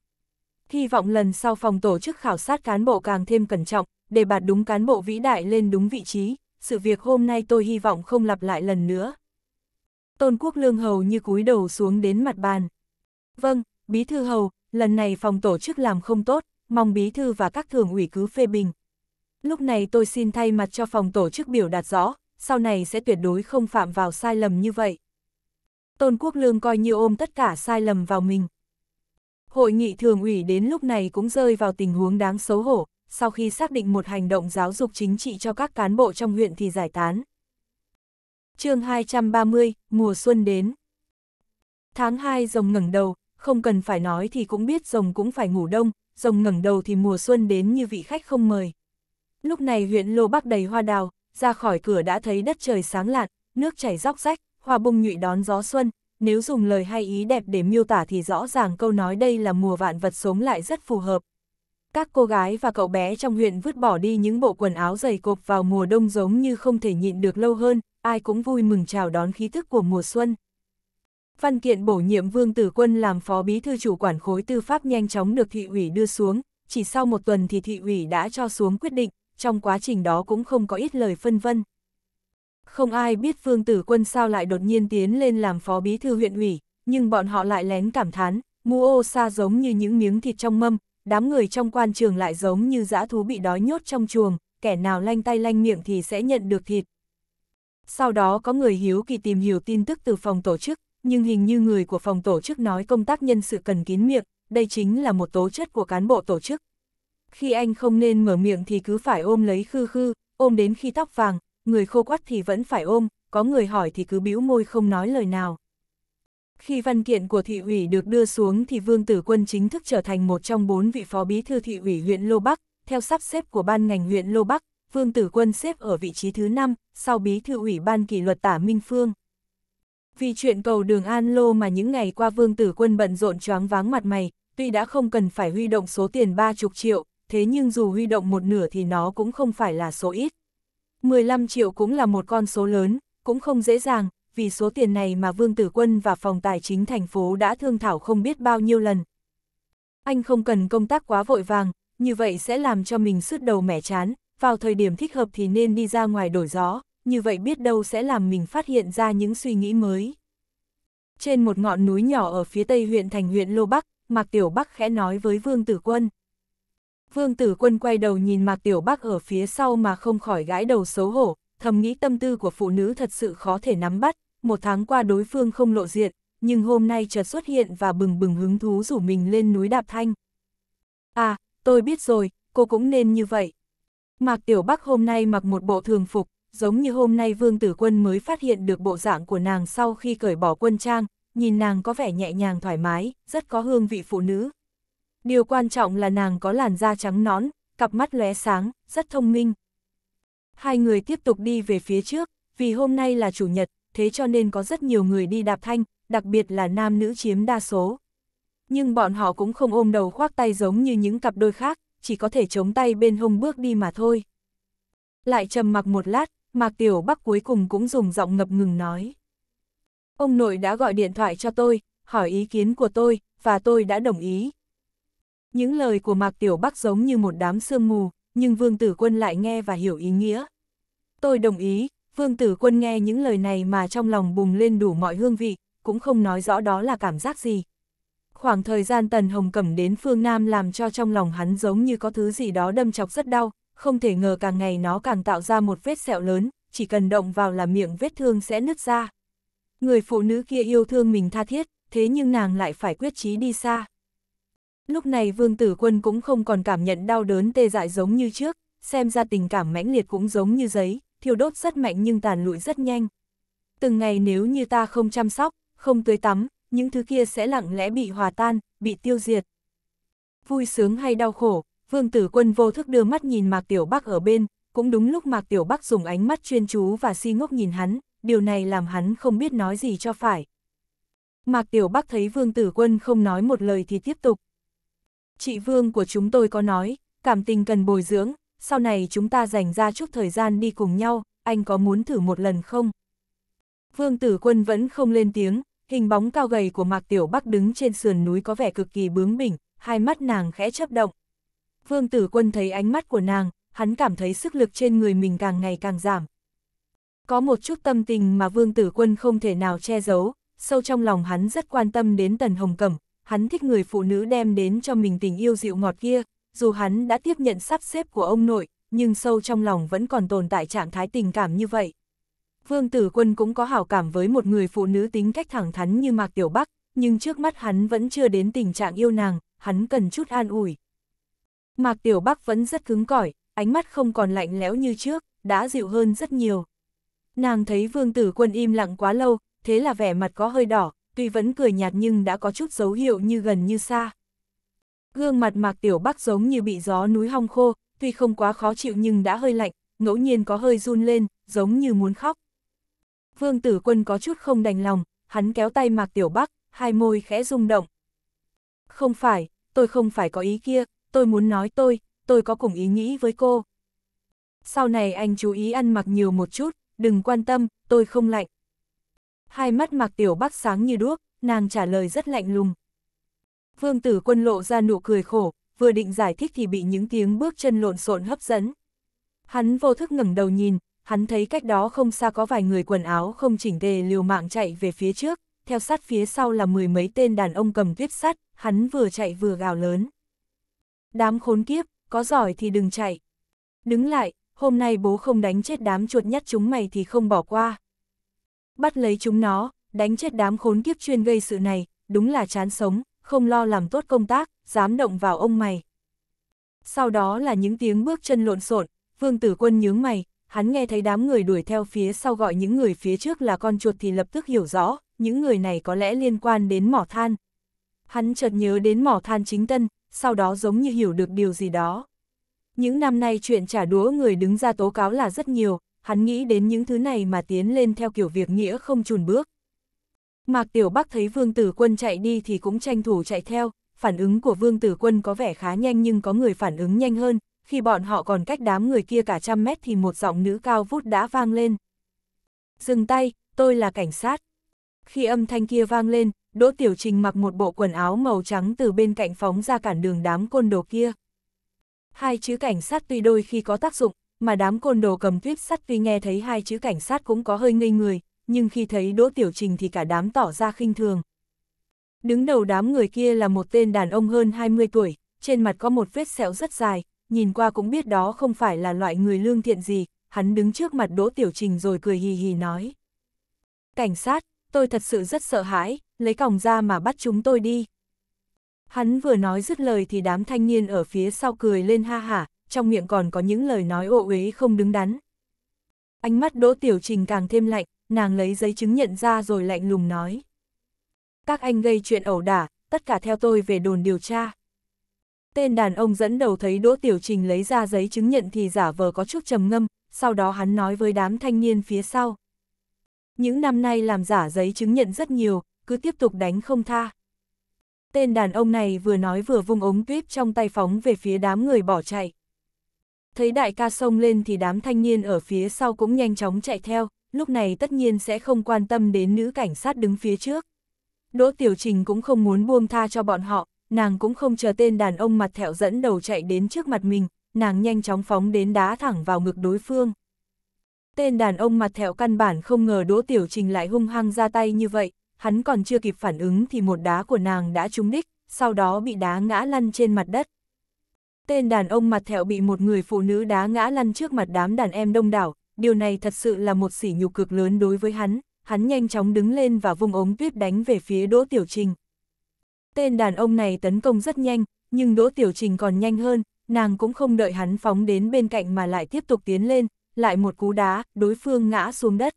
hy vọng lần sau phòng tổ chức khảo sát cán bộ càng thêm cẩn trọng, để bạt đúng cán bộ vĩ đại lên đúng vị trí, sự việc hôm nay tôi hy vọng không lặp lại lần nữa. Tôn Quốc Lương hầu như cúi đầu xuống đến mặt bàn. Vâng, Bí Thư Hầu, lần này phòng tổ chức làm không tốt, mong Bí Thư và các thường ủy cứ phê bình. Lúc này tôi xin thay mặt cho phòng tổ chức biểu đạt rõ, sau này sẽ tuyệt đối không phạm vào sai lầm như vậy. Tôn Quốc Lương coi như ôm tất cả sai lầm vào mình. Hội nghị thường ủy đến lúc này cũng rơi vào tình huống đáng xấu hổ, sau khi xác định một hành động giáo dục chính trị cho các cán bộ trong huyện thì giải tán. chương 230, mùa xuân đến. Tháng 2 rồng ngẩng đầu, không cần phải nói thì cũng biết rồng cũng phải ngủ đông, rồng ngẩng đầu thì mùa xuân đến như vị khách không mời. Lúc này huyện Lô Bắc đầy hoa đào, ra khỏi cửa đã thấy đất trời sáng lạn, nước chảy róc rách, hoa bung nhụy đón gió xuân, nếu dùng lời hay ý đẹp để miêu tả thì rõ ràng câu nói đây là mùa vạn vật sống lại rất phù hợp. Các cô gái và cậu bé trong huyện vứt bỏ đi những bộ quần áo dày cộp vào mùa đông giống như không thể nhịn được lâu hơn, ai cũng vui mừng chào đón khí thức của mùa xuân. Văn kiện bổ nhiệm Vương Tử Quân làm phó bí thư chủ quản khối tư pháp nhanh chóng được thị ủy đưa xuống, chỉ sau một tuần thì thị ủy đã cho xuống quyết định, trong quá trình đó cũng không có ít lời phân vân. Không ai biết Phương Tử Quân sao lại đột nhiên tiến lên làm phó bí thư huyện ủy, nhưng bọn họ lại lén cảm thán, mũ ô sa giống như những miếng thịt trong mâm, đám người trong quan trường lại giống như dã thú bị đói nhốt trong chuồng, kẻ nào lanh tay lanh miệng thì sẽ nhận được thịt. Sau đó có người hiếu kỳ tìm hiểu tin tức từ phòng tổ chức, nhưng hình như người của phòng tổ chức nói công tác nhân sự cần kín miệng, đây chính là một tố chất của cán bộ tổ chức. Khi anh không nên mở miệng thì cứ phải ôm lấy khư khư, ôm đến khi tóc vàng, người khô quắt thì vẫn phải ôm, có người hỏi thì cứ bĩu môi không nói lời nào. Khi văn kiện của thị ủy được đưa xuống thì Vương Tử Quân chính thức trở thành một trong bốn vị phó bí thư thị ủy huyện Lô Bắc, theo sắp xếp của ban ngành huyện Lô Bắc, Vương Tử Quân xếp ở vị trí thứ 5, sau bí thư ủy ban kỷ luật tả Minh Phương. Vì chuyện cầu đường An Lô mà những ngày qua Vương Tử Quân bận rộn choáng váng mặt mày, tuy đã không cần phải huy động số tiền 30 triệu, thế nhưng dù huy động một nửa thì nó cũng không phải là số ít. 15 triệu cũng là một con số lớn, cũng không dễ dàng, vì số tiền này mà Vương Tử Quân và phòng tài chính thành phố đã thương thảo không biết bao nhiêu lần. Anh không cần công tác quá vội vàng, như vậy sẽ làm cho mình sứt đầu mẻ chán, vào thời điểm thích hợp thì nên đi ra ngoài đổi gió, như vậy biết đâu sẽ làm mình phát hiện ra những suy nghĩ mới. Trên một ngọn núi nhỏ ở phía tây huyện thành huyện Lô Bắc, Mạc Tiểu Bắc khẽ nói với Vương Tử Quân. Vương tử quân quay đầu nhìn Mạc Tiểu Bắc ở phía sau mà không khỏi gãi đầu xấu hổ, thầm nghĩ tâm tư của phụ nữ thật sự khó thể nắm bắt, một tháng qua đối phương không lộ diện, nhưng hôm nay chợt xuất hiện và bừng bừng hứng thú rủ mình lên núi đạp thanh. À, tôi biết rồi, cô cũng nên như vậy. Mạc Tiểu Bắc hôm nay mặc một bộ thường phục, giống như hôm nay Vương Tử Quân mới phát hiện được bộ dạng của nàng sau khi cởi bỏ quân trang, nhìn nàng có vẻ nhẹ nhàng thoải mái, rất có hương vị phụ nữ. Điều quan trọng là nàng có làn da trắng nón, cặp mắt lóe sáng, rất thông minh. Hai người tiếp tục đi về phía trước, vì hôm nay là chủ nhật, thế cho nên có rất nhiều người đi đạp thanh, đặc biệt là nam nữ chiếm đa số. Nhưng bọn họ cũng không ôm đầu khoác tay giống như những cặp đôi khác, chỉ có thể chống tay bên hông bước đi mà thôi. Lại trầm mặc một lát, Mạc Tiểu Bắc cuối cùng cũng dùng giọng ngập ngừng nói. Ông nội đã gọi điện thoại cho tôi, hỏi ý kiến của tôi, và tôi đã đồng ý, những lời của Mạc Tiểu Bắc giống như một đám sương mù, nhưng Vương Tử Quân lại nghe và hiểu ý nghĩa. Tôi đồng ý, Vương Tử Quân nghe những lời này mà trong lòng bùng lên đủ mọi hương vị, cũng không nói rõ đó là cảm giác gì. Khoảng thời gian Tần Hồng Cẩm đến phương Nam làm cho trong lòng hắn giống như có thứ gì đó đâm chọc rất đau, không thể ngờ càng ngày nó càng tạo ra một vết sẹo lớn, chỉ cần động vào là miệng vết thương sẽ nứt ra. Người phụ nữ kia yêu thương mình tha thiết, thế nhưng nàng lại phải quyết chí đi xa. Lúc này vương tử quân cũng không còn cảm nhận đau đớn tê dại giống như trước, xem ra tình cảm mãnh liệt cũng giống như giấy, thiêu đốt rất mạnh nhưng tàn lụi rất nhanh. Từng ngày nếu như ta không chăm sóc, không tưới tắm, những thứ kia sẽ lặng lẽ bị hòa tan, bị tiêu diệt. Vui sướng hay đau khổ, vương tử quân vô thức đưa mắt nhìn Mạc Tiểu Bắc ở bên, cũng đúng lúc Mạc Tiểu Bắc dùng ánh mắt chuyên chú và si ngốc nhìn hắn, điều này làm hắn không biết nói gì cho phải. Mạc Tiểu Bắc thấy vương tử quân không nói một lời thì tiếp tục, chị Vương của chúng tôi có nói, cảm tình cần bồi dưỡng, sau này chúng ta dành ra chút thời gian đi cùng nhau, anh có muốn thử một lần không? Vương Tử Quân vẫn không lên tiếng, hình bóng cao gầy của Mạc Tiểu Bắc đứng trên sườn núi có vẻ cực kỳ bướng bỉnh, hai mắt nàng khẽ chấp động. Vương Tử Quân thấy ánh mắt của nàng, hắn cảm thấy sức lực trên người mình càng ngày càng giảm. Có một chút tâm tình mà Vương Tử Quân không thể nào che giấu, sâu trong lòng hắn rất quan tâm đến Tần Hồng Cẩm, hắn thích người phụ nữ đem đến cho mình tình yêu dịu ngọt kia, dù hắn đã tiếp nhận sắp xếp của ông nội, nhưng sâu trong lòng vẫn còn tồn tại trạng thái tình cảm như vậy. Vương Tử Quân cũng có hảo cảm với một người phụ nữ tính cách thẳng thắn như Mạc Tiểu Bắc, nhưng trước mắt hắn vẫn chưa đến tình trạng yêu nàng, hắn cần chút an ủi. Mạc Tiểu Bắc vẫn rất cứng cỏi, ánh mắt không còn lạnh lẽo như trước, đã dịu hơn rất nhiều. Nàng thấy Vương Tử Quân im lặng quá lâu, thế là vẻ mặt có hơi đỏ, tuy vẫn cười nhạt nhưng đã có chút dấu hiệu như gần như xa. Gương mặt Mạc Tiểu Bắc giống như bị gió núi hong khô, tuy không quá khó chịu nhưng đã hơi lạnh, ngẫu nhiên có hơi run lên, giống như muốn khóc. Vương Tử Quân có chút không đành lòng, hắn kéo tay Mạc Tiểu Bắc, hai môi khẽ rung động. Không phải, tôi không phải có ý kia, tôi muốn nói tôi, tôi có cùng ý nghĩ với cô. Sau này anh chú ý ăn mặc nhiều một chút, đừng quan tâm, tôi không lạnh hai mắt mặc tiểu bắc sáng như đuốc, nàng trả lời rất lạnh lùng. Vương tử quân lộ ra nụ cười khổ, vừa định giải thích thì bị những tiếng bước chân lộn xộn hấp dẫn. Hắn vô thức ngẩng đầu nhìn, hắn thấy cách đó không xa có vài người quần áo không chỉnh tề liều mạng chạy về phía trước, theo sát phía sau là mười mấy tên đàn ông cầm tuyếp sắt, hắn vừa chạy vừa gào lớn. Đám khốn kiếp, có giỏi thì đừng chạy. Đứng lại, hôm nay bố không đánh chết đám chuột nhắt chúng mày thì không bỏ qua. Bắt lấy chúng nó, đánh chết đám khốn kiếp chuyên gây sự này, đúng là chán sống, không lo làm tốt công tác, dám động vào ông mày. Sau đó là những tiếng bước chân lộn xộn, vương tử quân nhướng mày, hắn nghe thấy đám người đuổi theo phía sau gọi những người phía trước là con chuột thì lập tức hiểu rõ, những người này có lẽ liên quan đến mỏ than. Hắn chợt nhớ đến mỏ than chính tân, sau đó giống như hiểu được điều gì đó. Những năm nay chuyện trả đũa người đứng ra tố cáo là rất nhiều, hắn nghĩ đến những thứ này mà tiến lên theo kiểu việc nghĩa không chùn bước. Mạc Tiểu Bắc thấy Vương Tử Quân chạy đi thì cũng tranh thủ chạy theo, phản ứng của Vương Tử Quân có vẻ khá nhanh nhưng có người phản ứng nhanh hơn, khi bọn họ còn cách đám người kia cả trăm mét thì một giọng nữ cao vút đã vang lên. Dừng tay, tôi là cảnh sát. Khi âm thanh kia vang lên, Đỗ Tiểu Trình mặc một bộ quần áo màu trắng từ bên cạnh phóng ra cản đường đám côn đồ kia. Hai chữ cảnh sát tuy đôi khi có tác dụng, mà đám côn đồ cầm tuyếp sắt tuy nghe thấy hai chữ cảnh sát cũng có hơi ngây người, nhưng khi thấy Đỗ Tiểu Trình thì cả đám tỏ ra khinh thường. Đứng đầu đám người kia là một tên đàn ông hơn 20 tuổi, trên mặt có một vết sẹo rất dài, nhìn qua cũng biết đó không phải là loại người lương thiện gì, hắn đứng trước mặt Đỗ Tiểu Trình rồi cười hì hì nói. Cảnh sát, tôi thật sự rất sợ hãi, lấy còng ra mà bắt chúng tôi đi. Hắn vừa nói dứt lời thì đám thanh niên ở phía sau cười lên ha hả, trong miệng còn có những lời nói ô uế không đứng đắn. Ánh mắt Đỗ Tiểu Trình càng thêm lạnh, nàng lấy giấy chứng nhận ra rồi lạnh lùng nói. Các anh gây chuyện ẩu đả, tất cả theo tôi về đồn điều tra. Tên đàn ông dẫn đầu thấy Đỗ Tiểu Trình lấy ra giấy chứng nhận thì giả vờ có chút trầm ngâm, sau đó hắn nói với đám thanh niên phía sau. Những năm nay làm giả giấy chứng nhận rất nhiều, cứ tiếp tục đánh không tha. Tên đàn ông này vừa nói vừa vung ống tuyếp trong tay phóng về phía đám người bỏ chạy. Thấy đại ca xông lên thì đám thanh niên ở phía sau cũng nhanh chóng chạy theo, lúc này tất nhiên sẽ không quan tâm đến nữ cảnh sát đứng phía trước. Đỗ Tiểu Trình cũng không muốn buông tha cho bọn họ, nàng cũng không chờ tên đàn ông mặt thẹo dẫn đầu chạy đến trước mặt mình, nàng nhanh chóng phóng đến đá thẳng vào ngực đối phương. Tên đàn ông mặt thẹo căn bản không ngờ Đỗ Tiểu Trình lại hung hăng ra tay như vậy, hắn còn chưa kịp phản ứng thì một đá của nàng đã trúng đích, sau đó bị đá ngã lăn trên mặt đất. Tên đàn ông mặt thẹo bị một người phụ nữ đá ngã lăn trước mặt đám đàn em đông đảo, điều này thật sự là một sỉ nhục cực lớn đối với hắn, hắn nhanh chóng đứng lên và vung ống tuyết đánh về phía Đỗ Tiểu Trình. Tên đàn ông này tấn công rất nhanh, nhưng Đỗ Tiểu Trình còn nhanh hơn, nàng cũng không đợi hắn phóng đến bên cạnh mà lại tiếp tục tiến lên, lại một cú đá, đối phương ngã xuống đất.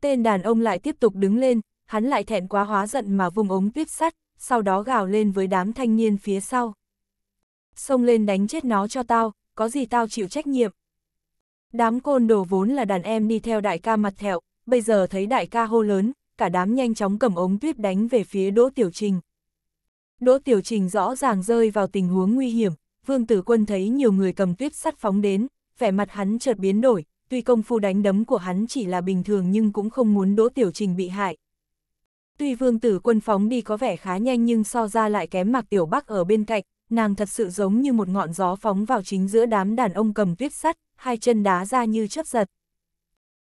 Tên đàn ông lại tiếp tục đứng lên, hắn lại thẹn quá hóa giận mà vung ống tuyết sắt, sau đó gào lên với đám thanh niên phía sau xông lên đánh chết nó cho tao, có gì tao chịu trách nhiệm. Đám côn đồ vốn là đàn em đi theo đại ca mặt thẹo, bây giờ thấy đại ca hô lớn, cả đám nhanh chóng cầm ống tuyết đánh về phía Đỗ Tiểu Trình. Đỗ Tiểu Trình rõ ràng rơi vào tình huống nguy hiểm, Vương Tử Quân thấy nhiều người cầm tuyết sắt phóng đến, vẻ mặt hắn chợt biến đổi, tuy công phu đánh đấm của hắn chỉ là bình thường nhưng cũng không muốn Đỗ Tiểu Trình bị hại. Tuy Vương Tử Quân phóng đi có vẻ khá nhanh nhưng so ra lại kém mặc Tiểu Bắc ở bên cạnh, nàng thật sự giống như một ngọn gió phóng vào chính giữa đám đàn ông cầm tuyết sắt, hai chân đá ra như chớp giật.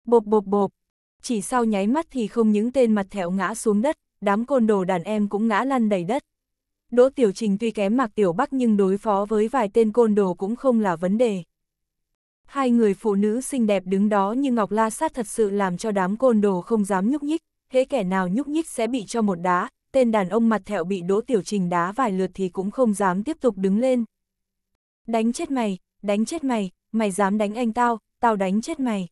Bộp bộp bộp, chỉ sau nháy mắt thì không những tên mặt thẹo ngã xuống đất, đám côn đồ đàn em cũng ngã lăn đầy đất. Đỗ Tiểu Trình tuy kém Mạc Tiểu Bắc nhưng đối phó với vài tên côn đồ cũng không là vấn đề. Hai người phụ nữ xinh đẹp đứng đó như ngọc la sát thật sự làm cho đám côn đồ không dám nhúc nhích, thế kẻ nào nhúc nhích sẽ bị cho một đá, tên đàn ông mặt thẹo bị Đỗ Tiểu Trình đá vài lượt thì cũng không dám tiếp tục đứng lên. Đánh chết mày, đánh chết mày, mày dám đánh anh tao, tao đánh chết mày.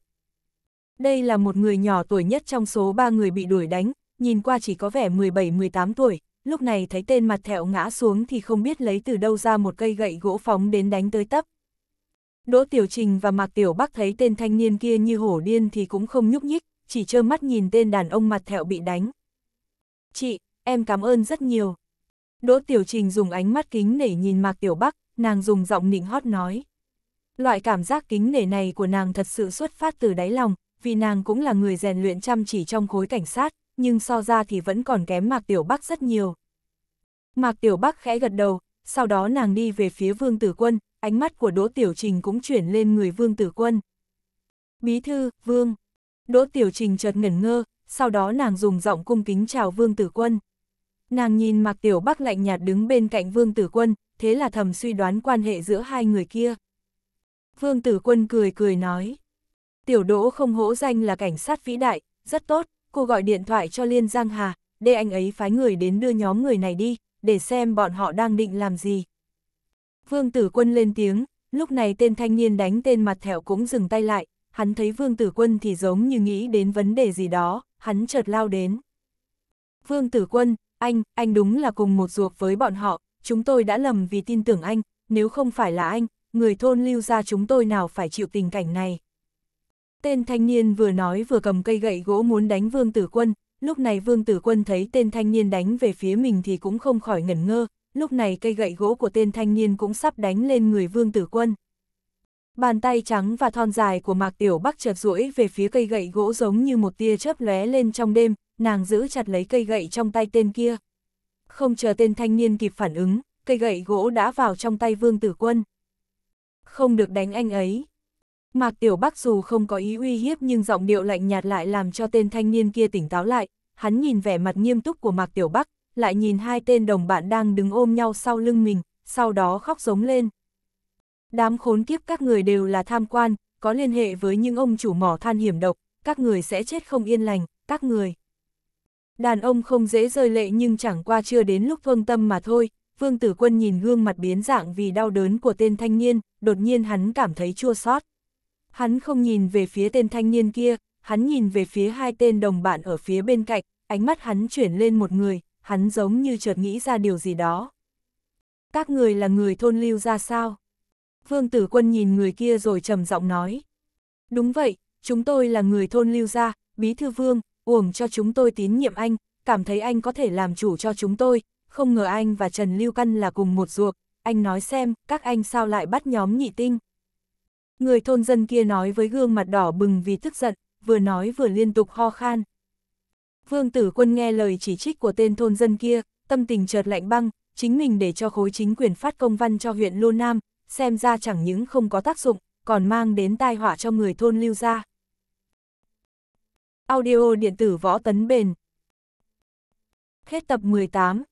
Đây là một người nhỏ tuổi nhất trong số ba người bị đuổi đánh, nhìn qua chỉ có vẻ 17-18 tuổi, lúc này thấy tên mặt thẹo ngã xuống thì không biết lấy từ đâu ra một cây gậy gỗ phóng đến đánh tới tấp. Đỗ Tiểu Trình và Mạc Tiểu Bắc thấy tên thanh niên kia như hổ điên thì cũng không nhúc nhích, chỉ trơ mắt nhìn tên đàn ông mặt thẹo bị đánh. Chị, em cảm ơn rất nhiều. Đỗ Tiểu Trình dùng ánh mắt kính nể nhìn Mạc Tiểu Bắc, nàng dùng giọng nịnh hót nói. Loại cảm giác kính nể này của nàng thật sự xuất phát từ đáy lòng, vì nàng cũng là người rèn luyện chăm chỉ trong khối cảnh sát, nhưng so ra thì vẫn còn kém Mạc Tiểu Bắc rất nhiều. Mạc Tiểu Bắc khẽ gật đầu, sau đó nàng đi về phía Vương Tử Quân, ánh mắt của Đỗ Tiểu Trình cũng chuyển lên người Vương Tử Quân. Bí thư, Vương. Đỗ Tiểu Trình chợt ngẩn ngơ, sau đó nàng dùng giọng cung kính chào Vương Tử Quân. Nàng nhìn mặc Tiểu Bắc lạnh nhạt đứng bên cạnh Vương Tử Quân, thế là thầm suy đoán quan hệ giữa hai người kia. Vương Tử Quân cười cười nói. Tiểu Đỗ không hỗ danh là cảnh sát vĩ đại, rất tốt, cô gọi điện thoại cho Liên Giang Hà, để anh ấy phái người đến đưa nhóm người này đi, để xem bọn họ đang định làm gì. Vương Tử Quân lên tiếng, lúc này tên thanh niên đánh tên mặt thẹo cũng dừng tay lại, hắn thấy Vương Tử Quân thì giống như nghĩ đến vấn đề gì đó, hắn chợt lao đến. Vương Tử Quân, anh, anh đúng là cùng một ruột với bọn họ, chúng tôi đã lầm vì tin tưởng anh, nếu không phải là anh, người thôn lưu ra chúng tôi nào phải chịu tình cảnh này. Tên thanh niên vừa nói vừa cầm cây gậy gỗ muốn đánh Vương Tử Quân, lúc này Vương Tử Quân thấy tên thanh niên đánh về phía mình thì cũng không khỏi ngẩn ngơ, lúc này cây gậy gỗ của tên thanh niên cũng sắp đánh lên người Vương Tử Quân. Bàn tay trắng và thon dài của Mạc Tiểu Bắc chợt duỗi về phía cây gậy gỗ giống như một tia chớp lóe lên trong đêm, nàng giữ chặt lấy cây gậy trong tay tên kia. Không chờ tên thanh niên kịp phản ứng, cây gậy gỗ đã vào trong tay vương tử quân. Không được đánh anh ấy. Mạc Tiểu Bắc dù không có ý uy hiếp nhưng giọng điệu lạnh nhạt lại làm cho tên thanh niên kia tỉnh táo lại, hắn nhìn vẻ mặt nghiêm túc của Mạc Tiểu Bắc, lại nhìn hai tên đồng bạn đang đứng ôm nhau sau lưng mình, sau đó khóc giống lên. Đám khốn kiếp các người đều là tham quan, có liên hệ với những ông chủ mỏ than hiểm độc, các người sẽ chết không yên lành, các người. Đàn ông không dễ rơi lệ nhưng chẳng qua chưa đến lúc vương tâm mà thôi, vương tử quân nhìn gương mặt biến dạng vì đau đớn của tên thanh niên, đột nhiên hắn cảm thấy chua xót. Hắn không nhìn về phía tên thanh niên kia, hắn nhìn về phía hai tên đồng bạn ở phía bên cạnh, ánh mắt hắn chuyển lên một người, hắn giống như chợt nghĩ ra điều gì đó. Các người là người thôn lưu ra sao? Vương tử quân nhìn người kia rồi trầm giọng nói. Đúng vậy, chúng tôi là người thôn lưu gia, bí thư vương, uổng cho chúng tôi tín nhiệm anh, cảm thấy anh có thể làm chủ cho chúng tôi, không ngờ anh và Trần Lưu Căn là cùng một ruột, anh nói xem, các anh sao lại bắt nhóm nhị tinh. Người thôn dân kia nói với gương mặt đỏ bừng vì tức giận, vừa nói vừa liên tục ho khan. Vương tử quân nghe lời chỉ trích của tên thôn dân kia, tâm tình chợt lạnh băng, chính mình để cho khối chính quyền phát công văn cho huyện Lô Nam, xem ra chẳng những không có tác dụng, còn mang đến tai họa cho người thôn lưu gia. Audio điện tử võ tấn bền. Hết tập 18